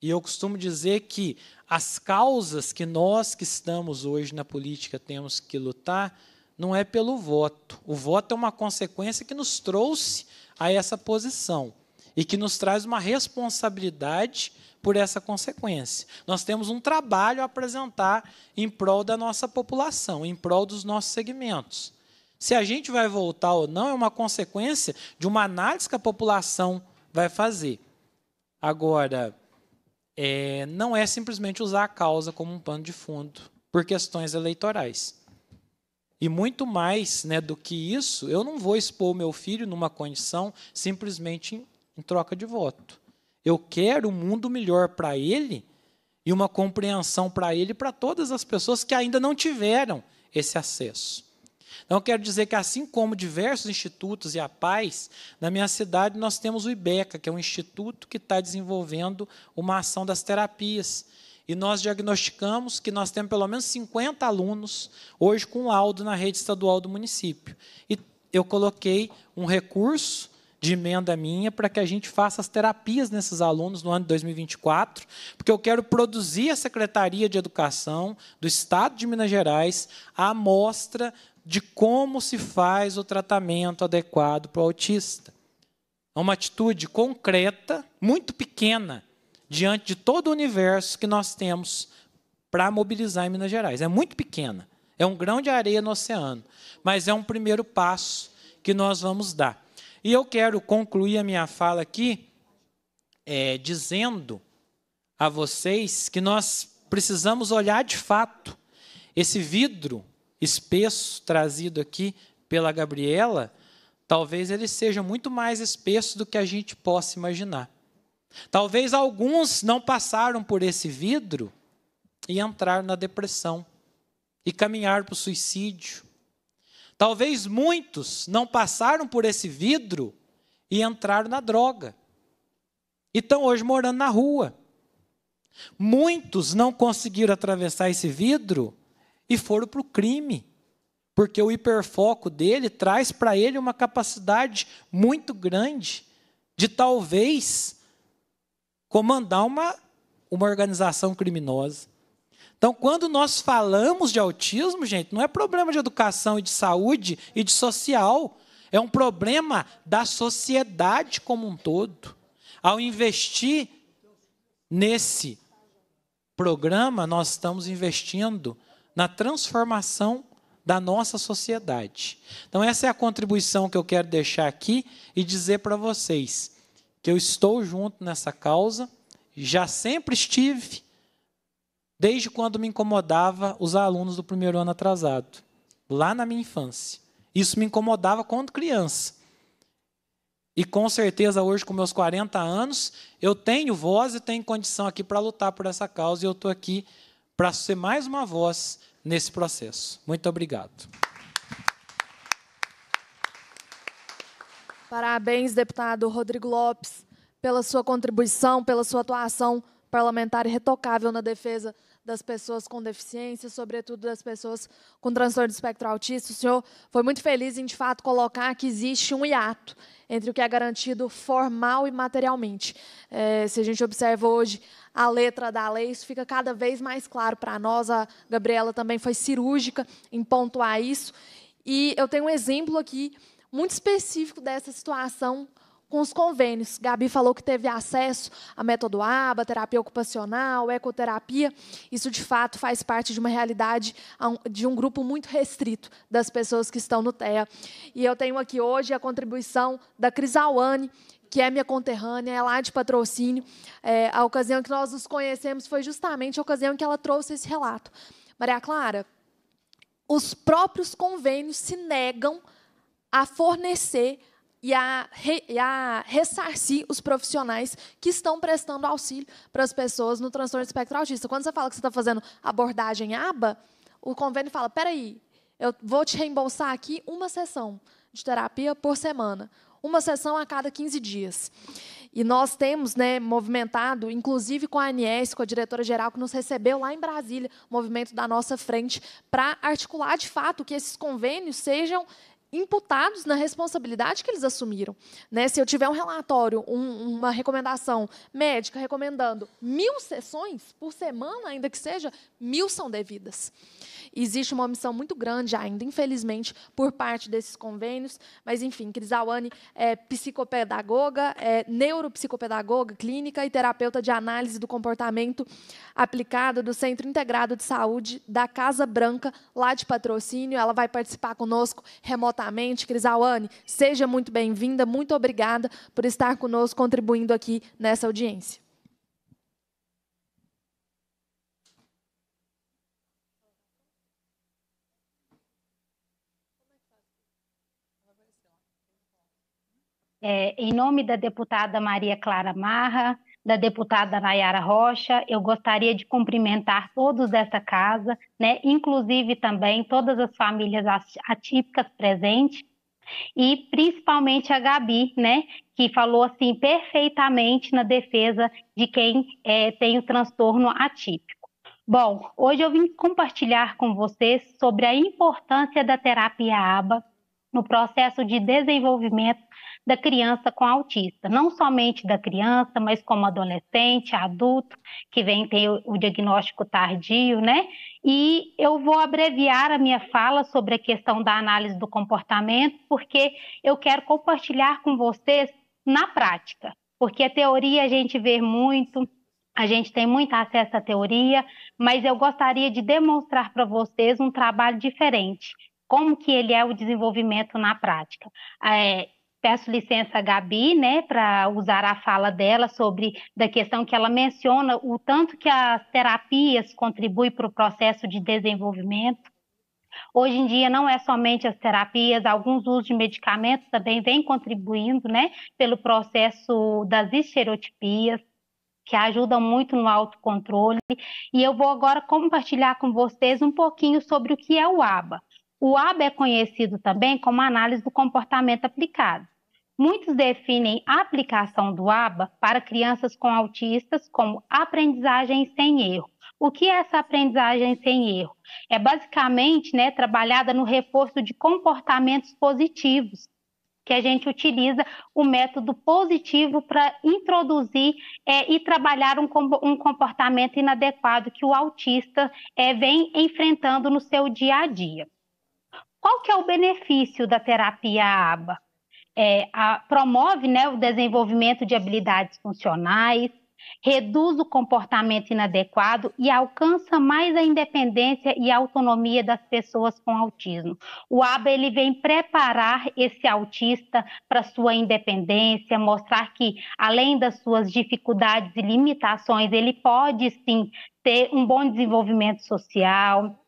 E eu costumo dizer que as causas que nós que estamos hoje na política temos que lutar não é pelo voto. O voto é uma consequência que nos trouxe a essa posição e que nos traz uma responsabilidade por essa consequência. Nós temos um trabalho a apresentar em prol da nossa população, em prol dos nossos segmentos. Se a gente vai voltar ou não é uma consequência de uma análise que a população vai fazer. Agora, é, não é simplesmente usar a causa como um pano de fundo por questões eleitorais. E muito mais né, do que isso, eu não vou expor meu filho numa condição simplesmente em, em troca de voto. Eu quero um mundo melhor para ele e uma compreensão para ele e para todas as pessoas que ainda não tiveram esse acesso. Então, quero dizer que, assim como diversos institutos e a paz, na minha cidade nós temos o IBECA, que é um instituto que está desenvolvendo uma ação das terapias. E nós diagnosticamos que nós temos pelo menos 50 alunos hoje com laudo na rede estadual do município. E eu coloquei um recurso de emenda minha para que a gente faça as terapias nesses alunos no ano de 2024, porque eu quero produzir a Secretaria de Educação do Estado de Minas Gerais a amostra de como se faz o tratamento adequado para o autista. É uma atitude concreta, muito pequena, diante de todo o universo que nós temos para mobilizar em Minas Gerais. É muito pequena. É um grão de areia no oceano, mas é um primeiro passo que nós vamos dar. E eu quero concluir a minha fala aqui é, dizendo a vocês que nós precisamos olhar de fato esse vidro espesso trazido aqui pela Gabriela, talvez ele seja muito mais espesso do que a gente possa imaginar. Talvez alguns não passaram por esse vidro e entraram na depressão e caminharam para o suicídio. Talvez muitos não passaram por esse vidro e entraram na droga. E estão hoje morando na rua. Muitos não conseguiram atravessar esse vidro e foram para o crime. Porque o hiperfoco dele traz para ele uma capacidade muito grande de talvez comandar uma, uma organização criminosa. Então, quando nós falamos de autismo, gente, não é problema de educação e de saúde e de social. É um problema da sociedade como um todo. Ao investir nesse programa, nós estamos investindo na transformação da nossa sociedade. Então, essa é a contribuição que eu quero deixar aqui e dizer para vocês que eu estou junto nessa causa, já sempre estive, desde quando me incomodava os alunos do primeiro ano atrasado, lá na minha infância. Isso me incomodava quando criança. E com certeza, hoje, com meus 40 anos, eu tenho voz e tenho condição aqui para lutar por essa causa, e eu estou aqui para ser mais uma voz nesse processo. Muito obrigado. Parabéns, deputado Rodrigo Lopes, pela sua contribuição, pela sua atuação parlamentar irretocável na defesa das pessoas com deficiência, sobretudo das pessoas com transtorno do espectro autista. O senhor foi muito feliz em, de fato, colocar que existe um hiato entre o que é garantido formal e materialmente. É, se a gente observa hoje a letra da lei, isso fica cada vez mais claro para nós. A Gabriela também foi cirúrgica em pontuar isso. E eu tenho um exemplo aqui muito específico dessa situação com os convênios. Gabi falou que teve acesso a método ABA, terapia ocupacional, ecoterapia. Isso, de fato, faz parte de uma realidade de um grupo muito restrito das pessoas que estão no TEA. E eu tenho aqui hoje a contribuição da Crisalane, que é minha conterrânea, é lá de patrocínio. É, a ocasião que nós nos conhecemos foi justamente a ocasião que ela trouxe esse relato. Maria Clara, os próprios convênios se negam a fornecer e a, re, e a ressarcir os profissionais que estão prestando auxílio para as pessoas no transtorno espectro autista. Quando você fala que você está fazendo abordagem aba, o convênio fala: peraí, eu vou te reembolsar aqui uma sessão de terapia por semana, uma sessão a cada 15 dias. E nós temos né, movimentado, inclusive com a ANS, com a diretora-geral, que nos recebeu lá em Brasília, movimento da nossa frente, para articular de fato que esses convênios sejam imputados na responsabilidade que eles assumiram. Né? Se eu tiver um relatório, um, uma recomendação médica recomendando mil sessões por semana, ainda que seja, mil são devidas. Existe uma omissão muito grande ainda, infelizmente, por parte desses convênios, mas, enfim, Cris Awane é psicopedagoga, é neuropsicopedagoga clínica e terapeuta de análise do comportamento aplicado do Centro Integrado de Saúde da Casa Branca, lá de patrocínio. Ela vai participar conosco remotamente certamente. Crisalane, seja muito bem-vinda, muito obrigada por estar conosco, contribuindo aqui nessa audiência. É, em nome da deputada Maria Clara Marra, da deputada Nayara Rocha. Eu gostaria de cumprimentar todos dessa casa, né, inclusive também todas as famílias atípicas presentes e principalmente a Gabi, né, que falou assim perfeitamente na defesa de quem é, tem o transtorno atípico. Bom, hoje eu vim compartilhar com vocês sobre a importância da terapia ABA no processo de desenvolvimento da criança com autista, não somente da criança, mas como adolescente, adulto, que vem ter o diagnóstico tardio, né? E eu vou abreviar a minha fala sobre a questão da análise do comportamento, porque eu quero compartilhar com vocês na prática, porque a teoria a gente vê muito, a gente tem muito acesso à teoria, mas eu gostaria de demonstrar para vocês um trabalho diferente, como que ele é o desenvolvimento na prática. É, Peço licença, Gabi, né, para usar a fala dela sobre da questão que ela menciona o tanto que as terapias contribuem para o processo de desenvolvimento. Hoje em dia não é somente as terapias, alguns usos de medicamentos também vêm contribuindo, né, pelo processo das estereotipias que ajudam muito no autocontrole. E eu vou agora compartilhar com vocês um pouquinho sobre o que é o ABA. O ABA é conhecido também como análise do comportamento aplicado. Muitos definem a aplicação do ABA para crianças com autistas como aprendizagem sem erro. O que é essa aprendizagem sem erro? É basicamente né, trabalhada no reforço de comportamentos positivos, que a gente utiliza o método positivo para introduzir é, e trabalhar um, um, comportamento inadequado que o autista é, vem enfrentando no seu dia a dia. Qual que é o benefício da terapia ABA? É, a, promove né, o desenvolvimento de habilidades funcionais, reduz o comportamento inadequado e alcança mais a independência e autonomia das pessoas com autismo. O ABA ele vem preparar esse autista para sua independência, mostrar que além das suas dificuldades e limitações, ele pode sim ter um bom desenvolvimento social,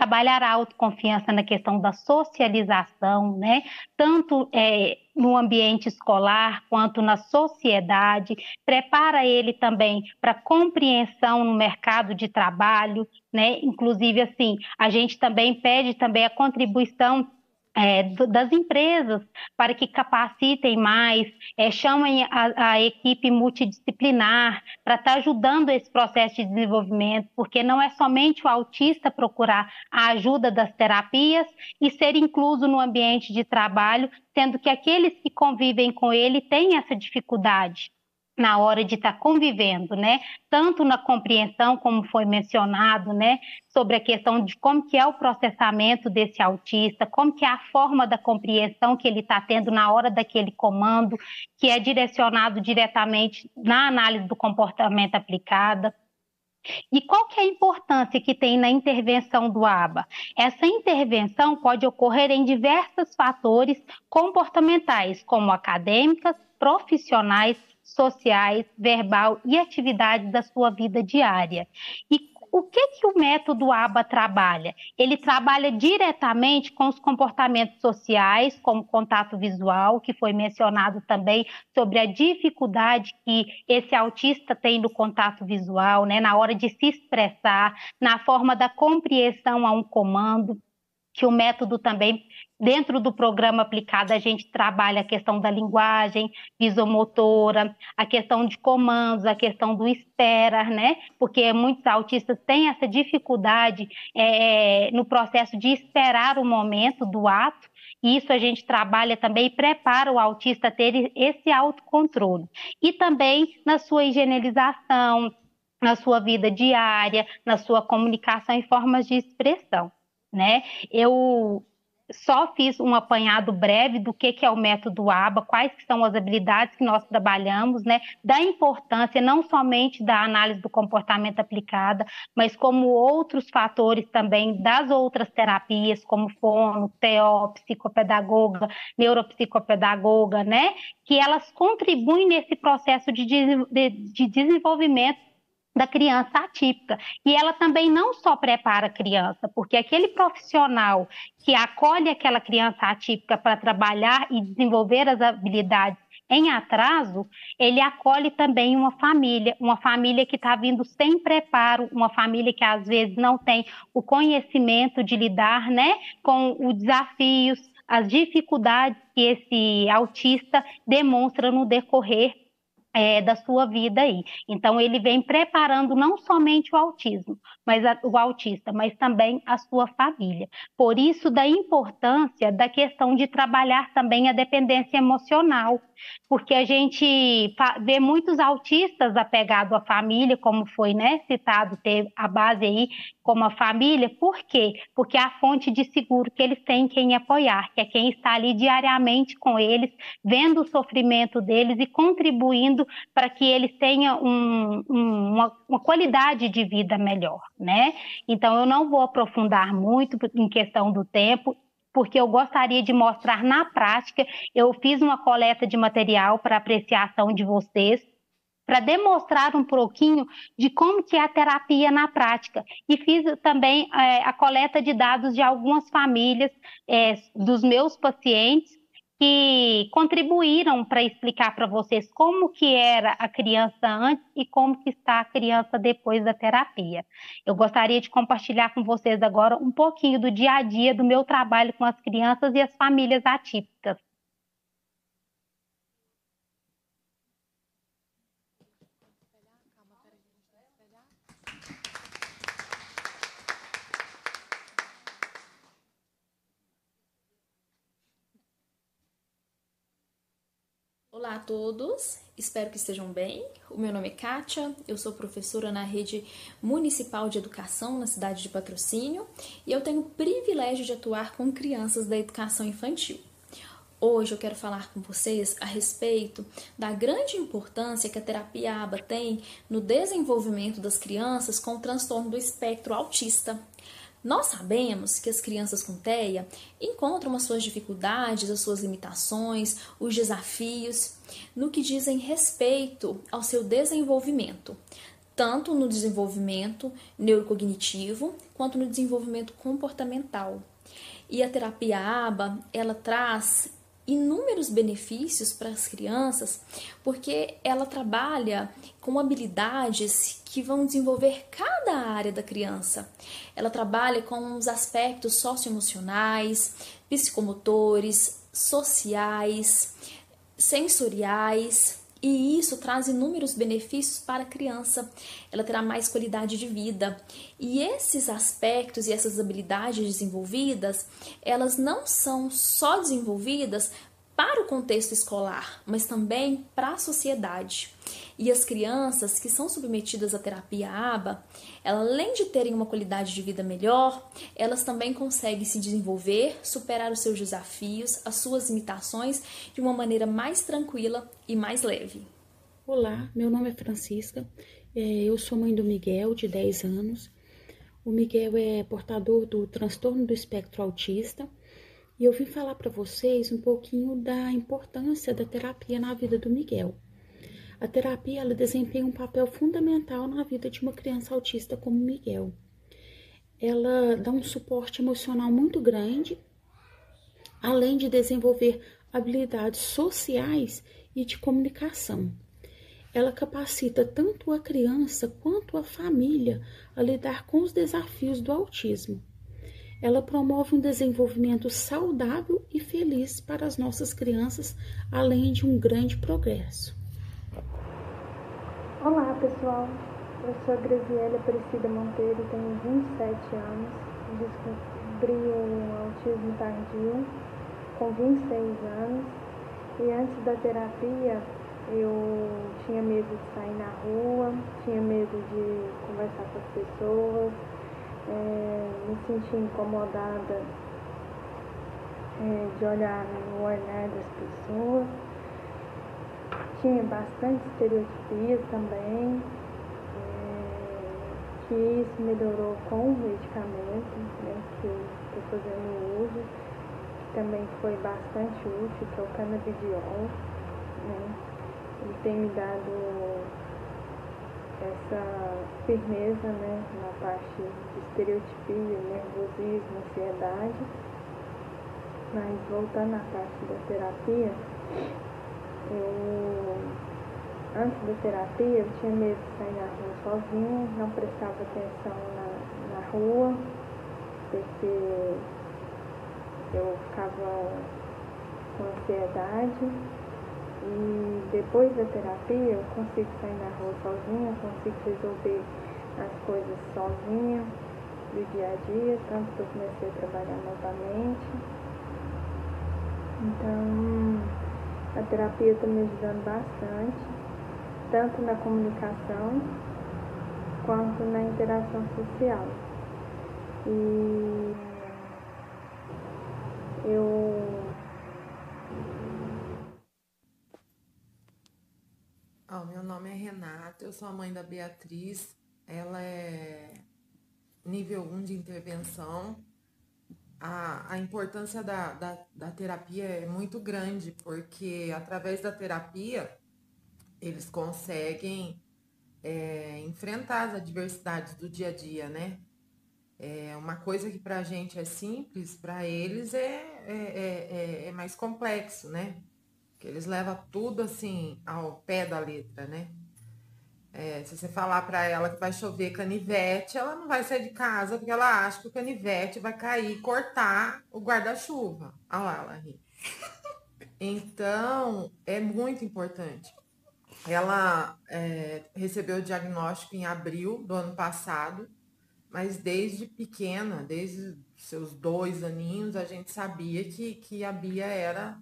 trabalhar a autoconfiança na questão da socialização, né? Tanto é, no ambiente escolar quanto na sociedade, prepara ele também para compreensão no mercado de trabalho, né? Inclusive assim, a gente também pede também a contribuição é, das empresas para que capacitem mais, é, chamem a, a, equipe multidisciplinar para estar tá ajudando esse processo de desenvolvimento, porque não é somente o autista procurar a ajuda das terapias e ser incluso no ambiente de trabalho, sendo que aqueles que convivem com ele têm essa dificuldade na hora de estar tá convivendo, né? Tanto na compreensão, como foi mencionado, né? Sobre a questão de como que é o processamento desse autista, como que é a forma da compreensão que ele está tendo na hora daquele comando, que é direcionado diretamente na análise do comportamento aplicada. E qual que é a importância que tem na intervenção do ABA? Essa intervenção pode ocorrer em diversos fatores comportamentais, como acadêmicas, profissionais, sociais, verbal e atividades da sua vida diária. E o que, que o método ABA trabalha? Ele trabalha diretamente com os comportamentos sociais, como contato visual, que foi mencionado também, sobre a dificuldade que esse autista tem no contato visual, né, na hora de se expressar, na forma da compreensão a um comando, que o método também, dentro do programa aplicado, a gente trabalha a questão da linguagem visomotora, a questão de comandos, a questão do espera, né? Porque muitos autistas têm essa dificuldade é, no processo de esperar o momento do ato, e isso a gente trabalha também e prepara o autista a ter esse autocontrole. E também na sua higienização, na sua vida diária, na sua comunicação e formas de expressão né? Eu só fiz um apanhado breve do que, que é o método ABA, quais que são as habilidades que nós trabalhamos, né, da importância não somente da análise do comportamento aplicada, mas como outros fatores também das outras terapias, como fono, TO, psicopedagoga, neuropsicopedagoga, né, que elas contribuem nesse processo de, de, de desenvolvimento da criança atípica. E ela também não só prepara a criança, porque aquele profissional que acolhe aquela criança atípica para trabalhar e desenvolver as habilidades em atraso, ele acolhe também uma família, uma família que está vindo sem preparo, uma família que às vezes não tem o conhecimento de lidar né, com os desafios, as dificuldades que esse autista demonstra no decorrer é, da sua vida aí. Então, ele vem preparando não somente o autismo, mas a, o autista, mas também a sua família. Por isso, da importância da questão de trabalhar também a dependência emocional, porque a gente vê muitos autistas apegados à família, como foi né, citado, ter a base aí como a família, por quê? Porque é a fonte de seguro que eles têm quem apoiar, que é quem está ali diariamente com eles, vendo o sofrimento deles e contribuindo para que eles tenham um, um, uma, uma qualidade de vida melhor, né? Então, eu não vou aprofundar muito em questão do tempo, porque eu gostaria de mostrar na prática. Eu fiz uma coleta de material para apreciação de vocês, para demonstrar um pouquinho de como que é a terapia na prática. E fiz também é, a coleta de dados de algumas famílias é, dos meus pacientes que contribuíram para explicar para vocês como que era a criança antes e como que está a criança depois da terapia. Eu gostaria de compartilhar com vocês agora um pouquinho do dia a dia do meu trabalho com as crianças e as famílias atípicas. Olá a todos, espero que estejam bem. O meu nome é Kátia, eu sou professora na rede municipal de educação na cidade de Patrocínio e eu tenho o privilégio de atuar com crianças da educação infantil. Hoje eu quero falar com vocês a respeito da grande importância que a terapia ABA tem no desenvolvimento das crianças com transtorno do espectro autista. Nós sabemos que as crianças com TEA encontram as suas dificuldades, as suas limitações, os desafios no que dizem respeito ao seu desenvolvimento, tanto no desenvolvimento neurocognitivo quanto no desenvolvimento comportamental. E a terapia ABA, ela traz inúmeros benefícios para as crianças, porque ela trabalha com habilidades que vão desenvolver cada área da criança. Ela trabalha com os aspectos socioemocionais, psicomotores, sociais, sensoriais, e isso traz inúmeros benefícios para a criança. Ela terá mais qualidade de vida. E esses aspectos e essas habilidades desenvolvidas, elas não são só desenvolvidas para o contexto escolar, mas também para a sociedade. E as crianças que são submetidas à terapia ABA, ela, além de terem uma qualidade de vida melhor, elas também conseguem se desenvolver, superar os seus desafios, as suas limitações de uma maneira mais tranquila e mais leve. Olá, meu nome é Francisca, é, eu sou mãe do Miguel, de 10 anos. O Miguel é portador do transtorno do espectro autista e eu vim falar para vocês um pouquinho da importância da terapia na vida do Miguel. A terapia ela desempenha um papel fundamental na vida de uma criança autista como Miguel. Ela dá um suporte emocional muito grande, além de desenvolver habilidades sociais e de comunicação. Ela capacita tanto a criança quanto a família a lidar com os desafios do autismo ela promove um desenvolvimento saudável e feliz para as nossas crianças, além de um grande progresso. Olá, pessoal. Eu sou a Graziela Aparecida Monteiro, tenho 27 anos, descobri o autismo tardio com 26 anos e antes da terapia eu tinha medo de sair na rua, tinha medo de conversar com as pessoas, é, me senti incomodada é, de olhar no olhar das pessoas. Tinha bastante estereotipia também, é, que isso melhorou com o medicamento né, que eu estou fazendo uso, que também foi bastante útil, que é o canabidiol. Né, ele tem me dado essa firmeza né, na parte de estereotipia, nervosismo, ansiedade. Mas voltando à parte da terapia, eu antes da terapia eu tinha medo de sair na rua sozinha, não prestava atenção na, na rua, porque eu ficava com ansiedade e depois da terapia, eu consigo sair na rua sozinha, consigo resolver as coisas sozinha do dia a dia, tanto que eu comecei a trabalhar novamente. Então, a terapia está me ajudando bastante, tanto na comunicação quanto na interação social. E eu Oh, meu nome é Renata, eu sou a mãe da Beatriz. Ela é nível 1 de intervenção. A, a importância da, da, da terapia é muito grande, porque através da terapia eles conseguem é, enfrentar as adversidades do dia a dia, né? É uma coisa que para a gente é simples, para eles é, é, é, é, é mais complexo, né? que eles levam tudo assim ao pé da letra, né? É, se você falar para ela que vai chover canivete, ela não vai sair de casa porque ela acha que o canivete vai cair e cortar o guarda-chuva. Olha lá, ela ri. Então, é muito importante. Ela é, recebeu o diagnóstico em abril do ano passado, mas desde pequena, desde seus dois aninhos, a gente sabia que, que a Bia era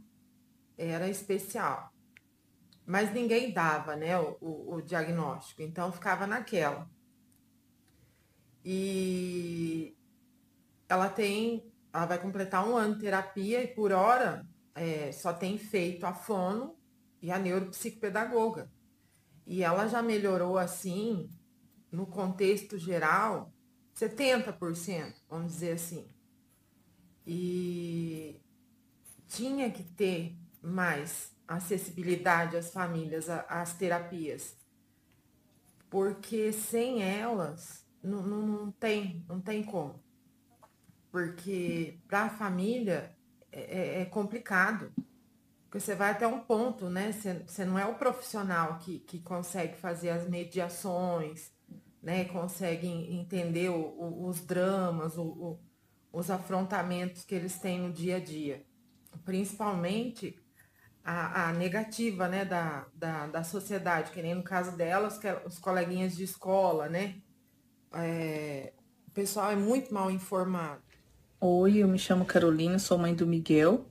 era especial. Mas ninguém dava né, o, o, o diagnóstico, então ficava naquela. E ela tem, ela vai completar um ano de terapia e por hora é, só tem feito a fono e a neuropsicopedagoga. E ela já melhorou assim, no contexto geral, 70%, vamos dizer assim. E tinha que ter mais acessibilidade às famílias, às terapias. Porque sem elas não, não, não tem, não tem como. Porque para a família é, é, é, complicado. Porque você vai até um ponto, né? Você, você não é o profissional que, que consegue fazer as mediações, né? Consegue entender o, o, os dramas, o, os afrontamentos que eles têm no dia a dia. Principalmente a, a negativa né, da, da, da, sociedade, que nem no caso dela, os, os coleguinhas de escola, né? É, o pessoal é muito mal informado. Oi, eu me chamo Carolina, sou mãe do Miguel.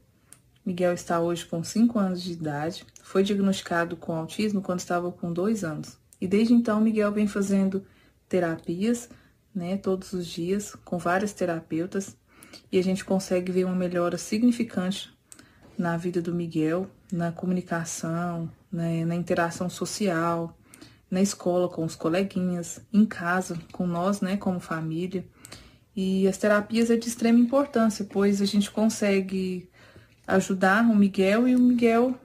Miguel está hoje com 5 anos de idade. Foi diagnosticado com autismo quando estava com 2 anos. E desde então, Miguel vem fazendo terapias, né, todos os dias, com várias terapeutas. E a gente consegue ver uma melhora significante na vida do Miguel, na comunicação, né, na interação social, na escola com os coleguinhas, em casa com nós, né, como família. E as terapias é de extrema importância, pois a gente consegue ajudar o Miguel e o Miguel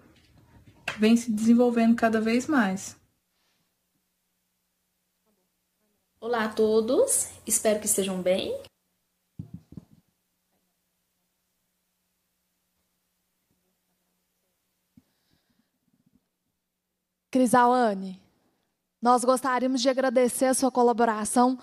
vem se desenvolvendo cada vez mais. Olá a todos, espero que estejam bem. Crisalane, nós gostaríamos de agradecer a sua colaboração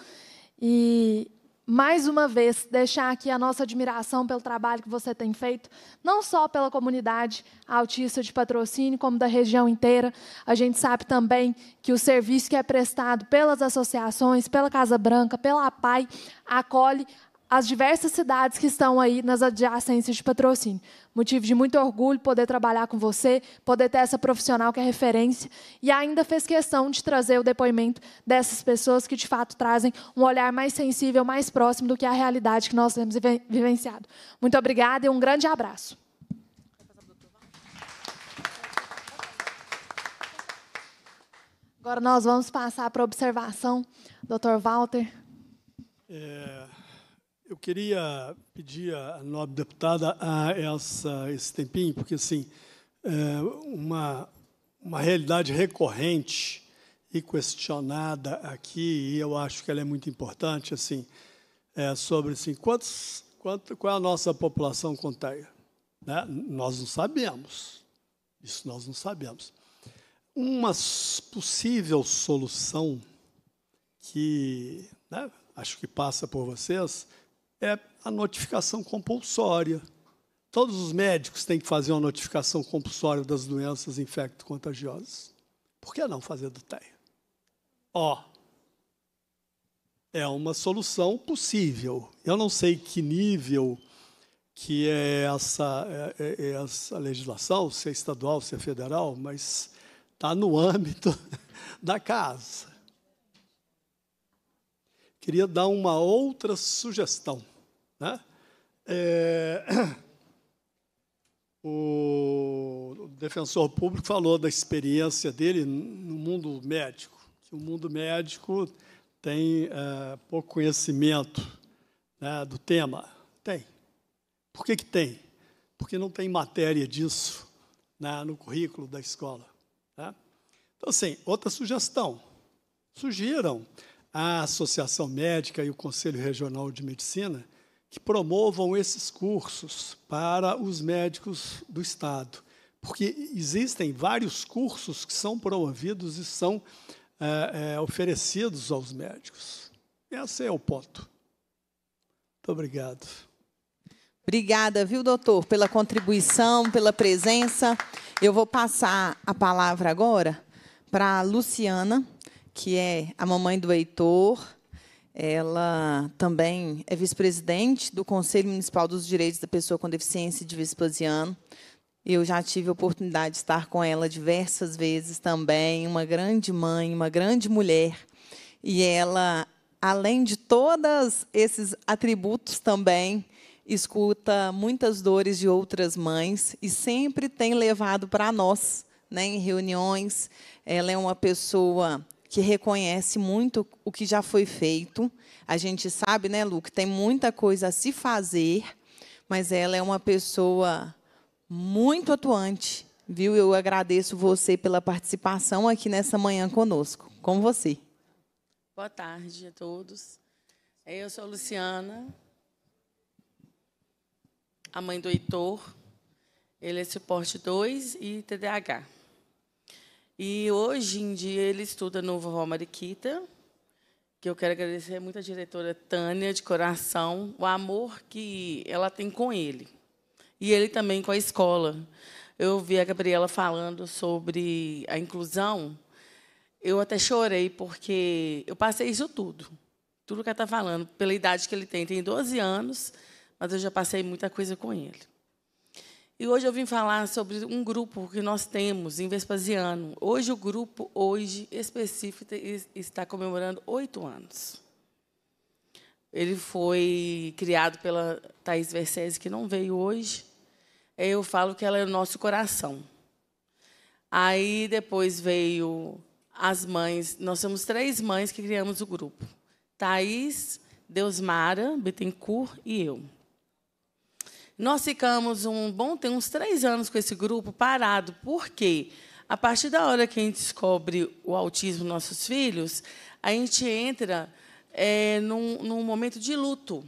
e, mais uma vez, deixar aqui a nossa admiração pelo trabalho que você tem feito, não só pela comunidade autista de patrocínio, como da região inteira. A gente sabe também que o serviço que é prestado pelas associações, pela Casa Branca, pela APAI, acolhe as diversas cidades que estão aí nas adjacências de patrocínio. Motivo de muito orgulho poder trabalhar com você, poder ter essa profissional que é referência. E ainda fez questão de trazer o depoimento dessas pessoas que, de fato, trazem um olhar mais sensível, mais próximo do que a realidade que nós temos vivenciado. Muito obrigada e um grande abraço. Agora nós vamos passar para a observação. Doutor Walter. É, eu queria pedir à nobre deputada a essa, esse tempinho, porque assim, é uma, uma realidade recorrente e questionada aqui, e eu acho que ela é muito importante, assim, é sobre assim, quantos, quanto, qual é a nossa população contém, Né? Nós não sabemos. Isso nós não sabemos. Uma possível solução que né, acho que passa por vocês é a notificação compulsória. Todos os médicos têm que fazer uma notificação compulsória das doenças infecto-contagiosas. Por que não fazer do TEA? Ó, é uma solução possível. Eu não sei que nível que é essa, é, é, é essa legislação, se é estadual, se é federal, mas está no âmbito da casa. Queria dar uma outra sugestão. Né? É, o defensor público falou da experiência dele no mundo médico, que o mundo médico tem é, pouco conhecimento né, do tema. Tem. Por que, que tem? Porque não tem matéria disso né, no currículo da escola. Né? Então, assim, outra sugestão. Sugiram à Associação Médica e o Conselho Regional de Medicina que promovam esses cursos para os médicos do Estado. Porque existem vários cursos que são promovidos e são é, é, oferecidos aos médicos. Esse é o ponto. Muito obrigado. Obrigada, viu, doutor, pela contribuição, pela presença. Eu vou passar a palavra agora para a Luciana, que é a mamãe do Heitor ela também é vice-presidente do Conselho Municipal dos Direitos da Pessoa com Deficiência de Vespasiano. Eu já tive a oportunidade de estar com ela diversas vezes também, uma grande mãe, uma grande mulher. E ela, além de todos esses atributos também, escuta muitas dores de outras mães e sempre tem levado para nós, né, em reuniões. Ela é uma pessoa que reconhece muito o que já foi feito. A gente sabe, né, Lu, que tem muita coisa a se fazer, mas ela é uma pessoa muito atuante, viu? Eu agradeço você pela participação aqui nessa manhã conosco. Com você. Boa tarde a todos. Eu sou Luciana, a mãe do Heitor. Ele é suporte 2 e TDAH. E hoje em dia ele estuda no Vovó Mariquita, que eu quero agradecer muito à diretora Tânia, de coração, o amor que ela tem com ele. E ele também com a escola. Eu vi a Gabriela falando sobre a inclusão. Eu até chorei, porque eu passei isso tudo. Tudo que ela está falando, pela idade que ele tem. Tem 12 anos, mas eu já passei muita coisa com ele. E hoje eu vim falar sobre um grupo que nós temos em Vespasiano. Hoje o grupo, hoje específico, está comemorando oito anos. Ele foi criado pela Thais Versesi, que não veio hoje. Eu falo que ela é o nosso coração. Aí depois veio as mães. Nós somos três mães que criamos o grupo. Thais, Deusmara, Bittencourt e eu. Nós ficamos um bom tempo, uns três anos com esse grupo parado. porque A partir da hora que a gente descobre o autismo nos nossos filhos, a gente entra é, num, num momento de luto.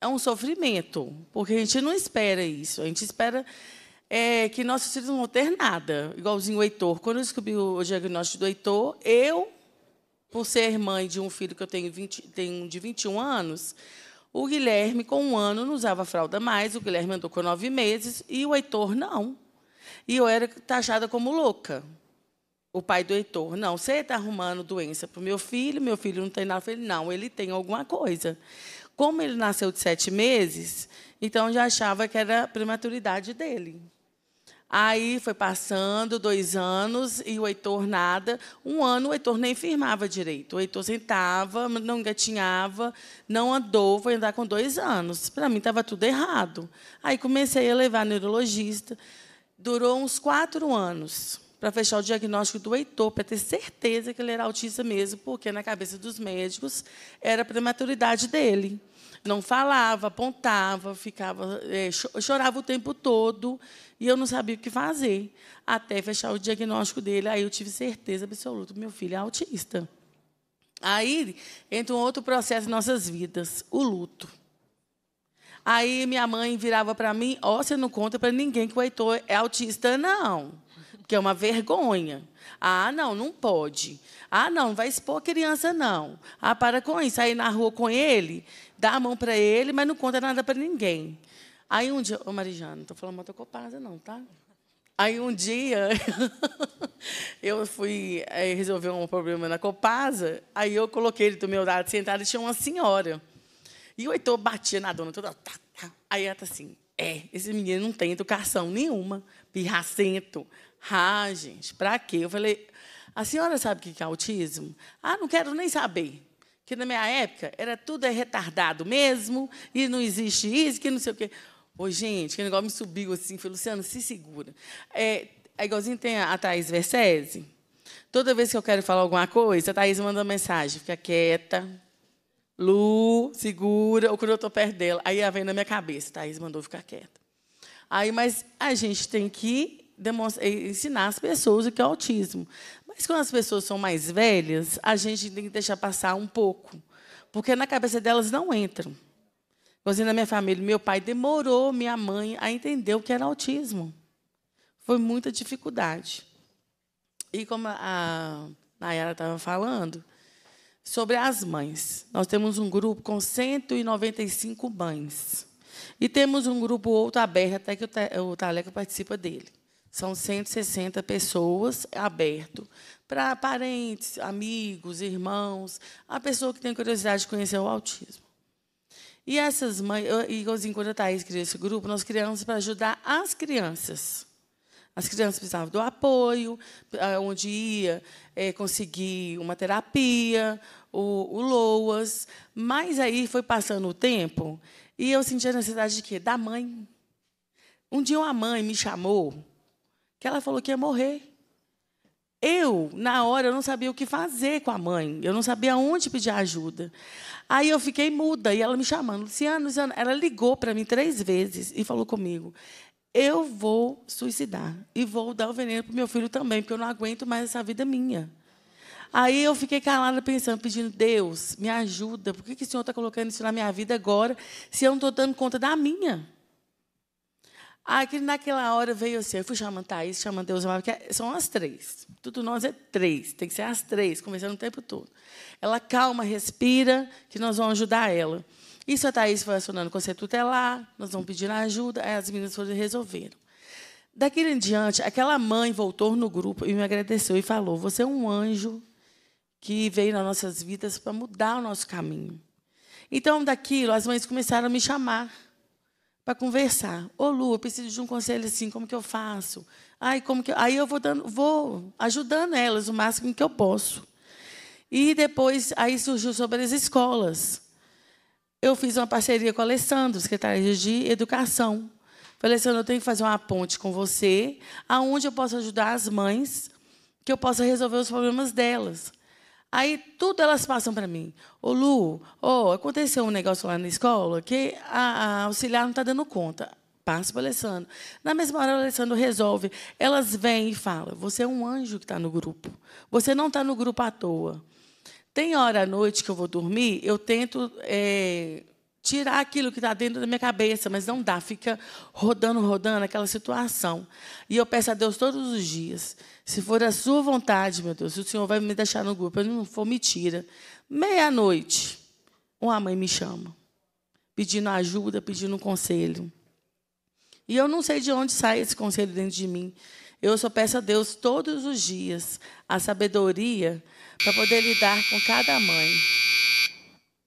É um sofrimento, porque a gente não espera isso. A gente espera é que nossos filhos não vão ter nada, igualzinho o Heitor. Quando eu descobri o diagnóstico do Heitor, eu, por ser mãe de um filho que eu tenho, 20, tenho de 21 anos, o Guilherme, com um ano, não usava fralda mais, o Guilherme andou com nove meses e o Heitor não. E eu era taxada como louca. O pai do Heitor, não, você está arrumando doença para o meu filho, meu filho não tem nada. Eu falei, não, ele tem alguma coisa. Como ele nasceu de sete meses, então já achava que era prematuridade dele. Aí foi passando dois anos e o Heitor nada. Um ano o Heitor nem firmava direito. O Heitor sentava, não engatinhava, não andou, foi andar com dois anos. Para mim estava tudo errado. Aí comecei a levar neurologista. Durou uns quatro anos para fechar o diagnóstico do Heitor, para ter certeza que ele era autista mesmo, porque na cabeça dos médicos era a prematuridade dele. Não falava, apontava, ficava, é, chorava o tempo todo. E eu não sabia o que fazer. Até fechar o diagnóstico dele, aí eu tive certeza absoluta: meu filho é autista. Aí entra um outro processo em nossas vidas: o luto. Aí minha mãe virava para mim: Ó, oh, você não conta para ninguém que o Heitor é autista, não. Porque é uma vergonha. Ah, não, não pode. Ah, não, não vai expor a criança, não. Ah, para com isso. Aí na rua com ele, dá a mão para ele, mas não conta nada para ninguém. Aí um dia, ô Marijana, não estou falando mal Copasa, não, tá? Aí um dia eu fui eh, resolver um problema na Copasa, aí eu coloquei ele do meu lado sentado e tinha uma senhora. E o Heitor batia na dona toda. Tá, tá. Aí ela tá assim, é, esse menino não tem educação nenhuma, pirracento. Ah, gente, pra quê? Eu falei, a senhora sabe o que é autismo? Ah, não quero nem saber. Que na minha época era tudo é retardado mesmo, e não existe isso, que não sei o quê. Oi, gente, que negócio me subiu assim. Falei, Luciano, se segura. É, é igualzinho tem a, a Thaís Versese. Toda vez que eu quero falar alguma coisa, a Thaís manda mensagem. Fica quieta. Lu, segura. Ou quando eu estou perto dela. Aí ela vem na minha cabeça. Thaís mandou ficar quieta. Aí, mas a gente tem que ensinar as pessoas o que é autismo. Mas quando as pessoas são mais velhas, a gente tem que deixar passar um pouco. Porque na cabeça delas não entram. Igualzinho na minha família, meu pai demorou minha mãe a entender o que era autismo. Foi muita dificuldade. E como a Nayara estava falando, sobre as mães. Nós temos um grupo com 195 mães. E temos um grupo outro aberto, até que o Taleca participa dele. São 160 pessoas aberto para parentes, amigos, irmãos, a pessoa que tem curiosidade de conhecer o autismo. E essas mães, e assim, quando a Thaís criou esse grupo, nós criamos para ajudar as crianças. As crianças precisavam do apoio, eh, onde ia é, conseguir uma terapia, o, o LOAS. Mas aí foi passando o tempo e eu senti a necessidade de quê? Da mãe. Um dia uma mãe me chamou, que ela falou que ia morrer. Eu, na hora, eu não sabia o que fazer com a mãe, eu não sabia onde pedir ajuda. Aí eu fiquei muda e ela me chamando, Luciana, Luciana. Ela ligou para mim três vezes e falou comigo: Eu vou suicidar e vou dar o veneno para meu filho também, porque eu não aguento mais essa vida minha. Aí eu fiquei calada pensando, pedindo, Deus, me ajuda, por que, que o Senhor está colocando isso na minha vida agora, se eu não estou dando conta da minha? Aí, naquela hora veio assim, eu fui chamando Thaís, chamando Deus, porque é, são as três. Tudo nós é três, tem que ser as três, conversando o tempo todo. Ela calma, respira, que nós vamos ajudar ela. Isso a Thaís foi acionando com tutelar, nós vamos pedir ajuda, aí as meninas foram e resolveram. Daquele em diante, aquela mãe voltou no grupo e me agradeceu e falou: Você é um anjo que veio nas nossas vidas para mudar o nosso caminho. Então, daquilo, as mães começaram a me chamar para conversar. Ô, Lu, eu preciso de um conselho assim, como que eu faço? Ai, como que Aí eu vou dando, vou ajudando elas o máximo que eu posso. E depois aí surgiu sobre as escolas. Eu fiz uma parceria com o Alessandro, secretário de Educação. Falei, Alessandro, eu tenho que fazer uma ponte com você, aonde eu posso ajudar as mães, que eu possa resolver os problemas delas. Aí tudo elas passam para mim. Ô Lu, oh, aconteceu um negócio lá na escola que a, a auxiliar não está dando conta. Passa para o Alessandro. Na mesma hora, o Alessandro resolve. Elas vêm e falam: Você é um anjo que está no grupo. Você não está no grupo à toa. Tem hora à noite que eu vou dormir, eu tento é, tirar aquilo que está dentro da minha cabeça, mas não dá, fica rodando, rodando aquela situação. E eu peço a Deus todos os dias, se for a sua vontade, meu Deus, se o Senhor vai me deixar no grupo, eu não for, me tira. Meia-noite, uma mãe me chama, pedindo ajuda, pedindo um conselho. E eu não sei de onde sai esse conselho dentro de mim. Eu só peço a Deus todos os dias a sabedoria para poder lidar com cada mãe.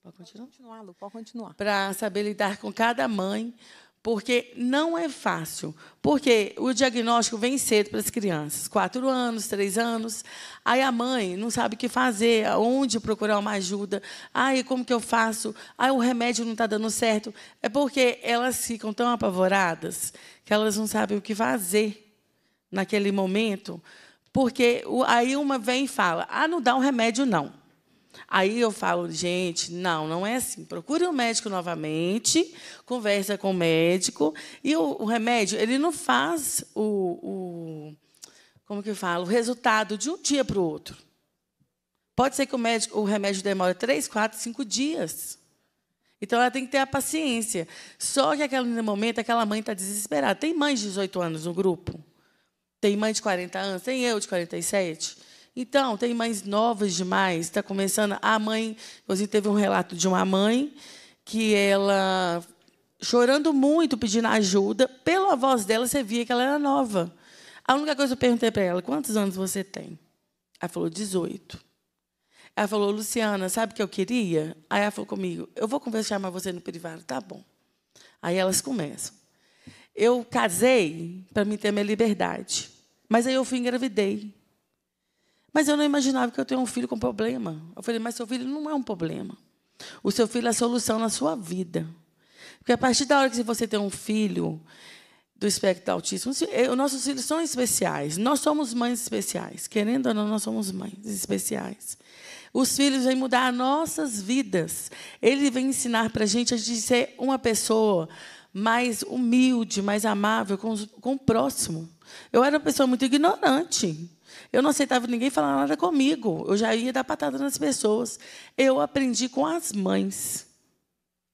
Pode continuar? Pode continuar, Lu, pode continuar. Para saber lidar com cada mãe, porque não é fácil. Porque o diagnóstico vem cedo para as crianças, quatro anos, três anos. Aí a mãe não sabe o que fazer, onde procurar uma ajuda. aí como que eu faço? aí o remédio não está dando certo. É porque elas ficam tão apavoradas que elas não sabem o que fazer naquele momento. Porque aí uma vem e fala: ah, não dá um remédio, não. Aí eu falo, gente, não, não é assim. Procure o um médico novamente, conversa com o médico. E o, o remédio, ele não faz o, o como que eu falo, o resultado de um dia para o outro. Pode ser que o, médico, o remédio demore três, quatro, cinco dias. Então ela tem que ter a paciência. Só que naquele momento aquela mãe está desesperada. Tem mãe de 18 anos no grupo? Tem mãe de 40 anos? Tem eu de 47? Então, tem mães novas demais, está começando. A mãe, inclusive, teve um relato de uma mãe que ela, chorando muito, pedindo ajuda, pela voz dela, você via que ela era nova. A única coisa que eu perguntei para ela, quantos anos você tem? Ela falou, 18. Ela falou, Luciana, sabe o que eu queria? Aí ela falou comigo, eu vou conversar com você no privado, tá bom. Aí elas começam. Eu casei para me ter minha liberdade, mas aí eu fui engravidei. Mas eu não imaginava que eu tenho um filho com problema. Eu falei, mas seu filho não é um problema. O seu filho é a solução na sua vida. Porque a partir da hora que você tem um filho do espectro autista, eh, os nossos filhos são especiais. Nós somos mães especiais. Querendo ou não, nós somos mães especiais. Os filhos vêm mudar nossas vidas. Ele vem ensinar para a gente a ser uma pessoa mais humilde, mais amável com, com o próximo. Eu era uma pessoa muito ignorante. Eu não aceitava ninguém falar nada comigo. Eu já ia dar patada nas pessoas. Eu aprendi com as mães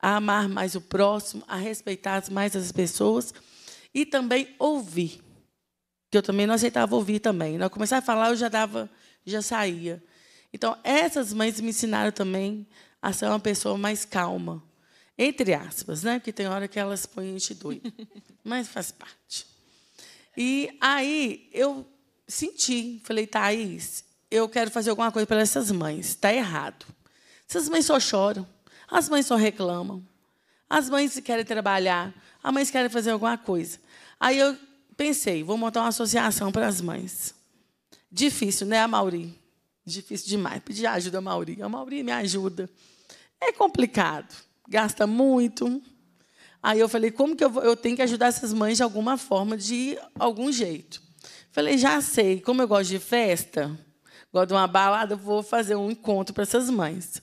a amar mais o próximo, a respeitar mais as pessoas e também ouvir. Que eu também não aceitava ouvir também. Na começar a falar, eu já dava, já saía. Então, essas mães me ensinaram também a ser uma pessoa mais calma. Entre aspas, né? Porque tem hora que elas põem a gente doido. Mas faz parte. E aí eu senti, falei, Thaís, eu quero fazer alguma coisa para essas mães. Está errado. Essas mães só choram, as mães só reclamam, as mães querem trabalhar, as mães querem fazer alguma coisa. Aí eu pensei, vou montar uma associação para as mães. Difícil, né, a Mauri? Difícil demais. Pedir ajuda a Mauri. A Mauri me ajuda. É complicado, gasta muito. Aí eu falei, como que eu, vou? eu tenho que ajudar essas mães de alguma forma, de algum jeito. Falei, já sei, como eu gosto de festa, gosto de uma balada, vou fazer um encontro para essas mães.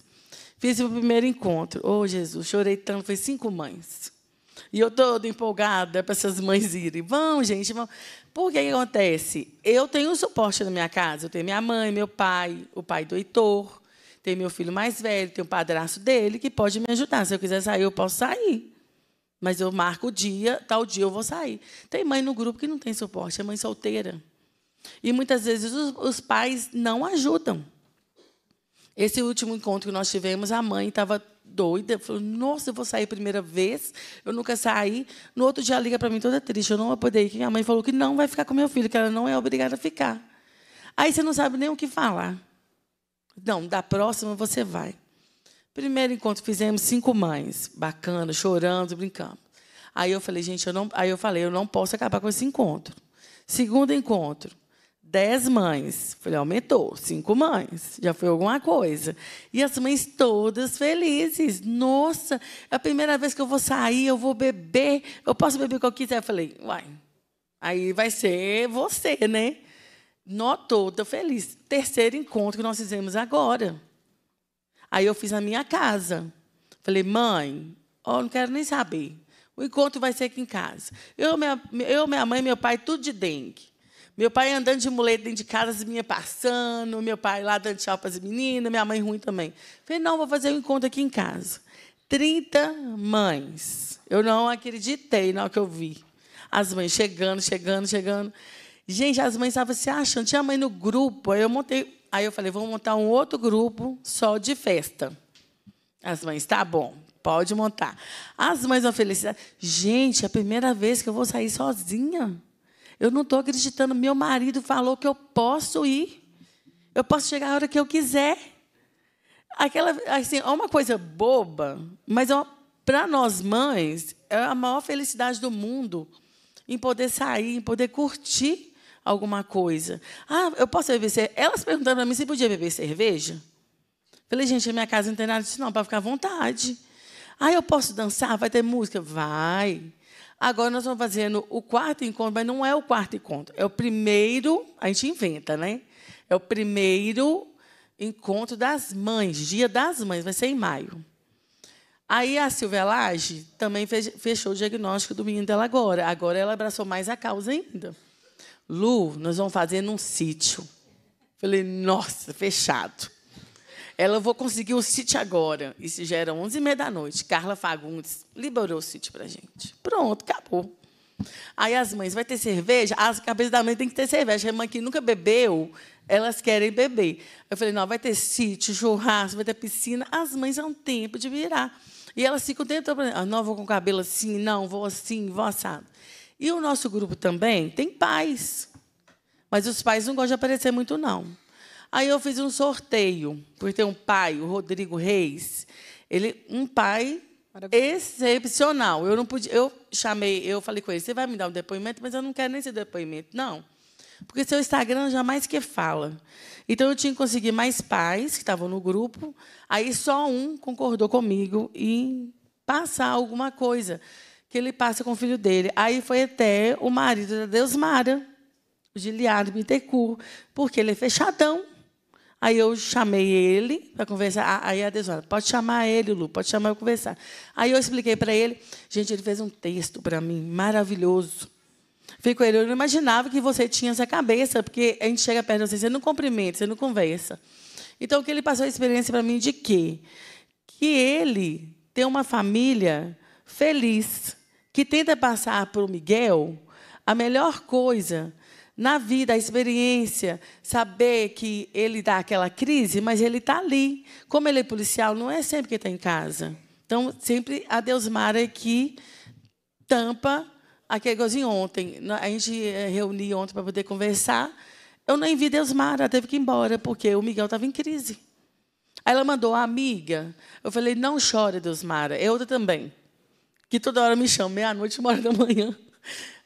Fiz o primeiro encontro. Oh, Jesus, chorei tanto, foi cinco mães. E eu toda empolgada para essas mães irem. Vão, gente, vão. Por que, acontece? Eu tenho um suporte na minha casa. Eu tenho minha mãe, meu pai, o pai do Heitor, tenho meu filho mais velho, tenho o padrasto dele que pode me ajudar. Se eu quiser sair, eu posso sair. Mas eu marco o dia, tal dia eu vou sair. Tem mãe no grupo que não tem suporte, é mãe solteira. E muitas vezes os, os pais não ajudam. Esse último encontro que nós tivemos, a mãe estava doida, falou: Nossa, eu vou sair a primeira vez, eu nunca saí. No outro dia, ela liga para mim toda triste, eu não vou poder ir. mãe falou que não vai ficar com meu filho, que ela não é obrigada a ficar. Aí você não sabe nem o que falar. Não, da próxima você vai. Primeiro encontro fizemos cinco mães, bacana, chorando, brincando. Aí eu falei, gente, eu não, aí eu falei, eu não posso acabar com esse encontro. Segundo encontro, dez mães. Falei, aumentou, cinco mães, já foi alguma coisa. E as mães todas felizes. Nossa, é a primeira vez que eu vou sair, eu vou beber, eu posso beber o que eu quiser. Eu falei, uai, aí vai ser você, né? Nó estou feliz. Terceiro encontro que nós fizemos agora. Aí eu fiz na minha casa. Falei, mãe, ó, oh, não quero nem saber. O encontro vai ser aqui em casa. Eu, minha, eu, minha mãe, meu pai, tudo de dengue. Meu pai andando de muleta dentro de casa, as minhas passando, meu pai lá dando tchau para as meninas, minha mãe ruim também. Falei, não, vou fazer um encontro aqui em casa. 30 mães. Eu não acreditei na hora que eu vi. As mães chegando, chegando, chegando. Gente, as mães estavam se achando. Tinha mãe no grupo. Aí eu montei Aí eu falei, vamos montar um outro grupo só de festa. As mães, tá bom, pode montar. As mães uma felicidade. Gente, é a primeira vez que eu vou sair sozinha. Eu não estou acreditando. Meu marido falou que eu posso ir. Eu posso chegar a hora que eu quiser. Aquela, assim, é uma coisa boba, mas é para nós mães é a maior felicidade do mundo em poder sair, em poder curtir alguma coisa. Ah, eu posso beber cerveja? Elas perguntaram para mim se podia beber cerveja. Falei, gente, a minha casa não tem nada disso, não, para ficar à vontade. Ah, eu posso dançar? Vai ter música? Vai. Agora nós vamos fazendo o quarto encontro, mas não é o quarto encontro, é o primeiro, a gente inventa, né? É o primeiro encontro das mães, dia das mães, vai ser em maio. Aí a Silvia Lage também fechou o diagnóstico do menino dela agora. Agora ela abraçou mais a causa ainda. Lu, nós vamos fazer num sítio. Falei, nossa, fechado. Ela, eu vou conseguir o sítio agora. Isso já era 11h30 da noite. Carla Fagundes liberou o sítio para gente. Pronto, acabou. Aí as mães, vai ter cerveja? As cabeças da mãe tem que ter cerveja. A mãe que nunca bebeu, elas querem beber. Eu falei, não, vai ter sítio, churrasco, vai ter piscina. As mães é um tempo de virar. E elas ficam tentando, ah, não, vou com o cabelo assim, não, vou assim, vou assado. E o nosso grupo também tem pais, mas os pais não gostam de aparecer muito, não. Aí eu fiz um sorteio, por ter um pai, o Rodrigo Reis, ele um pai excepcional. Eu não podia, eu chamei, eu falei com ele, você vai me dar um depoimento, mas eu não quero nem esse depoimento, não. Porque seu Instagram jamais que fala. Então eu tinha que conseguir mais pais que estavam no grupo. Aí só um concordou comigo e passar alguma coisa que ele passa com o filho dele. Aí foi até o marido da Deusmara, o Giliado Bittencourt, porque ele é fechadão. Aí eu chamei ele para conversar. Ah, aí a Deusmara, pode chamar ele, Lu, pode chamar eu conversar. Aí eu expliquei para ele. Gente, ele fez um texto para mim maravilhoso. Fico ele, eu não imaginava que você tinha essa cabeça, porque a gente chega perto de você, você não cumprimenta, você não conversa. Então, o que ele passou a experiência para mim de quê? Que ele tem uma família feliz que tenta passar para o Miguel a melhor coisa na vida, a experiência, saber que ele dá aquela crise, mas ele está ali. Como ele é policial, não é sempre que está em casa. Então, sempre a Deusmara que tampa aquele igualzinho ontem. A gente eh, reuniu ontem para poder conversar. Eu nem vi Deusmara, ela teve que ir embora, porque o Miguel estava em crise. Aí ela mandou a amiga. Eu falei, não chore, Deusmara. É outra também que toda hora me chama, meia-noite, uma hora da manhã.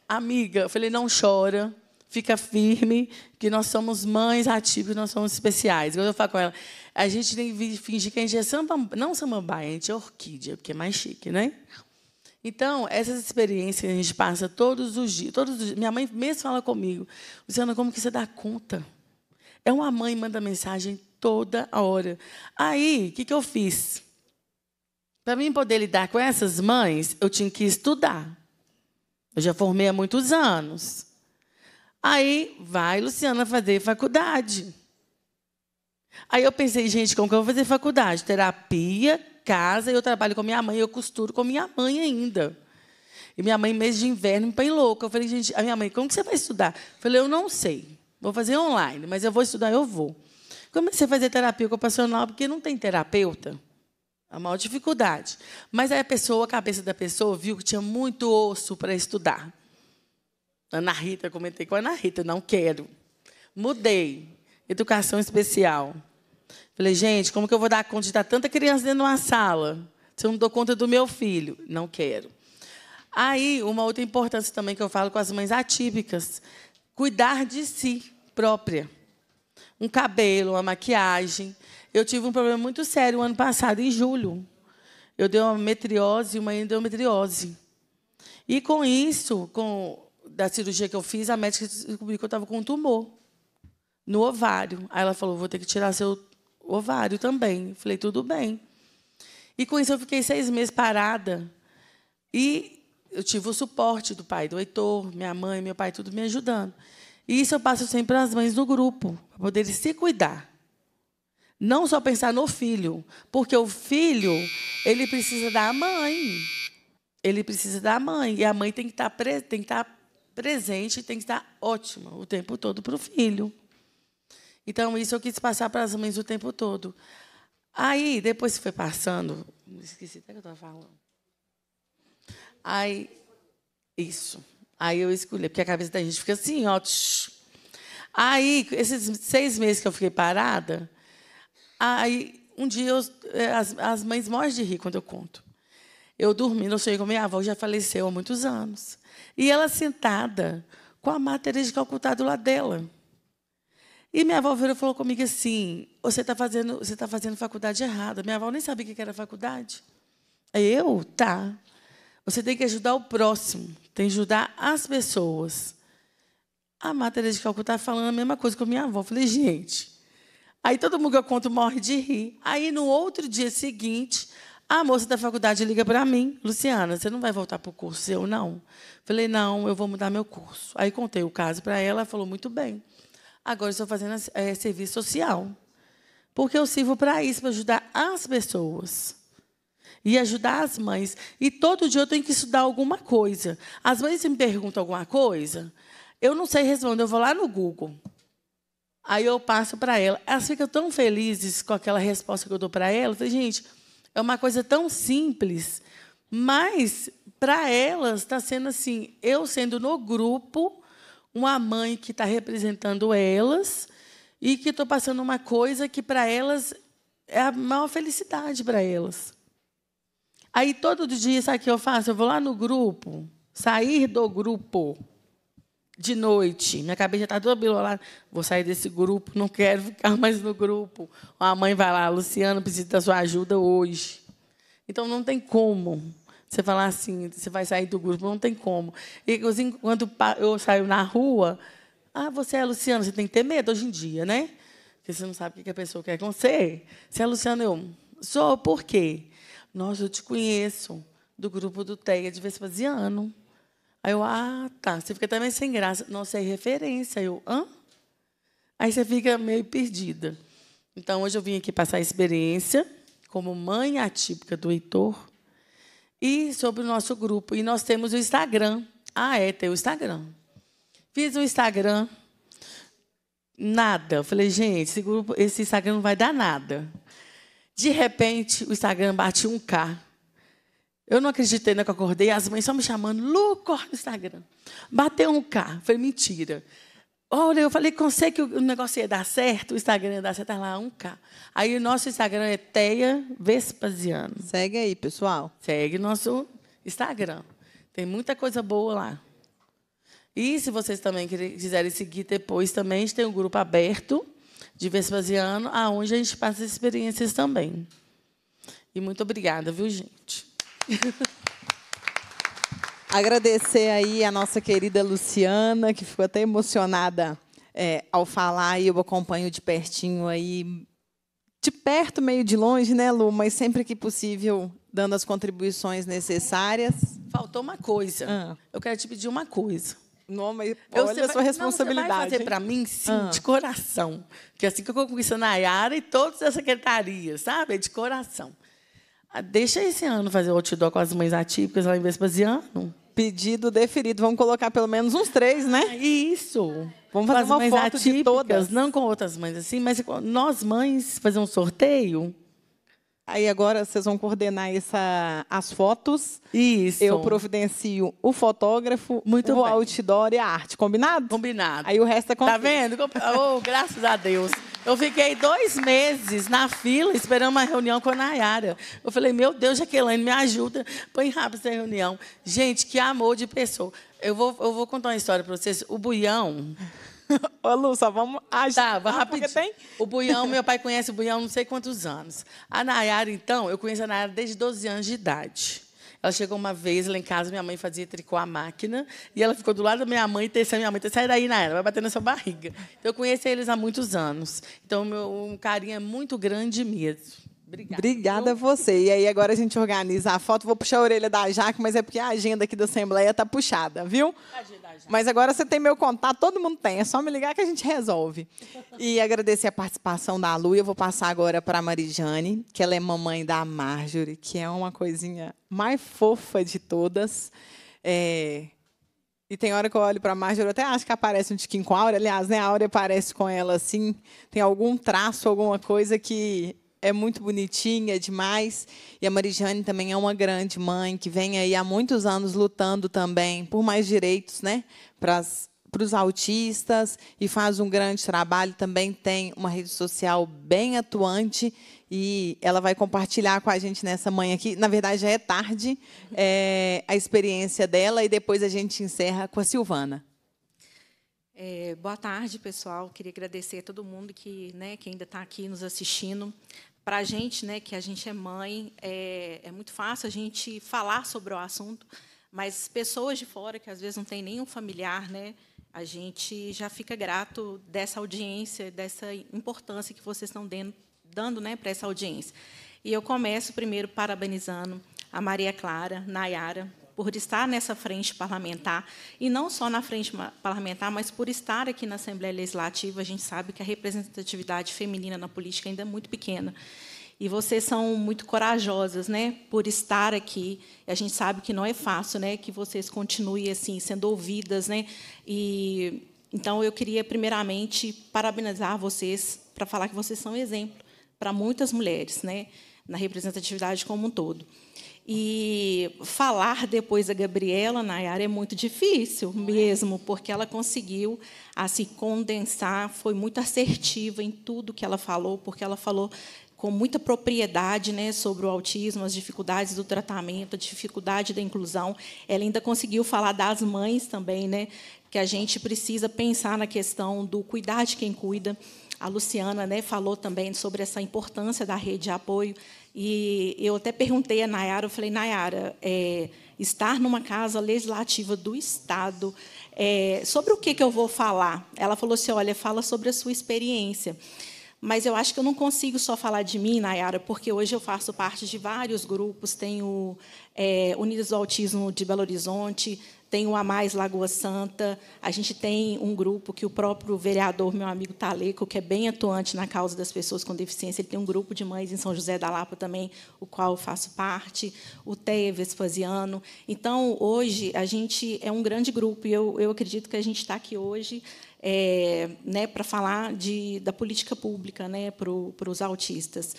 Amiga, eu falei, não chora, fica firme, que nós somos mães ativas, nós somos especiais. Quando eu falo com ela, a gente tem que fingir que a gente é samba, não samambaia, a gente é orquídea, porque é mais chique, né? Então, essas experiências que a gente passa todos os dias, todos os dias. Minha mãe mesmo fala comigo, Luciana, como que você dá conta? É uma mãe manda mensagem toda hora. Aí, o que, que eu fiz? Para mim poder lidar com essas mães, eu tinha que estudar. Eu já formei há muitos anos. Aí vai Luciana fazer faculdade. Aí eu pensei, gente, como que eu vou fazer faculdade? Terapia, casa, eu trabalho com minha mãe, eu costuro com minha mãe ainda. E minha mãe, mês de inverno, me põe louca. Eu falei, gente, a minha mãe, como que você vai estudar? Eu falei, eu não sei. Vou fazer online, mas eu vou estudar, eu vou. Comecei a fazer terapia ocupacional, porque não tem terapeuta. A maior dificuldade. Mas a pessoa, a cabeça da pessoa, viu que tinha muito osso para estudar. Ana Rita, eu comentei com a Ana Rita, não quero. Mudei. Educação especial. Falei, gente, como que eu vou dar conta de estar tanta criança dentro de uma sala? Se eu não dou conta do meu filho? Não quero. Aí, uma outra importância também que eu falo com as mães atípicas: cuidar de si própria. Um cabelo, uma maquiagem. Eu tive um problema muito sério ano passado, em julho. Eu dei uma metriose, uma endometriose. E com isso, com da cirurgia que eu fiz, a médica descobriu que eu estava com um tumor no ovário. Aí ela falou: vou ter que tirar seu ovário também. Eu falei: tudo bem. E com isso eu fiquei seis meses parada. E eu tive o suporte do pai do Heitor, minha mãe, meu pai, tudo me ajudando. E isso eu passo sempre às mães do grupo, para poderem se cuidar. Não só pensar no filho, porque o filho, ele precisa da mãe. Ele precisa da mãe. E a mãe tem que estar, tá pre tem que estar tá presente, tem que estar ótima o tempo todo para o filho. Então, isso eu quis passar para as mães o tempo todo. Aí, depois que foi passando. Esqueci até que eu estava falando. Aí, isso. Aí eu escolhi, porque a cabeça da gente fica assim, ó. Aí, esses seis meses que eu fiquei parada, Aí, um dia, eu, é, as, as mães morrem de rir quando eu conto. Eu dormindo, eu sei com minha avó, já faleceu há muitos anos. E ela sentada com a matéria de calcutar do lado dela. E minha avó virou e falou comigo assim: você está fazendo, você tá fazendo faculdade errada. Minha avó nem sabia o que era faculdade. Eu? Tá. Você tem que ajudar o próximo, tem que ajudar as pessoas. A matéria de calcutar falando a mesma coisa que a minha avó. Eu falei, gente, Aí todo mundo que eu conto morre de rir. Aí no outro dia seguinte, a moça da faculdade liga para mim, Luciana, você não vai voltar para o curso seu, não? Falei, não, eu vou mudar meu curso. Aí contei o caso para ela, ela falou, muito bem. Agora estou fazendo é, serviço social. Porque eu sirvo para isso, para ajudar as pessoas. E ajudar as mães. E todo dia eu tenho que estudar alguma coisa. As mães me perguntam alguma coisa, eu não sei responder, eu vou lá no Google. Aí eu passo para ela. Elas ficam tão felizes com aquela resposta que eu dou para ela. Eu falei, gente, é uma coisa tão simples, mas para elas está sendo assim, eu sendo no grupo, uma mãe que está representando elas e que estou passando uma coisa que para elas é a maior felicidade para elas. Aí todo dia, sabe o que eu faço? Eu vou lá no grupo, sair do grupo de noite. Minha cabeça já está toda bilolada. Vou sair desse grupo, não quero ficar mais no grupo. A mãe vai lá, Luciano, precisa da sua ajuda hoje. Então não tem como você falar assim, você vai sair do grupo, não tem como. E assim, quando eu saio na rua, ah, você é Luciano, você tem que ter medo hoje em dia, né? Porque você não sabe o que a pessoa quer com você. Você é Luciano, eu sou, por quê? Nossa, eu te conheço do grupo do Teia de Vespasiano. Aí eu, ah, tá. Você fica também sem graça. Nossa, é referência. Eu, hã? Aí você fica meio perdida. Então, hoje eu vim aqui passar a experiência como mãe atípica do Heitor e sobre o nosso grupo. E nós temos o Instagram. Ah, é, tem o Instagram. Fiz o Instagram, nada. falei, gente, esse, grupo, esse Instagram não vai dar nada. De repente, o Instagram bate um k eu não acreditei na que eu acordei, as mães só me chamando, Lu, corre no Instagram. Bateu um K, foi mentira. Olha, eu falei com que o negócio ia dar certo, o Instagram ia dar certo, tá lá, um K. Aí o nosso Instagram é Teia Vespasiano. Segue aí, pessoal. Segue nosso Instagram. Tem muita coisa boa lá. E se vocês também quiserem seguir depois, também a gente tem um grupo aberto de Vespasiano, aonde a gente passa experiências também. E muito obrigada, viu, gente? Agradecer aí a nossa querida Luciana, que ficou até emocionada é, ao falar, e eu acompanho de pertinho aí, de perto, meio de longe, né, Lu? Mas sempre que possível, dando as contribuições necessárias. Faltou uma coisa. Ah. Eu quero te pedir uma coisa. Não, mas eu, olha a sua vai, responsabilidade. Não, você vai fazer para mim, sim, ah. de coração. Que é assim que eu conquisto a Nayara e todas as secretarias, sabe? É de coração. Ah, deixa esse ano fazer o outdoor com as mães atípicas lá em Vespasiano. Pedido deferido. Vamos colocar pelo menos uns três, né? Ah, isso. Vamos fazer com uma mães foto atípicas, de todas. Não com outras mães assim, mas nós mães fazer um sorteio Aí agora vocês vão coordenar essa, as fotos. Isso. Eu providencio o fotógrafo, Muito o bem. outdoor e a arte. Combinado? Combinado. Aí o resto é Tá vendo? Oh, graças a Deus. Eu fiquei dois meses na fila esperando uma reunião com a Nayara. Eu falei, meu Deus, Jaqueline, me ajuda. Põe rápido essa reunião. Gente, que amor de pessoa. Eu vou, eu vou contar uma história para vocês. O Buião. Ô, Lu, só vamos ajudar. Tá, vou rapidinho. Tem... O Buião, meu pai conhece o Buião não sei quantos anos. A Nayara, então, eu conheço a Nayara desde 12 anos de idade. Ela chegou uma vez lá em casa, minha mãe fazia tricô à máquina, e ela ficou do lado da minha mãe, terça minha mãe, sai daí, Nayara, vai bater na sua barriga. Então, eu conheço eles há muitos anos. Então, meu, um carinho é muito grande mesmo. Obrigada. Obrigada a você. E aí agora a gente organiza a foto. Vou puxar a orelha da Jaque, mas é porque a agenda aqui da Assembleia tá puxada, viu? Mas agora você tem meu contato, todo mundo tem. É só me ligar que a gente resolve. E agradecer a participação da Lu. Eu vou passar agora para a Marijane, que ela é mamãe da Marjorie, que é uma coisinha mais fofa de todas. É... E tem hora que eu olho para a Marjorie, eu até acho que aparece um tiquinho com a Áurea. Aliás, né, a Áurea aparece com ela assim. Tem algum traço, alguma coisa que é muito bonitinha demais. E a Marijane também é uma grande mãe que vem aí há muitos anos lutando também por mais direitos, né, para os autistas e faz um grande trabalho. Também tem uma rede social bem atuante e ela vai compartilhar com a gente nessa manhã aqui. Na verdade, já é tarde é, a experiência dela e depois a gente encerra com a Silvana. É, boa tarde, pessoal. Queria agradecer a todo mundo que, né, que ainda está aqui nos assistindo para a gente, né, que a gente é mãe, é, é muito fácil a gente falar sobre o assunto, mas pessoas de fora que às vezes não têm nenhum familiar, né, a gente já fica grato dessa audiência, dessa importância que vocês estão dando, dando né, para essa audiência. E eu começo primeiro parabenizando a Maria Clara, Nayara, por estar nessa frente parlamentar, e não só na frente parlamentar, mas por estar aqui na Assembleia Legislativa, a gente sabe que a representatividade feminina na política ainda é muito pequena. E vocês são muito corajosas, né, por estar aqui. A gente sabe que não é fácil, né, que vocês continuem assim sendo ouvidas, né? E então eu queria primeiramente parabenizar vocês para falar que vocês são exemplo para muitas mulheres, né, na representatividade como um todo. E falar depois a Gabriela, Nayara, é muito difícil mesmo, porque ela conseguiu se condensar, foi muito assertiva em tudo que ela falou, porque ela falou com muita propriedade né, sobre o autismo, as dificuldades do tratamento, a dificuldade da inclusão. Ela ainda conseguiu falar das mães também, né, que a gente precisa pensar na questão do cuidar de quem cuida. A Luciana né, falou também sobre essa importância da rede de apoio. E eu até perguntei a Nayara, eu falei, Nayara, é, estar numa casa legislativa do Estado, é, sobre o que, que eu vou falar? Ela falou assim, olha, fala sobre a sua experiência. Mas eu acho que eu não consigo só falar de mim, Nayara, porque hoje eu faço parte de vários grupos, tenho é, Unidos do Autismo de Belo Horizonte, tem o a mais Lagoa Santa, a gente tem um grupo que o próprio vereador, meu amigo Taleco, que é bem atuante na causa das pessoas com deficiência, ele tem um grupo de mães em São José da Lapa também, o qual eu faço parte, o TEA Vespasiano. Então, hoje, a gente é um grande grupo, e eu, eu acredito que a gente está aqui hoje é, né, para falar de, da política pública né, para os autistas.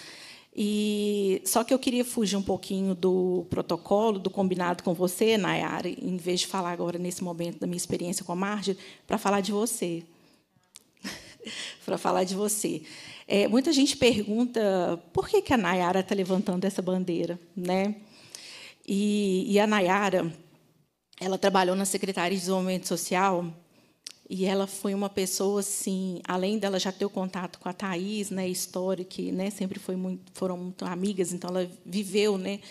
E só que eu queria fugir um pouquinho do protocolo, do combinado com você, Nayara, em vez de falar agora nesse momento da minha experiência com a Marge, para falar de você. para falar de você. É, muita gente pergunta por que, que a Nayara está levantando essa bandeira, né? E, e a Nayara, ela trabalhou na Secretaria de Desenvolvimento Social e ela foi uma pessoa assim, além dela já ter o contato com a Thaís, né, história que, né, sempre foi muito, foram muito amigas, então ela viveu, né,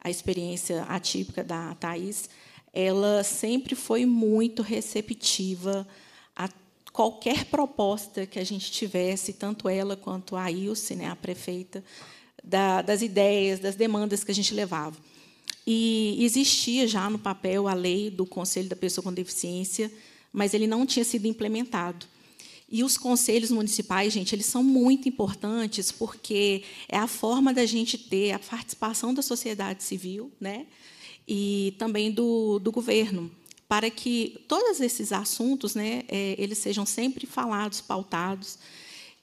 a experiência atípica da Thaís. Ela sempre foi muito receptiva a qualquer proposta que a gente tivesse, tanto ela quanto a Ilse, né, a prefeita, da, das ideias, das demandas que a gente levava. E existia já no papel a lei do Conselho da Pessoa com Deficiência, mas ele não tinha sido implementado. E os conselhos municipais, gente, eles são muito importantes porque é a forma da gente ter a participação da sociedade civil, né? E também do, do governo, para que todos esses assuntos, né, é, eles sejam sempre falados, pautados.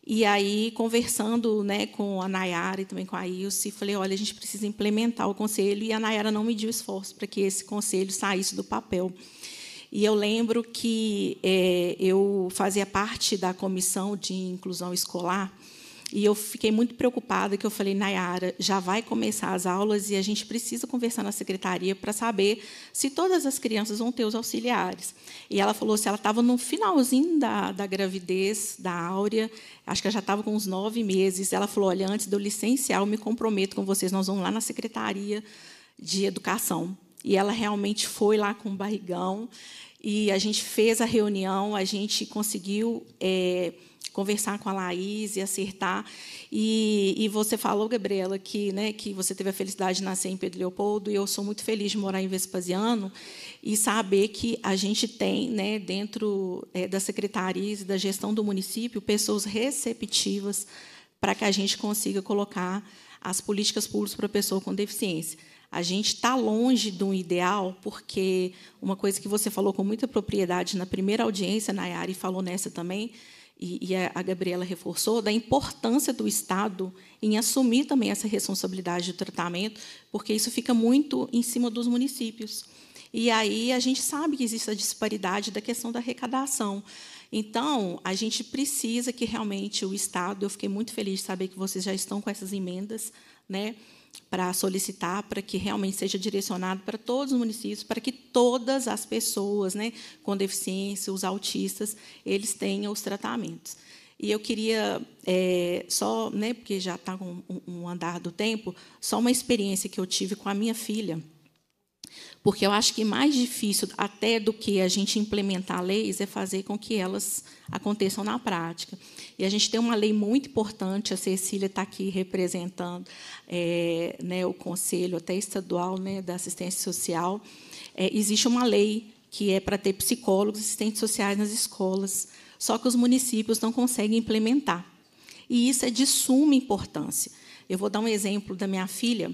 E aí, conversando né, com a Nayara e também com a Ilse, falei, olha, a gente precisa implementar o conselho, e a Nayara não mediu esforço para que esse conselho saísse do papel. E eu lembro que é, eu fazia parte da comissão de inclusão escolar. E eu fiquei muito preocupada, que eu falei, Nayara, já vai começar as aulas e a gente precisa conversar na secretaria para saber se todas as crianças vão ter os auxiliares. E ela falou se ela estava no finalzinho da, da gravidez da Áurea, acho que ela já estava com uns nove meses. Ela falou, olha, antes de eu licenciar, eu me comprometo com vocês, nós vamos lá na secretaria de educação. E ela realmente foi lá com o barrigão e a gente fez a reunião, a gente conseguiu é, conversar com a Laís e acertar. E, e, você falou, Gabriela, que, né, que você teve a felicidade de nascer em Pedro Leopoldo, e eu sou muito feliz de morar em Vespasiano e saber que a gente tem, né, dentro é, das secretarias e da gestão do município, pessoas receptivas para que a gente consiga colocar as políticas públicas para a pessoa com deficiência. A gente está longe de um ideal, porque uma coisa que você falou com muita propriedade na primeira audiência, Nayara, e falou nessa também, e, a Gabriela reforçou, da importância do Estado em assumir também essa responsabilidade de tratamento, porque isso fica muito em cima dos municípios. E aí a gente sabe que existe a disparidade da questão da arrecadação. Então, a gente precisa que realmente o Estado, eu fiquei muito feliz de saber que vocês já estão com essas emendas, né? para solicitar para que realmente seja direcionado para todos os municípios, para que todas as pessoas né, com deficiência, os autistas, eles tenham os tratamentos. E eu queria é, só, né, porque já está com um andar do tempo, só uma experiência que eu tive com a minha filha. Porque eu acho que mais difícil, até do que a gente implementar leis, é fazer com que elas aconteçam na prática. E a gente tem uma lei muito importante, a Cecília está aqui representando é, né, o Conselho até estadual né, da assistência social. É, existe uma lei que é para ter psicólogos e assistentes sociais nas escolas, só que os municípios não conseguem implementar. E isso é de suma importância. Eu vou dar um exemplo da minha filha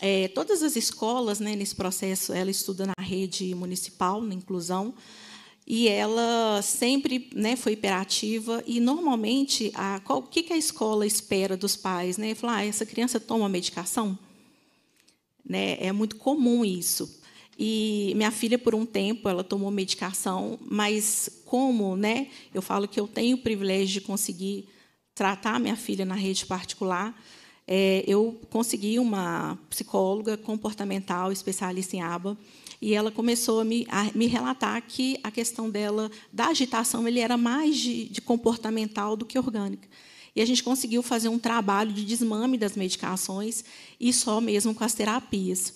é, todas as escolas, né, nesse processo, ela estuda na rede municipal, na inclusão, e ela sempre né, foi hiperativa, e, normalmente, a, qual, o que, a escola espera dos pais? Né? Falar, ah, essa criança toma medicação? Né? É muito comum isso. E minha filha, por um tempo, ela tomou medicação, mas como né, eu falo que eu tenho o privilégio de conseguir tratar minha filha na rede particular, é, eu consegui uma psicóloga comportamental, especialista em aba, e ela começou a me, a me relatar que a questão dela, da agitação, ele era mais de, de comportamental do que orgânica. E a gente conseguiu fazer um trabalho de desmame das medicações e só mesmo com as terapias.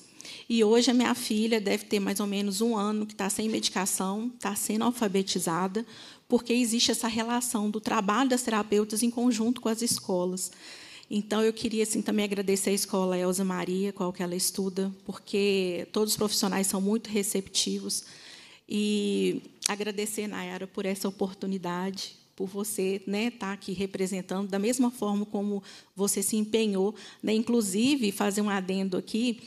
E hoje a minha filha deve ter mais ou menos um ano que está sem medicação, está sendo alfabetizada, porque existe essa relação do trabalho das terapeutas em conjunto com as escolas. Então, eu queria assim, também agradecer à escola Elza Maria, qual que ela estuda, porque todos os profissionais são muito receptivos. E agradecer, Nayara, por essa oportunidade, por você estar né, tá aqui representando, da mesma forma como você se empenhou. Né, inclusive, fazer um adendo aqui,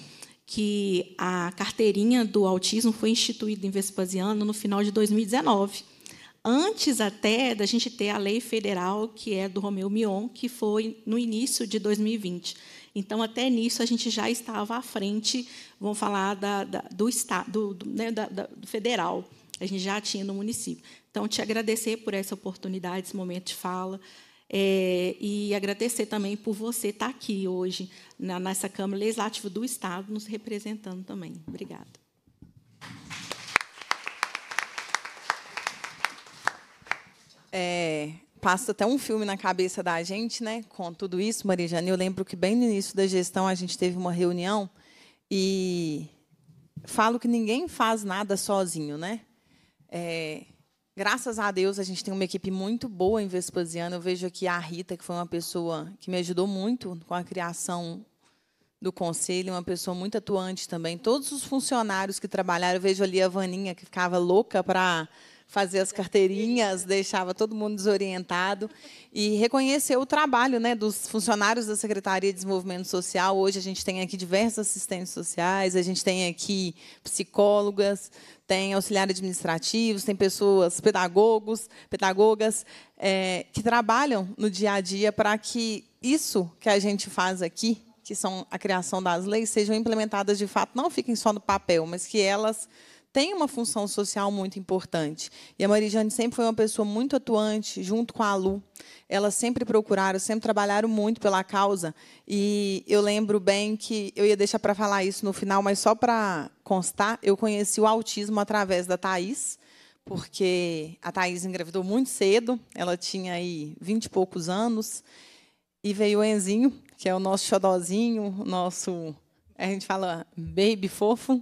que a carteirinha do autismo foi instituída em Vespasiano no final de 2019 antes até da gente ter a lei federal, que é do Romeu Mion, que foi no início de 2020. Então, até nisso, a gente já estava à frente, vamos falar, da, da, do, estado, né, da, do federal. A gente já tinha no município. Então, te agradecer por essa oportunidade, esse momento de fala. É, e agradecer também por você estar aqui hoje, na, nessa Câmara Legislativa do Estado, nos representando também. Obrigada. É, passa até um filme na cabeça da gente, né? Com tudo isso, Maria Jane, Eu lembro que bem no início da gestão a gente teve uma reunião e falo que ninguém faz nada sozinho, né? É, graças a Deus a gente tem uma equipe muito boa em Vespasiano. Eu vejo aqui a Rita, que foi uma pessoa que me ajudou muito com a criação do conselho, uma pessoa muito atuante também. Todos os funcionários que trabalharam, eu vejo ali a Vaninha que ficava louca para fazia as carteirinhas, deixava todo mundo desorientado e reconheceu o trabalho né, dos funcionários da Secretaria de Desenvolvimento Social. Hoje a gente tem aqui diversos assistentes sociais, a gente tem aqui psicólogas, tem auxiliares administrativos, tem pessoas, pedagogos, pedagogas, é, que trabalham no dia a dia para que isso que a gente faz aqui, que são a criação das leis, sejam implementadas de fato, não fiquem só no papel, mas que elas tem uma função social muito importante. E a Marijane sempre foi uma pessoa muito atuante, junto com a Lu. Elas sempre procuraram, sempre trabalharam muito pela causa. E eu lembro bem que eu ia deixar para falar isso no final, mas só para constar, eu conheci o autismo através da Thaís, porque a Thaís engravidou muito cedo, ela tinha aí vinte e poucos anos, e veio o Enzinho, que é o nosso xodozinho, o nosso, a gente fala baby fofo.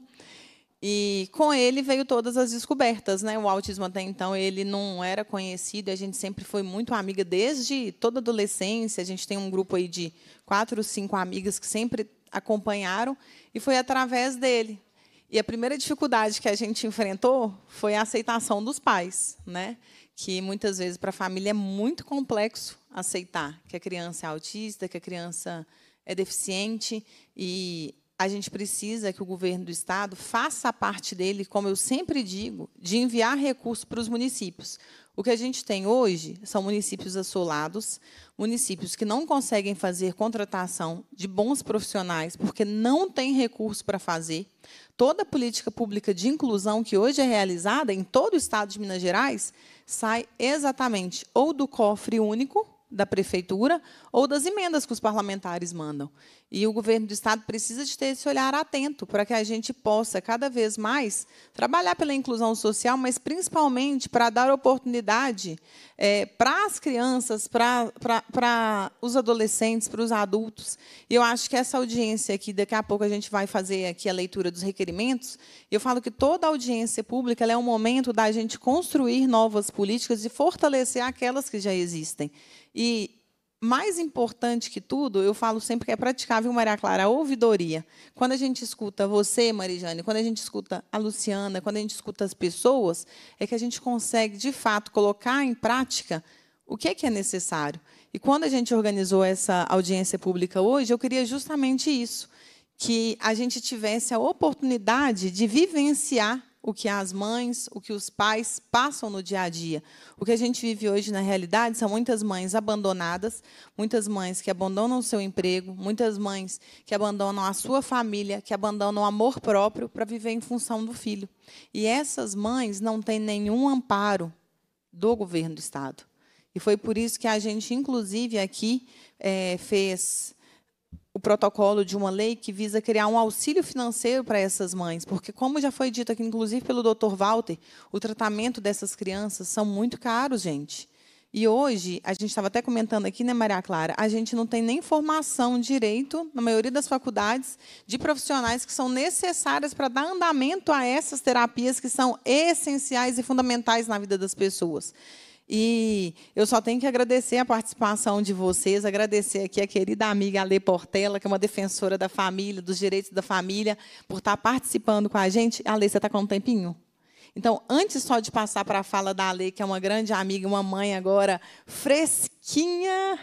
E com ele veio todas as descobertas, né? O autismo até então ele não era conhecido, a gente sempre foi muito amiga desde toda a adolescência. A gente tem um grupo aí de quatro, cinco amigas que sempre acompanharam e foi através dele. E a primeira dificuldade que a gente enfrentou foi a aceitação dos pais, né? Que muitas vezes para a família é muito complexo aceitar que a criança é autista, que a criança é deficiente e a gente precisa que o governo do estado faça a parte dele, como eu sempre digo, de enviar recursos para os municípios. O que a gente tem hoje são municípios assolados, municípios que não conseguem fazer contratação de bons profissionais porque não têm recursos para fazer. Toda a política pública de inclusão que hoje é realizada em todo o estado de Minas Gerais sai exatamente ou do cofre único da prefeitura ou das emendas que os parlamentares mandam. E o governo do estado precisa de ter esse olhar atento para que a gente possa cada vez mais trabalhar pela inclusão social, mas principalmente para dar oportunidade é, para as crianças, para, para, para os adolescentes, para os adultos. E eu acho que essa audiência aqui, daqui a pouco a gente vai fazer aqui a leitura dos requerimentos. Eu falo que toda audiência pública é um momento da gente construir novas políticas e fortalecer aquelas que já existem. E mais importante que tudo, eu falo sempre que é praticável Maria Clara, a ouvidoria. Quando a gente escuta você, Marijane, quando a gente escuta a Luciana, quando a gente escuta as pessoas, é que a gente consegue, de fato, colocar em prática o que é, que é necessário. E quando a gente organizou essa audiência pública hoje, eu queria justamente isso, que a gente tivesse a oportunidade de vivenciar o que as mães, o que os pais passam no dia a dia. O que a gente vive hoje na realidade são muitas mães abandonadas, muitas mães que abandonam o seu emprego, muitas mães que abandonam a sua família, que abandonam o amor próprio para viver em função do filho. E essas mães não têm nenhum amparo do governo do Estado. E foi por isso que a gente, inclusive, aqui é, fez o protocolo de uma lei que visa criar um auxílio financeiro para essas mães, porque, como já foi dito aqui, inclusive pelo Dr. Walter, o tratamento dessas crianças são muito caros, gente. E hoje, a gente estava até comentando aqui, né, Maria Clara, a gente não tem nem formação direito, na maioria das faculdades, de profissionais que são necessárias para dar andamento a essas terapias que são essenciais e fundamentais na vida das pessoas. E eu só tenho que agradecer a participação de vocês, agradecer aqui a querida amiga Ale Portela, que é uma defensora da família, dos direitos da família, por estar participando com a gente. Ale, você está com um tempinho? Então, antes só de passar para a fala da Ale, que é uma grande amiga, uma mãe agora fresquinha,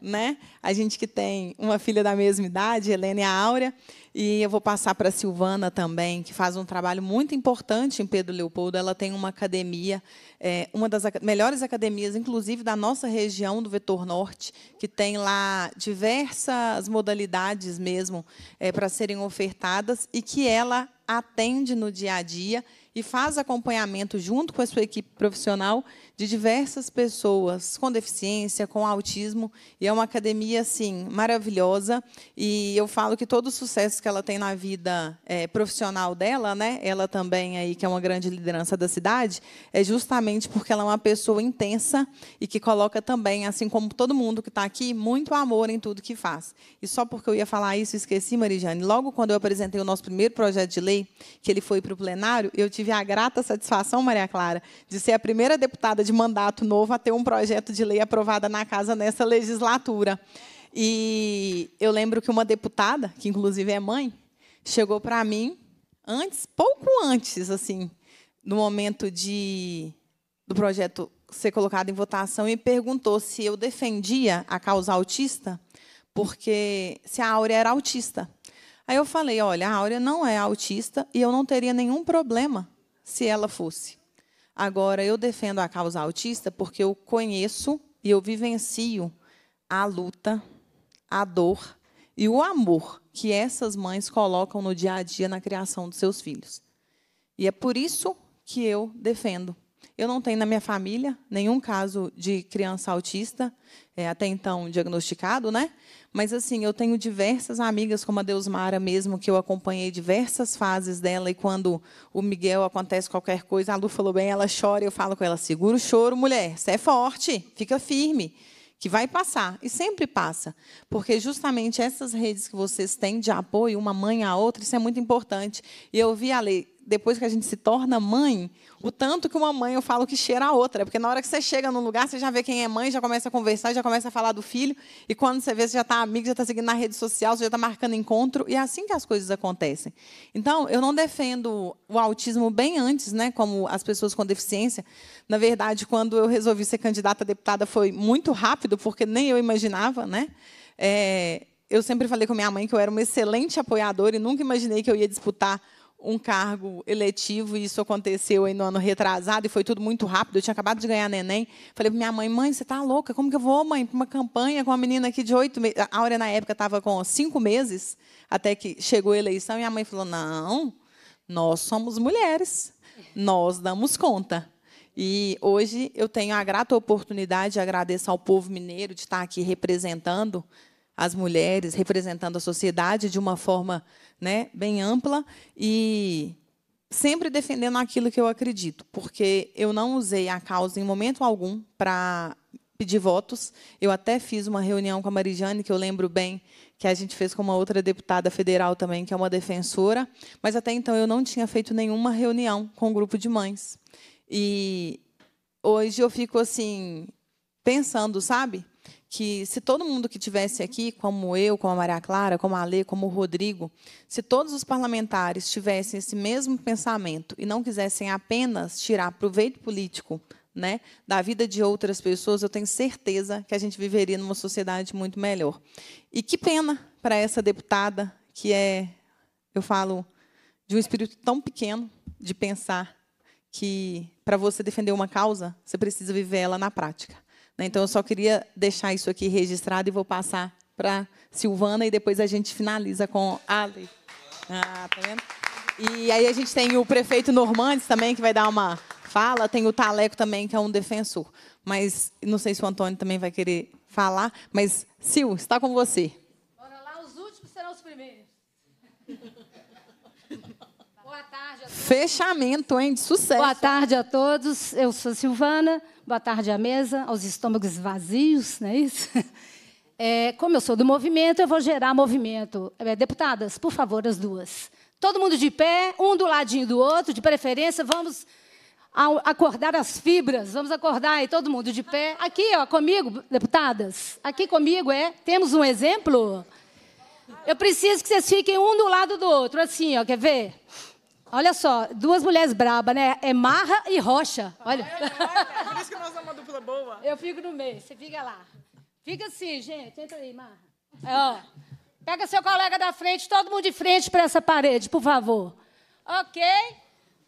né? A gente que tem uma filha da mesma idade, Helena e a Áurea, e eu vou passar para a Silvana também, que faz um trabalho muito importante em Pedro Leopoldo. Ela tem uma academia, é, uma das melhores academias, inclusive da nossa região do Vetor Norte, que tem lá diversas modalidades mesmo é, para serem ofertadas e que ela atende no dia a dia e faz acompanhamento junto com a sua equipe profissional de diversas pessoas com deficiência, com autismo, e é uma academia assim maravilhosa. E eu falo que todo o sucesso que ela tem na vida é, profissional dela, né? Ela também aí que é uma grande liderança da cidade, é justamente porque ela é uma pessoa intensa e que coloca também, assim como todo mundo que está aqui, muito amor em tudo que faz. E só porque eu ia falar isso, esqueci, Marijane. Logo quando eu apresentei o nosso primeiro projeto de lei, que ele foi para o plenário, eu tive a grata satisfação, Maria Clara, de ser a primeira deputada de de mandato novo a ter um projeto de lei aprovado na casa nessa legislatura. E eu lembro que uma deputada, que inclusive é mãe, chegou para mim antes, pouco antes, assim, no momento de do projeto ser colocado em votação e perguntou se eu defendia a causa autista, porque se a Áurea era autista. Aí eu falei, olha, a Áurea não é autista e eu não teria nenhum problema se ela fosse. Agora, eu defendo a causa autista porque eu conheço e eu vivencio a luta, a dor e o amor que essas mães colocam no dia a dia na criação dos seus filhos. E é por isso que eu defendo. Eu não tenho na minha família nenhum caso de criança autista, é, até então diagnosticado, né? Mas assim, eu tenho diversas amigas, como a Deusmara mesmo, que eu acompanhei diversas fases dela, e quando o Miguel acontece qualquer coisa, a Lu falou bem, ela chora, eu falo com ela, segura o choro, mulher, você é forte, fica firme, que vai passar. E sempre passa. Porque justamente essas redes que vocês têm de apoio, uma mãe à outra, isso é muito importante. E eu vi a lei, depois que a gente se torna mãe, o tanto que uma mãe eu falo que cheira a outra. É porque na hora que você chega num lugar, você já vê quem é mãe, já começa a conversar, já começa a falar do filho. E quando você vê, você já está amigo, já está seguindo na rede social, você já está marcando encontro. E é assim que as coisas acontecem. Então, eu não defendo o autismo bem antes, né? Como as pessoas com deficiência. Na verdade, quando eu resolvi ser candidata a deputada, foi muito rápido, porque nem eu imaginava, né? É, eu sempre falei com minha mãe que eu era uma excelente apoiadora e nunca imaginei que eu ia disputar um cargo eletivo e isso aconteceu aí no ano retrasado e foi tudo muito rápido. Eu tinha acabado de ganhar neném. Falei para minha mãe, mãe, você tá louca? Como que eu vou, mãe, para uma campanha com uma menina aqui de oito meses? A Áurea, na época, estava com cinco meses até que chegou a eleição e a mãe falou, não, nós somos mulheres, nós damos conta. E hoje eu tenho a grata oportunidade, de agradecer ao povo mineiro de estar aqui representando as mulheres, representando a sociedade de uma forma né, bem ampla e sempre defendendo aquilo que eu acredito, porque eu não usei a causa em momento algum para pedir votos. Eu até fiz uma reunião com a Marijane, que eu lembro bem, que a gente fez com uma outra deputada federal também, que é uma defensora, mas até então eu não tinha feito nenhuma reunião com o um grupo de mães. E hoje eu fico assim, pensando, sabe? que se todo mundo que tivesse aqui, como eu, como a Maria Clara, como a Ale, como o Rodrigo, se todos os parlamentares tivessem esse mesmo pensamento e não quisessem apenas tirar proveito político né, da vida de outras pessoas, eu tenho certeza que a gente viveria numa sociedade muito melhor. E que pena para essa deputada que é, eu falo, de um espírito tão pequeno de pensar que para você defender uma causa, você precisa viver ela na prática. Né, então, eu só queria deixar isso aqui registrado e vou passar para Silvana e depois a gente finaliza com a Ah, tá vendo? E aí a gente tem o prefeito Normandes também, que vai dar uma fala, tem o Taleco também, que é um defensor. Mas não sei se o Antônio também vai querer falar, mas Sil, está com você. Bora lá, os últimos serão os primeiros. Boa tarde a todos. Fechamento, hein? De sucesso. Boa tarde a todos. Eu sou Silvana boa tarde à mesa, aos estômagos vazios, não é isso? É, como eu sou do movimento, eu vou gerar movimento. É, deputadas, por favor, as duas. Todo mundo de pé, um do ladinho do outro, de preferência, vamos acordar as fibras, vamos acordar aí todo mundo de pé. Aqui, ó, comigo, deputadas, aqui comigo é, temos um exemplo? Eu preciso que vocês fiquem um do lado do outro, assim, ó, quer ver? Olha só, duas mulheres brabas, né? É Marra e Rocha. Olha. É, por isso que nós somos uma dupla boa. Eu fico no meio, você fica lá. Fica assim, gente. Entra aí, Marra. É, ó. Pega seu colega da frente, todo mundo de frente para essa parede, por favor. Ok?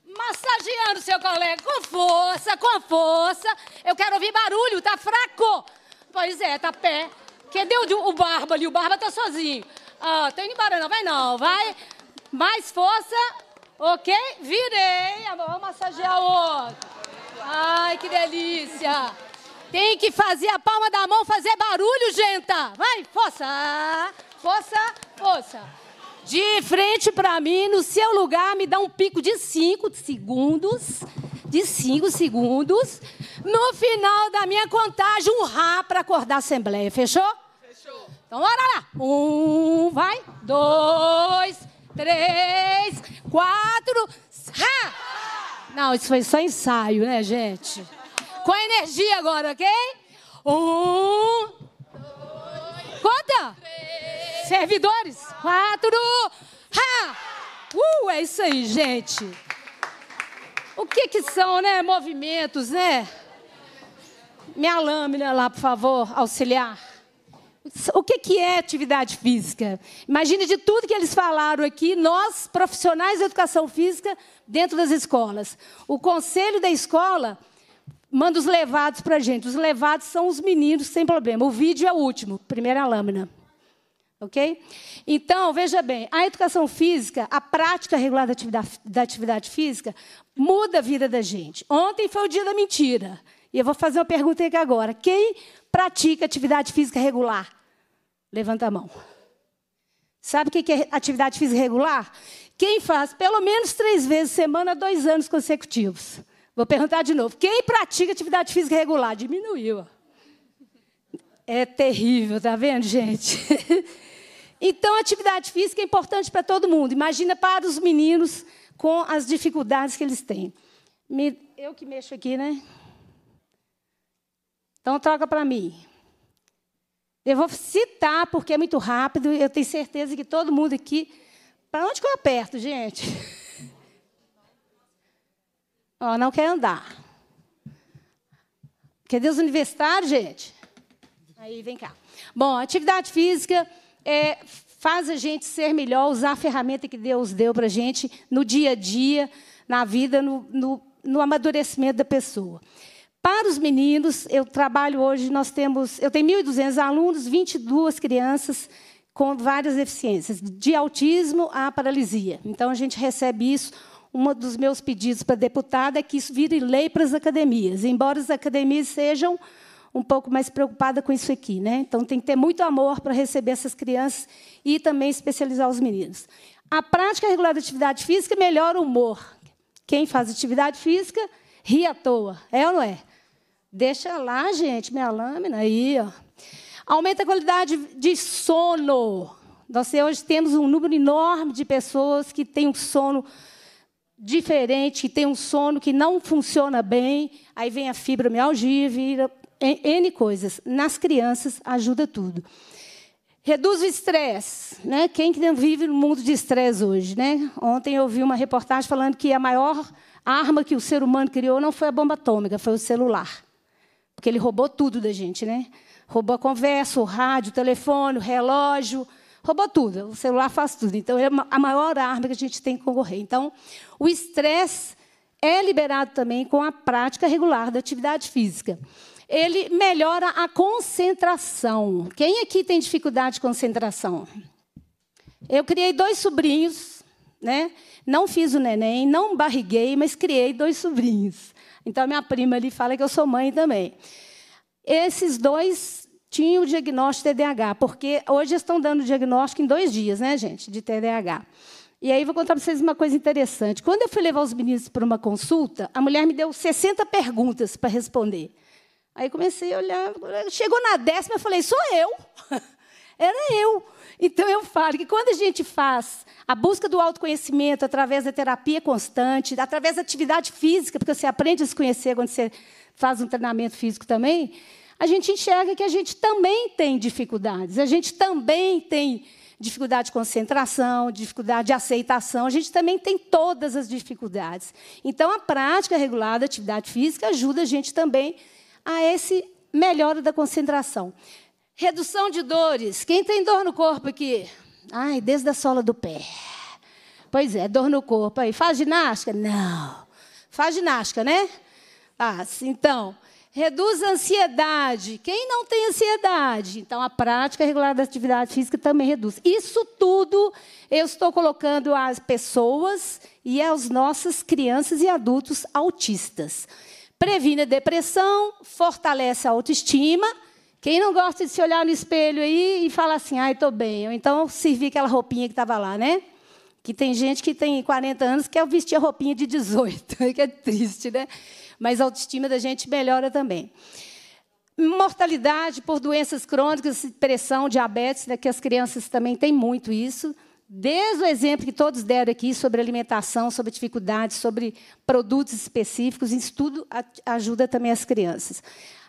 Massageando seu colega com força, com força. Eu quero ouvir barulho, tá fraco. Pois é, tá pé. Cadê o, o Barba ali? O Barba tá sozinho. Ah, tem embora, não vai não, vai. Mais força, Ok? Virei. Ah, vamos massagear o outro. Ai, que delícia. Tem que fazer a palma da mão fazer barulho, gente. Vai, força. Força, força. De frente para mim, no seu lugar, me dá um pico de cinco segundos. De cinco segundos. No final da minha contagem, um rá para acordar a assembleia. Fechou? Fechou. Então, bora lá. Um, vai. Dois, três, quatro. Ha! Não, isso foi só ensaio, né, gente? Com energia agora, ok? Um. Dois, Conta! Três, Servidores! Quatro! Ha! Uh, é isso aí, gente! O que que são, né? Movimentos, né? Minha lâmina lá, por favor, auxiliar o que, que é atividade física? Imagine de tudo que eles falaram aqui, nós, profissionais de educação física, dentro das escolas. O conselho da escola manda os levados para a gente. Os levados são os meninos sem problema. O vídeo é o último, primeira lâmina. Ok? Então, veja bem, a educação física, a prática regular da atividade, da atividade física, muda a vida da gente. Ontem foi o dia da mentira. E eu vou fazer uma pergunta aqui agora. Quem pratica atividade física regular? Levanta a mão. Sabe o que é atividade física regular? Quem faz pelo menos três vezes semana, dois anos consecutivos. Vou perguntar de novo. Quem pratica atividade física regular? Diminuiu. É terrível, tá vendo, gente? Então, atividade física é importante para todo mundo. Imagina para os meninos com as dificuldades que eles têm. eu que mexo aqui, né? Então, troca para mim. Eu vou citar, porque é muito rápido, eu tenho certeza que todo mundo aqui. Para onde que eu aperto, gente? Ó, não quer andar. Quer Deus universitário, gente? Aí, vem cá. Bom, atividade física é, faz a gente ser melhor, usar a ferramenta que Deus deu para a gente no dia a dia, na vida, no, no, no amadurecimento da pessoa. Para os meninos, eu trabalho hoje, nós temos, eu tenho 1.200 alunos, 22 crianças com várias deficiências, de autismo à paralisia. Então a gente recebe isso. Um dos meus pedidos para a deputada é que isso vire lei para as academias, embora as academias sejam um pouco mais preocupadas com isso aqui, né? Então tem que ter muito amor para receber essas crianças e também especializar os meninos. A prática regular da atividade física melhora o humor. Quem faz atividade física ri à toa, é ou não é? Deixa lá, gente, minha lâmina aí, ó. Aumenta a qualidade de sono. Nós hoje temos um número enorme de pessoas que têm um sono diferente, que tem um sono que não funciona bem, aí vem a fibromialgia, vira N coisas. Nas crianças ajuda tudo. Reduz o estresse. Né? Quem que não vive no mundo de estresse hoje? Né? Ontem eu vi uma reportagem falando que a maior arma que o ser humano criou não foi a bomba atômica, foi o celular. Porque ele roubou tudo da gente, né? Roubou a conversa, o rádio, o telefone, o relógio, roubou tudo. O celular faz tudo. Então, é a maior arma que a gente tem que concorrer. Então, o estresse é liberado também com a prática regular da atividade física. Ele melhora a concentração. Quem aqui tem dificuldade de concentração? Eu criei dois sobrinhos, né? Não fiz o neném, não barriguei, mas criei dois sobrinhos. Então, minha prima ali fala que eu sou mãe também. Esses dois tinham o diagnóstico de TDAH, porque hoje estão dando diagnóstico em dois dias, né, gente, de TDAH. E aí vou contar para vocês uma coisa interessante. Quando eu fui levar os meninos para uma consulta, a mulher me deu 60 perguntas para responder. Aí comecei a olhar, chegou na décima, eu falei, sou eu. Era eu. Então eu falo que quando a gente faz a busca do autoconhecimento através da terapia constante, através da atividade física, porque você aprende a se conhecer quando você faz um treinamento físico também, a gente enxerga que a gente também tem dificuldades, a gente também tem dificuldade de concentração, dificuldade de aceitação, a gente também tem todas as dificuldades. Então, a prática regulada da atividade física ajuda a gente também a esse melhora da concentração. Redução de dores. Quem tem dor no corpo aqui? Ai, desde a sola do pé. Pois é, dor no corpo. Aí, faz ginástica? Não. Faz ginástica, né? Faz. Ah, então, reduz a ansiedade. Quem não tem ansiedade? Então, a prática regular da atividade física também reduz. Isso tudo eu estou colocando às pessoas e às nossas crianças e adultos autistas. Previne a depressão, fortalece a autoestima quem não gosta de se olhar no espelho aí e falar assim, ai, estou bem, ou então servir aquela roupinha que estava lá, né? Que tem gente que tem 40 anos que quer vestir a roupinha de 18, que é triste, né? Mas a autoestima da gente melhora também. Mortalidade por doenças crônicas, pressão, diabetes, né, que as crianças também têm muito isso. Desde o exemplo que todos deram aqui sobre alimentação, sobre dificuldades, sobre produtos específicos, isso tudo ajuda também as crianças.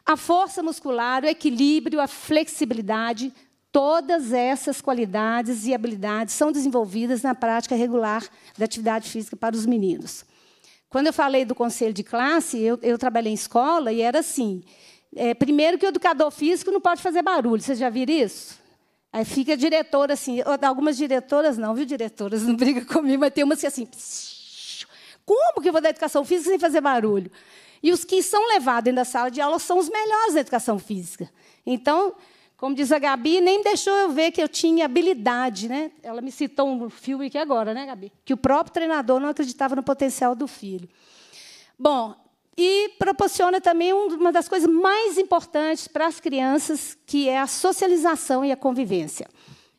A força muscular, o equilíbrio, a flexibilidade, todas essas qualidades e habilidades são desenvolvidas na prática regular da atividade física para os meninos. Quando eu falei do conselho de classe, eu, eu trabalhei em escola e era assim: é, primeiro que o educador físico não pode fazer barulho, vocês já viram isso? Aí fica a diretora assim, algumas diretoras não, viu, diretoras, não briga comigo, mas tem umas que é assim. Como que eu vou dar educação física sem fazer barulho? E os que são levados dentro da sala de aula são os melhores da educação física. Então, como diz a Gabi, nem deixou eu ver que eu tinha habilidade, né? Ela me citou um filme aqui agora, né, Gabi? Que o próprio treinador não acreditava no potencial do filho. Bom, e proporciona também uma das coisas mais importantes para as crianças, que é a socialização e a convivência.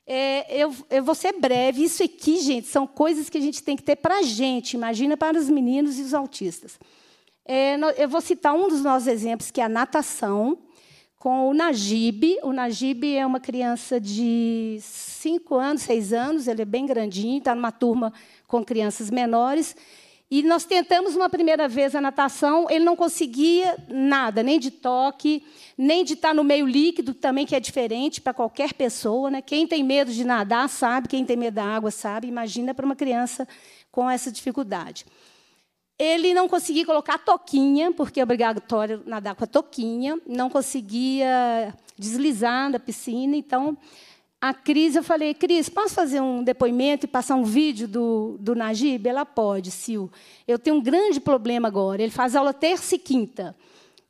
É, eu, eu, vou ser breve. Isso aqui, gente, são coisas que a gente tem que ter para a gente. Imagina para os meninos e os autistas. É, eu vou citar um dos nossos exemplos, que é a natação, com o Najib. O Najib é uma criança de 5 anos, 6 anos, ele é bem grandinho, está numa turma com crianças menores. E nós tentamos uma primeira vez a natação, ele não conseguia nada, nem de toque, nem de estar tá no meio líquido também, que é diferente para qualquer pessoa. Né? Quem tem medo de nadar sabe, quem tem medo da água sabe, imagina para uma criança com essa dificuldade. Ele não conseguia colocar a toquinha, porque é obrigatório nadar com a toquinha, não conseguia deslizar na piscina. Então, a Cris, eu falei, Cris, posso fazer um depoimento e passar um vídeo do, do Najib? Ela pode, Sil. Eu tenho um grande problema agora. Ele faz aula terça e quinta.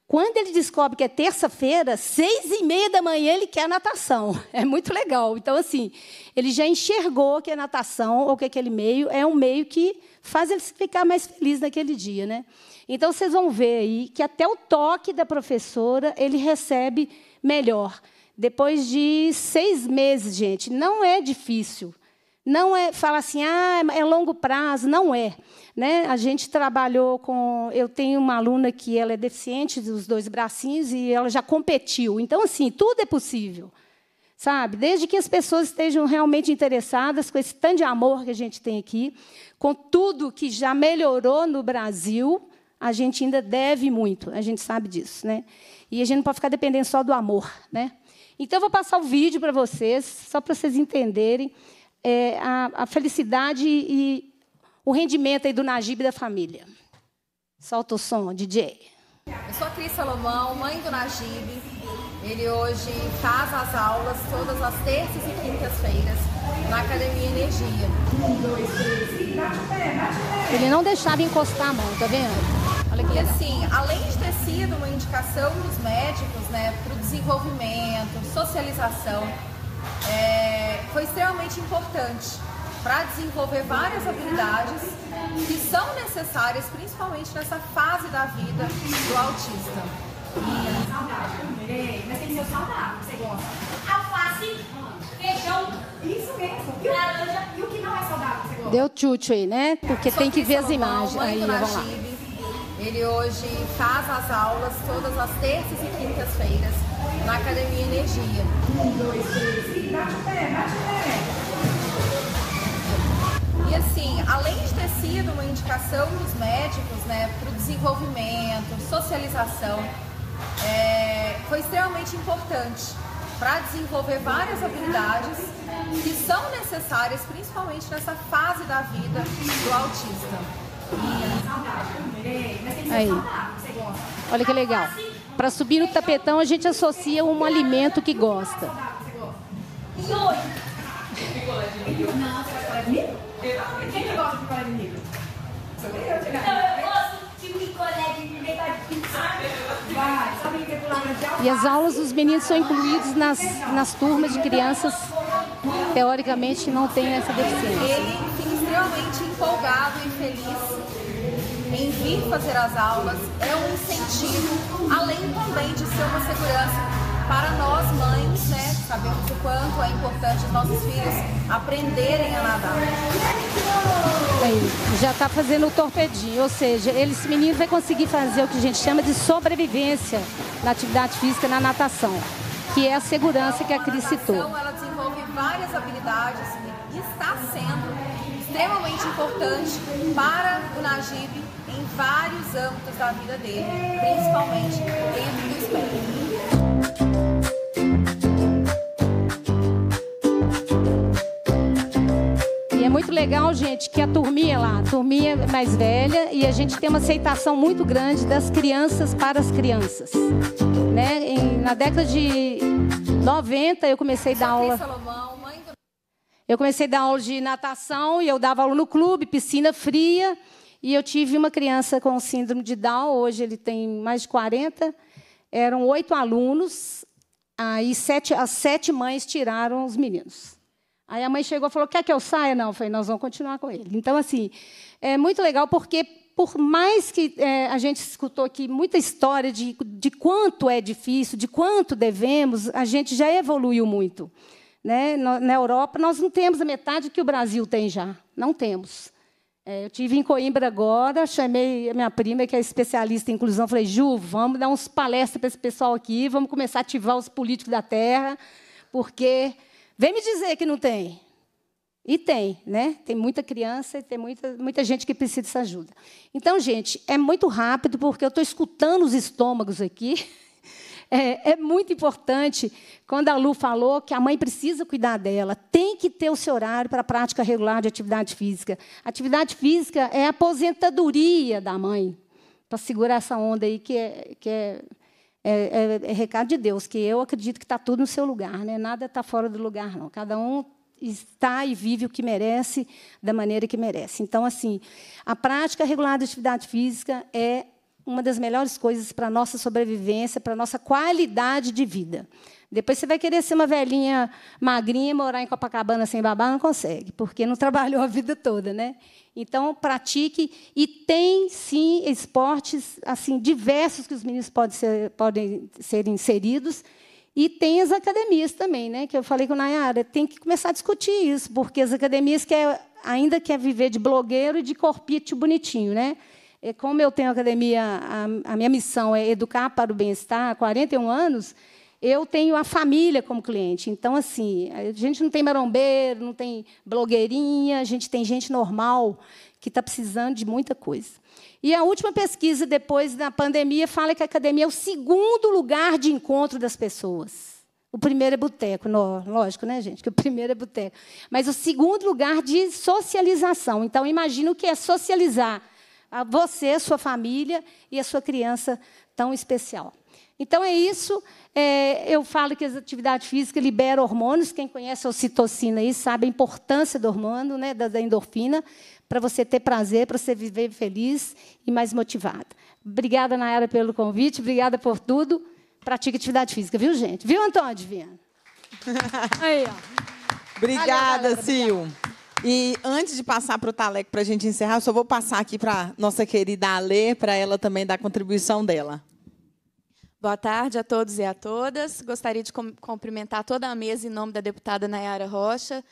Quando ele descobre que é terça-feira, seis e meia da manhã, ele quer natação. É muito legal. Então, assim, ele já enxergou que a é natação, ou que é aquele meio, é um meio que faz eles ficar mais felizes naquele dia, né? Então vocês vão ver aí que até o toque da professora ele recebe melhor. Depois de seis meses, gente, não é difícil. Não é falar assim, ah, é longo prazo, não é. Né? A gente trabalhou com. Eu tenho uma aluna que ela é deficiente dos dois bracinhos e ela já competiu. Então, assim, tudo é possível. Sabe? Desde que as pessoas estejam realmente interessadas com esse tanto de amor que a gente tem aqui, com tudo que já melhorou no Brasil, a gente ainda deve muito, a gente sabe disso, né? E a gente não pode ficar dependendo só do amor, né? Então, eu vou passar o vídeo para vocês, só para vocês entenderem é, a, a, felicidade e o rendimento aí do Najib e da família. Solta o som, DJ. Eu sou a Cris Salomão, mãe do Najib. Ele hoje faz as aulas todas as terças e quintas-feiras na Academia Energia. Um, dois, três, bate pé, bate pé. Ele não deixava encostar a mão, tá vendo? Olha que e assim, além de ter sido uma indicação dos médicos, né, para o desenvolvimento, socialização, é, foi extremamente importante para desenvolver várias habilidades que são necessárias, principalmente nessa fase da vida do autista. E... Saudável. Mas tem que ser saudável, você gosta. Alface, feijão. Isso mesmo. É e o que não é saudável, você gosta? Deu tchutchu aí, né? Porque tem que ver as imagens. Aí, vamos lá. Ele hoje faz as aulas todas as terças e quintas-feiras na Academia Energia. Um, dois, três, e bate o pé, bate o pé. Porque assim, além de ter sido uma indicação dos médicos né, para o desenvolvimento, socialização, é, foi extremamente importante para desenvolver várias habilidades que são necessárias, principalmente nessa fase da vida do autista. E... Aí. Olha que legal. Para subir no tapetão, a gente associa um alimento que gosta. Não, quem que gosta de picolé de milho? Não, eu gosto de picolé de milho Vai, E as aulas, dos meninos são incluídos nas, nas turmas de crianças, teoricamente, não têm essa deficiência. Ele fica extremamente empolgado e feliz em vir fazer as aulas. É um incentivo, além também de ser uma segurança para nós mães, né, sabemos o quanto é importante os nossos filhos aprenderem a nadar. já está fazendo o torpedinho, ou seja, ele, esse menino vai conseguir fazer o que a gente chama de sobrevivência na atividade física, na natação, que é a segurança então, que a Cris citou. Ela desenvolve várias habilidades e está sendo extremamente importante para o Najib em vários âmbitos da vida dele, principalmente dentro do espelho. muito legal, gente, que a turminha lá, a turminha mais velha, e a gente tem uma aceitação muito grande das crianças para as crianças. Né? Em, na década de 90, eu comecei a dar aula. Salomão, mãe do... Eu comecei a dar aula de natação e eu dava aula no clube, piscina fria. E eu tive uma criança com síndrome de Down, hoje ele tem mais de 40. Eram oito alunos, aí sete, as sete mães tiraram os meninos. Aí a mãe chegou e falou: Quer que eu saia? Não, eu falei: Nós vamos continuar com ele. Então, assim, é muito legal porque, por mais que é, a gente escutou aqui muita história de, de quanto é difícil, de quanto devemos, a gente já evoluiu muito. Né? Na, Europa, nós não temos a metade que o Brasil tem já. Não temos. É, eu tive em Coimbra agora, chamei a minha prima, que é especialista em inclusão, falei: Ju, vamos dar uns palestras para esse pessoal aqui, vamos começar a ativar os políticos da terra, porque Vem me dizer que não tem. E tem, né? Tem muita criança e tem muita, muita gente que precisa dessa ajuda. Então, gente, é muito rápido, porque eu estou escutando os estômagos aqui. É, é, muito importante, quando a Lu falou que a mãe precisa cuidar dela, tem que ter o seu horário para a prática regular de atividade física. Atividade física é a aposentadoria da mãe, para segurar essa onda aí que é, que é é, é, é, recado de Deus, que eu acredito que está tudo no seu lugar, né? nada está fora do lugar, não. Cada um está e vive o que merece, da maneira que merece. Então, assim, a prática regular de atividade física é uma das melhores coisas para a nossa sobrevivência, para a nossa qualidade de vida. Depois você vai querer ser uma velhinha magrinha, morar em Copacabana sem babá, não consegue, porque não trabalhou a vida toda, né? Então, pratique. E tem, sim, esportes assim diversos que os meninos podem ser, podem ser inseridos. E tem as academias também, né? Que eu falei com a Nayara, tem que começar a discutir isso, porque as academias quer, ainda quer viver de blogueiro e de corpite bonitinho, né? E é, como eu tenho academia, a, a minha missão é educar para o bem-estar há 41 anos, eu tenho a família como cliente. Então, assim, a gente não tem marombeiro, não tem blogueirinha, a gente tem gente normal que está precisando de muita coisa. E a última pesquisa, depois da pandemia, fala que a academia é o segundo lugar de encontro das pessoas. O primeiro é boteco, lógico, né, gente? Que o primeiro é boteco. Mas o segundo lugar de socialização. Então, imagina o que é socializar a você, a sua família e a sua criança tão especial. Então, é isso. É, eu falo que a atividade física libera hormônios. Quem conhece a ocitocina aí sabe a importância do hormônio, né, da, endorfina, para você ter prazer, para você viver feliz e mais motivada. Obrigada, Nayara, pelo convite. Obrigada por tudo. Pratique atividade física, viu, gente? Viu, Antônio Adivinha. aí, ó. Obrigada, Valeu, Sil. E antes de passar para o Talec para a gente encerrar, eu só vou passar aqui para nossa querida Alê, para ela também dar a contribuição dela. Boa tarde a todos e a todas. Gostaria de cumprimentar toda a mesa em nome da deputada Nayara Rocha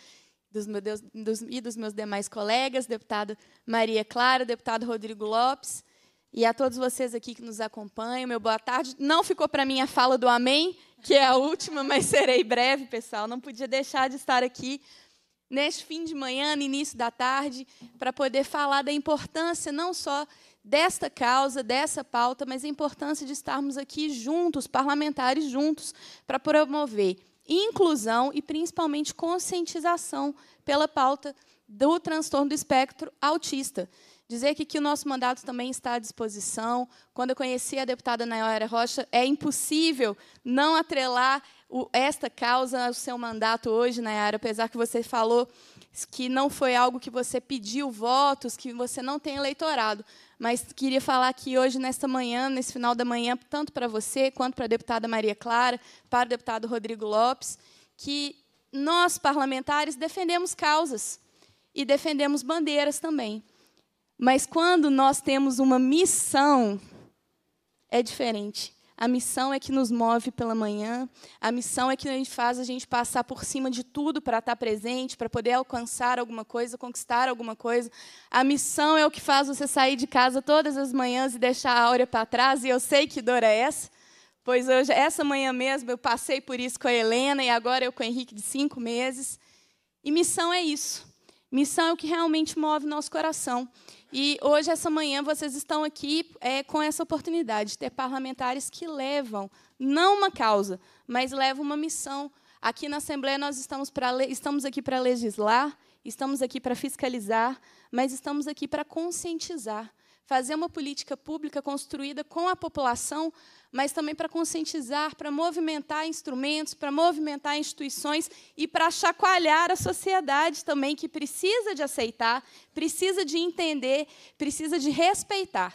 dos meus, dos, e dos meus demais colegas, deputado Maria Clara, deputado Rodrigo Lopes, e a todos vocês aqui que nos acompanham. Meu boa tarde. Não ficou para mim a fala do amém, que é a última, mas serei breve, pessoal. Não podia deixar de estar aqui neste fim de manhã, no início da tarde, para poder falar da importância não só desta causa, dessa pauta, mas a importância de estarmos aqui juntos, parlamentares juntos, para promover inclusão e principalmente conscientização pela pauta do transtorno do espectro autista. Dizer que, que o nosso mandato também está à disposição. Quando eu conheci a deputada Nayara Rocha, é impossível não atrelar o, esta causa ao seu mandato hoje, Nayara, apesar que você falou que não foi algo que você pediu votos, que você não tem eleitorado mas queria falar aqui hoje, nesta manhã, nesse final da manhã, tanto para você quanto para a deputada Maria Clara, para o deputado Rodrigo Lopes, que nós, parlamentares, defendemos causas e defendemos bandeiras também. Mas quando nós temos uma missão, é diferente. A missão é que nos move pela manhã. A missão é que a gente faz a gente passar por cima de tudo para estar tá presente, para poder alcançar alguma coisa, conquistar alguma coisa. A missão é o que faz você sair de casa todas as manhãs e deixar a áurea para trás. E eu sei que dor é essa. Pois hoje, essa manhã mesmo, eu passei por isso com a Helena e agora eu com o Henrique de cinco meses. E missão é isso. Missão é o que realmente move nosso coração. E hoje, essa manhã, vocês estão aqui é, com essa oportunidade de ter parlamentares que levam, não uma causa, mas levam uma missão. Aqui na Assembleia, nós estamos, pra, estamos aqui para legislar, estamos aqui para fiscalizar, mas estamos aqui para conscientizar fazer uma política pública construída com a população, mas também para conscientizar, para movimentar instrumentos, para movimentar instituições e para chacoalhar a sociedade também, que precisa de aceitar, precisa de entender, precisa de respeitar.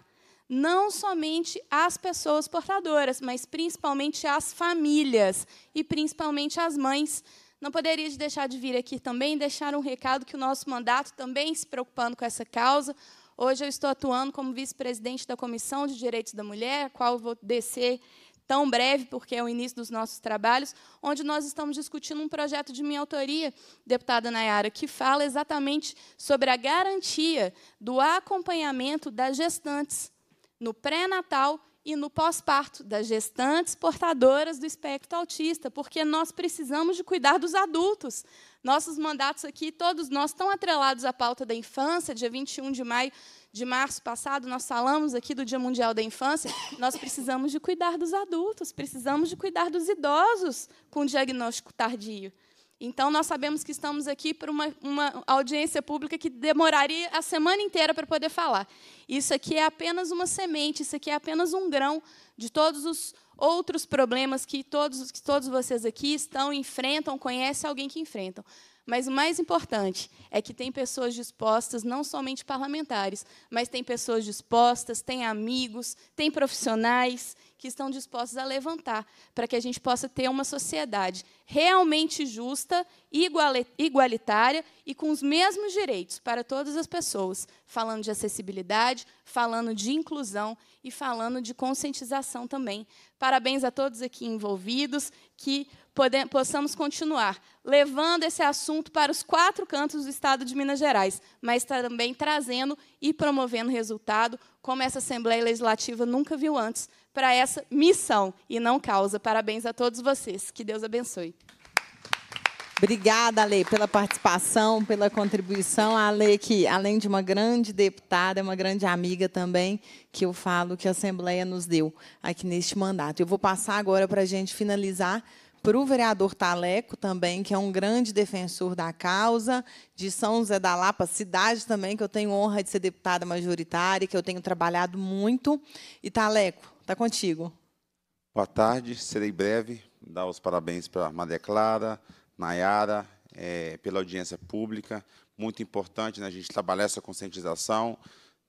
Não somente as pessoas portadoras, mas principalmente as famílias e principalmente as mães. Não poderia deixar de vir aqui também deixar um recado que o nosso mandato também se preocupando com essa causa, Hoje eu estou atuando como vice-presidente da Comissão de Direitos da Mulher, a qual vou descer tão breve, porque é o início dos nossos trabalhos, onde nós estamos discutindo um projeto de minha autoria, deputada Nayara, que fala exatamente sobre a garantia do acompanhamento das gestantes no pré-natal e no pós-parto das gestantes portadoras do espectro autista, porque nós precisamos de cuidar dos adultos. Nossos mandatos aqui, todos nós, estão atrelados à pauta da infância, dia 21 de maio de março passado, nós falamos aqui do Dia Mundial da Infância, nós precisamos de cuidar dos adultos, precisamos de cuidar dos idosos com diagnóstico tardio. Então, nós sabemos que estamos aqui para uma, uma, audiência pública que demoraria a semana inteira para poder falar. Isso aqui é apenas uma semente, isso aqui é apenas um grão de todos os outros problemas que todos, que todos vocês aqui estão, enfrentam, conhecem alguém que enfrentam. Mas o mais importante é que tem pessoas dispostas, não somente parlamentares, mas tem pessoas dispostas, tem amigos, tem profissionais que estão dispostos a levantar, para que a gente possa ter uma sociedade realmente justa, igualitária e com os mesmos direitos para todas as pessoas, falando de acessibilidade, falando de inclusão e falando de conscientização também. Parabéns a todos aqui envolvidos, que possamos continuar levando esse assunto para os quatro cantos do estado de Minas Gerais, mas também trazendo e promovendo resultado como essa Assembleia Legislativa nunca viu antes, para essa missão e não causa. Parabéns a todos vocês. Que Deus abençoe. Obrigada, Ale, pela participação, pela contribuição. A Ale, que além de uma grande deputada, é uma grande amiga também, que eu falo que a Assembleia nos deu aqui neste mandato. Eu vou passar agora para a gente finalizar para o vereador Taleco também, que é um grande defensor da causa, de São José da Lapa, cidade também, que eu tenho honra de ser deputada majoritária, que eu tenho trabalhado muito. E Taleco, está contigo. Boa tarde, serei breve. Dar os parabéns para a Maria Clara, Nayara, é, pela audiência pública. Muito importante né, a gente trabalhar essa conscientização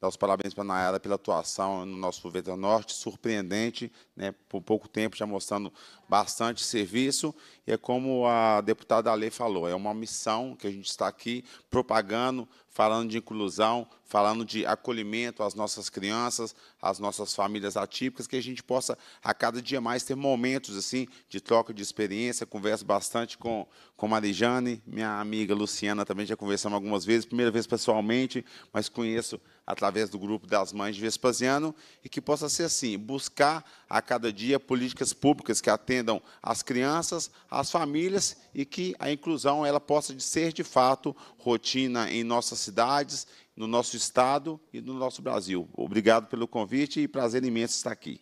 dar então, os parabéns para a Nayara pela atuação no nosso Veta Norte, surpreendente, né, por pouco tempo já mostrando bastante serviço. E é como a deputada Ale falou, é uma missão que a gente está aqui propagando, falando de inclusão, falando de acolhimento às nossas crianças, às nossas famílias atípicas, que a gente possa a cada dia mais ter momentos assim de troca de experiência. Converso bastante com com Marijane, minha amiga Luciana também já conversamos algumas vezes, primeira vez pessoalmente, mas conheço através do grupo das mães de Vespasiano e que possa ser assim, buscar a cada dia políticas públicas que atendam as crianças, as famílias e que a inclusão ela possa ser de fato rotina em nossas cidades, no nosso estado e no nosso Brasil. Obrigado pelo convite e prazer imenso estar aqui.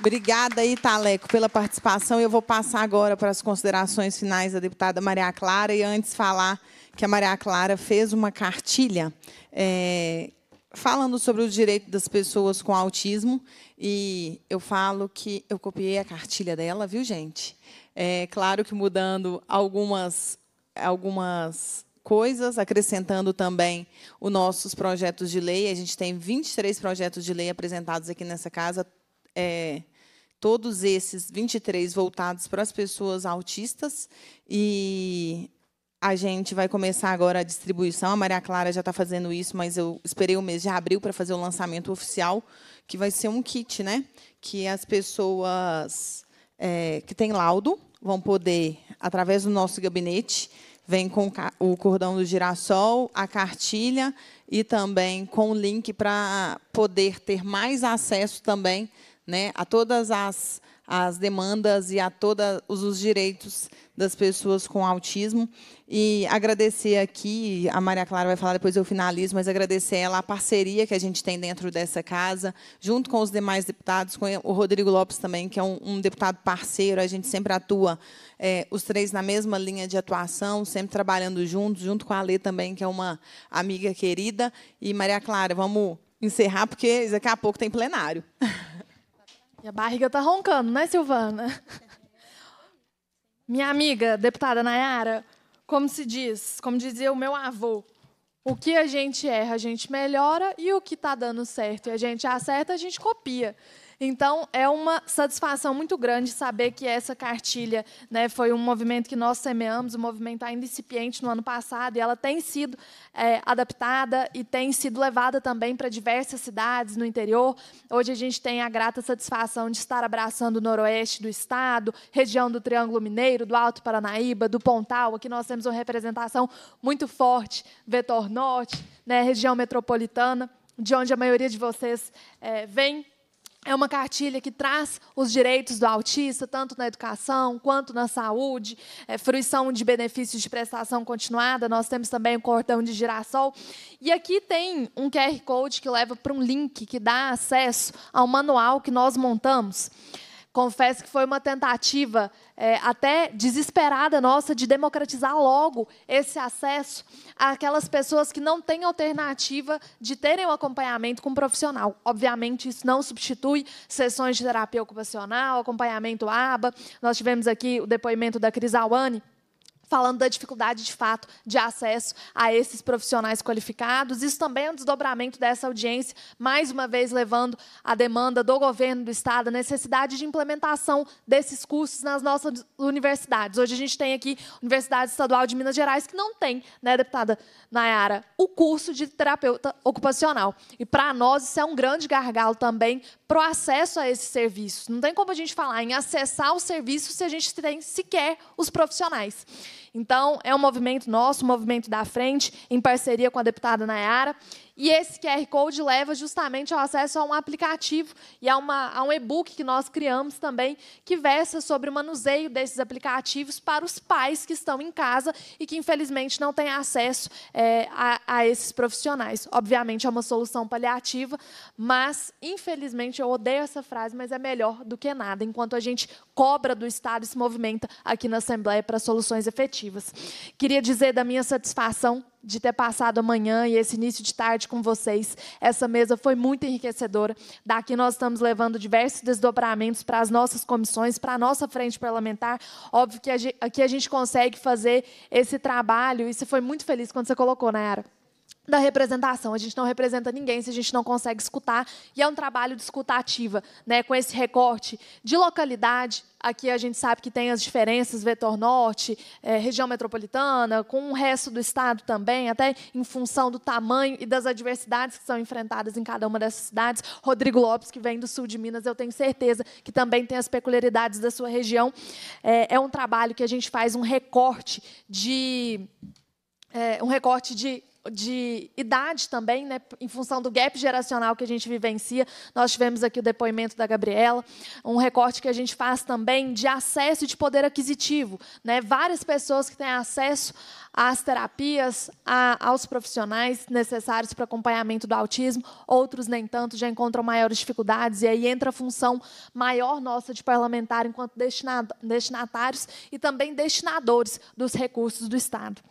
Obrigada aí, Taleco, pela participação. Eu vou passar agora para as considerações finais da deputada Maria Clara e antes falar que a Maria Clara fez uma cartilha é, falando sobre o direito das pessoas com autismo e eu falo que eu copiei a cartilha dela, viu, gente? É claro que mudando algumas algumas coisas, acrescentando também os nossos projetos de lei. A gente tem 23 projetos de lei apresentados aqui nessa casa, é, todos esses 23 voltados para as pessoas autistas. E a gente vai começar agora a distribuição. A Maria Clara já está fazendo isso, mas eu esperei o mês de abril para fazer o lançamento oficial, que vai ser um kit, né? Que as pessoas é, que têm laudo vão poder através do nosso gabinete. Vem com o cordão do girassol, a cartilha e também com o link para poder ter mais acesso também né, a todas as às demandas e a todos os direitos das pessoas com autismo. E agradecer aqui, a Maria Clara vai falar, depois eu finalizo, mas agradecer ela a parceria que a gente tem dentro dessa casa, junto com os demais deputados, com o Rodrigo Lopes também, que é um, um deputado parceiro, a gente sempre atua é, os três na mesma linha de atuação, sempre trabalhando juntos, junto com a Lê também, que é uma amiga querida. E, Maria Clara, vamos encerrar, porque daqui a pouco tem plenário. E a barriga tá roncando, né, Silvana? Minha amiga, deputada Nayara, como se diz, como dizia o meu avô, o que a gente erra, a gente melhora, e o que está dando certo e a gente acerta, a gente copia. Então, é uma satisfação muito grande saber que essa cartilha né, foi um movimento que nós semeamos, um movimento ainda incipiente no ano passado, e ela tem sido é, adaptada e tem sido levada também para diversas cidades no interior. Hoje a gente tem a grata satisfação de estar abraçando o noroeste do estado, região do Triângulo Mineiro, do Alto Paranaíba, do Pontal. Aqui nós temos uma representação muito forte, vetor norte, né, região metropolitana, de onde a maioria de vocês é, vem é uma cartilha que traz os direitos do autista, tanto na educação quanto na saúde, é, fruição de benefícios de prestação continuada, nós temos também o cordão de girassol. E aqui tem um QR Code que leva para um link que dá acesso ao manual que nós montamos Confesso que foi uma tentativa é, até desesperada nossa de democratizar logo esse acesso àquelas pessoas que não têm alternativa de terem o um acompanhamento com um profissional. Obviamente, isso não substitui sessões de terapia ocupacional, acompanhamento ABA. Nós tivemos aqui o depoimento da Cris Awane, falando da dificuldade de fato de acesso a esses profissionais qualificados. Isso também é um desdobramento dessa audiência, mais uma vez levando a demanda do governo do estado, a necessidade de implementação desses cursos nas nossas universidades. Hoje a gente tem aqui a Universidade Estadual de Minas Gerais que não tem, né, deputada Nayara, o curso de terapeuta ocupacional. E para nós isso é um grande gargalo também para o acesso a esse serviço. Não tem como a gente falar em acessar o serviço se a gente tem sequer os profissionais. Então, é um movimento nosso, um movimento da frente, em parceria com a deputada Nayara. E esse QR Code leva justamente ao acesso a um aplicativo e a, uma, a um e-book que nós criamos também, que versa sobre o manuseio desses aplicativos para os pais que estão em casa e que, infelizmente, não têm acesso é, a, a esses profissionais. Obviamente, é uma solução paliativa, mas, infelizmente, eu odeio essa frase, mas é melhor do que nada, enquanto a gente cobra do Estado e se movimenta aqui na Assembleia para soluções efetivas. Queria dizer da minha satisfação de ter passado amanhã e esse início de tarde com vocês. Essa mesa foi muito enriquecedora. Daqui nós estamos levando diversos desdobramentos para as nossas comissões, para a nossa frente parlamentar. Óbvio que aqui a gente consegue fazer esse trabalho e você foi muito feliz quando você colocou, Nayara. Né, da representação. A gente não representa ninguém se a gente não consegue escutar, e é um trabalho de escuta ativa, né, com esse recorte de localidade. Aqui a gente sabe que tem as diferenças, vetor norte, é, região metropolitana, com o resto do estado também, até em função do tamanho e das adversidades que são enfrentadas em cada uma dessas cidades. Rodrigo Lopes, que vem do sul de Minas, eu tenho certeza que também tem as peculiaridades da sua região. é, é um trabalho que a gente faz um recorte de é, um recorte de de idade também, né, em função do gap geracional que a gente vivencia. Nós tivemos aqui o depoimento da Gabriela, um recorte que a gente faz também de acesso e de poder aquisitivo. Né? Várias pessoas que têm acesso às terapias, a, aos profissionais necessários para acompanhamento do autismo, outros nem tanto, já encontram maiores dificuldades, e aí entra a função maior nossa de parlamentar enquanto destinado, destinatários e também destinadores dos recursos do Estado.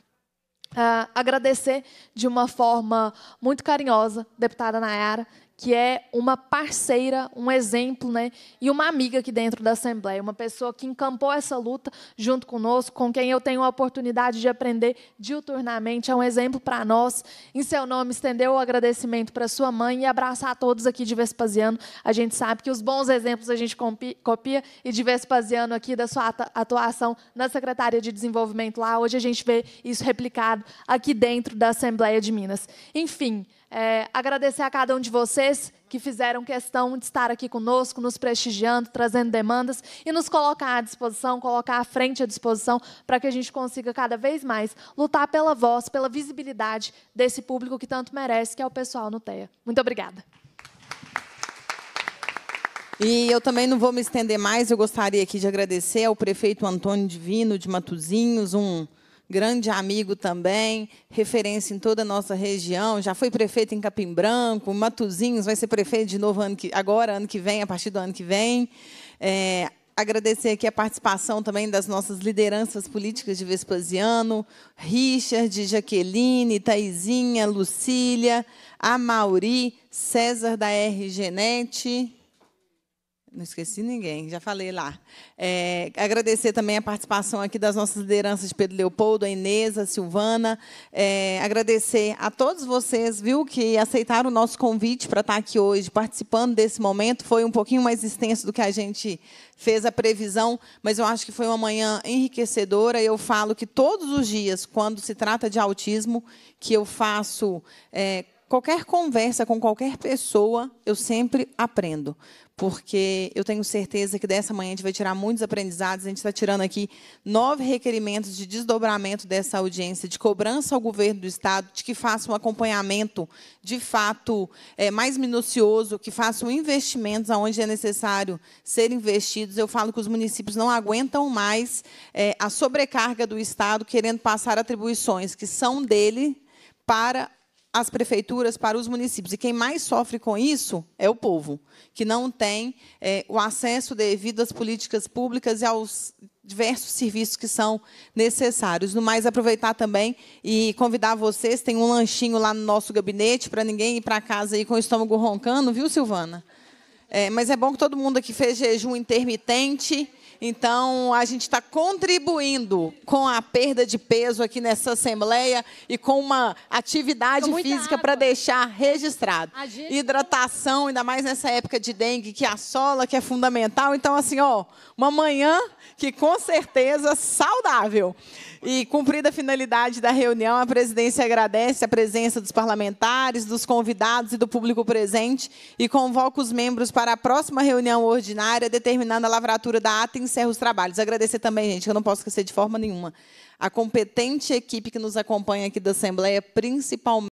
Uh, agradecer de uma forma muito carinhosa, deputada Nayara, que é uma parceira, um exemplo, né? E uma amiga aqui dentro da Assembleia, uma pessoa que encampou essa luta junto conosco, com quem eu tenho a oportunidade de aprender diuturnamente, é um exemplo para nós. Em seu nome, estender o agradecimento para sua mãe e abraçar todos aqui de Vespasiano. A gente sabe que os bons exemplos a gente copia e de Vespasiano aqui da sua atuação na Secretaria de Desenvolvimento lá, hoje a gente vê isso replicado aqui dentro da Assembleia de Minas. Enfim, é, agradecer a cada um de vocês que fizeram questão de estar aqui conosco, nos prestigiando, trazendo demandas e nos colocar à disposição, colocar à frente à disposição, para que a gente consiga cada vez mais lutar pela voz, pela visibilidade desse público que tanto merece, que é o pessoal no TEA. Muito obrigada. E eu também não vou me estender mais, eu gostaria aqui de agradecer ao prefeito Antônio Divino de Matuzinhos, um grande amigo também, referência em toda a nossa região, já foi prefeito em Capim Branco, Matuzinhos vai ser prefeito de novo ano que, agora, ano que vem, a partir do ano que vem. É, agradecer aqui a participação também das nossas lideranças políticas de Vespasiano, Richard, Jaqueline, Taizinha, Lucília, Amauri, César da RGNet, não esqueci ninguém, já falei lá. É, agradecer também a participação aqui das nossas lideranças de Pedro Leopoldo, a Inês, a Silvana. É, agradecer a todos vocês, viu, que aceitaram o nosso convite para estar aqui hoje, participando desse momento. Foi um pouquinho mais extenso do que a gente fez a previsão, mas eu acho que foi uma manhã enriquecedora. Eu falo que todos os dias, quando se trata de autismo, que eu faço. É, qualquer conversa com qualquer pessoa, eu sempre aprendo. Porque eu tenho certeza que dessa manhã a gente vai tirar muitos aprendizados. A gente está tirando aqui nove requerimentos de desdobramento dessa audiência, de cobrança ao governo do Estado, de que faça um acompanhamento de fato é, mais minucioso, que faça um investimentos aonde é necessário ser investidos. Eu falo que os municípios não aguentam mais é, a sobrecarga do Estado querendo passar atribuições que são dele para as prefeituras para os municípios. E quem mais sofre com isso é o povo, que não tem é, o acesso devido às políticas públicas e aos diversos serviços que são necessários. No mais, aproveitar também e convidar vocês, tem um lanchinho lá no nosso gabinete, para ninguém ir para casa aí com o estômago roncando, viu, Silvana? É, mas é bom que todo mundo aqui fez jejum intermitente, então, a gente está contribuindo com a perda de peso aqui nessa assembleia e com uma atividade com física para deixar registrado. Gente... Hidratação, ainda mais nessa época de dengue que assola, que é fundamental. Então, assim, ó, uma manhã que com certeza saudável. E cumprida a finalidade da reunião, a presidência agradece a presença dos parlamentares, dos convidados e do público presente e convoca os membros para a próxima reunião ordinária, determinando a lavratura da ata e encerra os trabalhos. Agradecer também, gente, que eu não posso esquecer de forma nenhuma, a competente equipe que nos acompanha aqui da Assembleia, principalmente.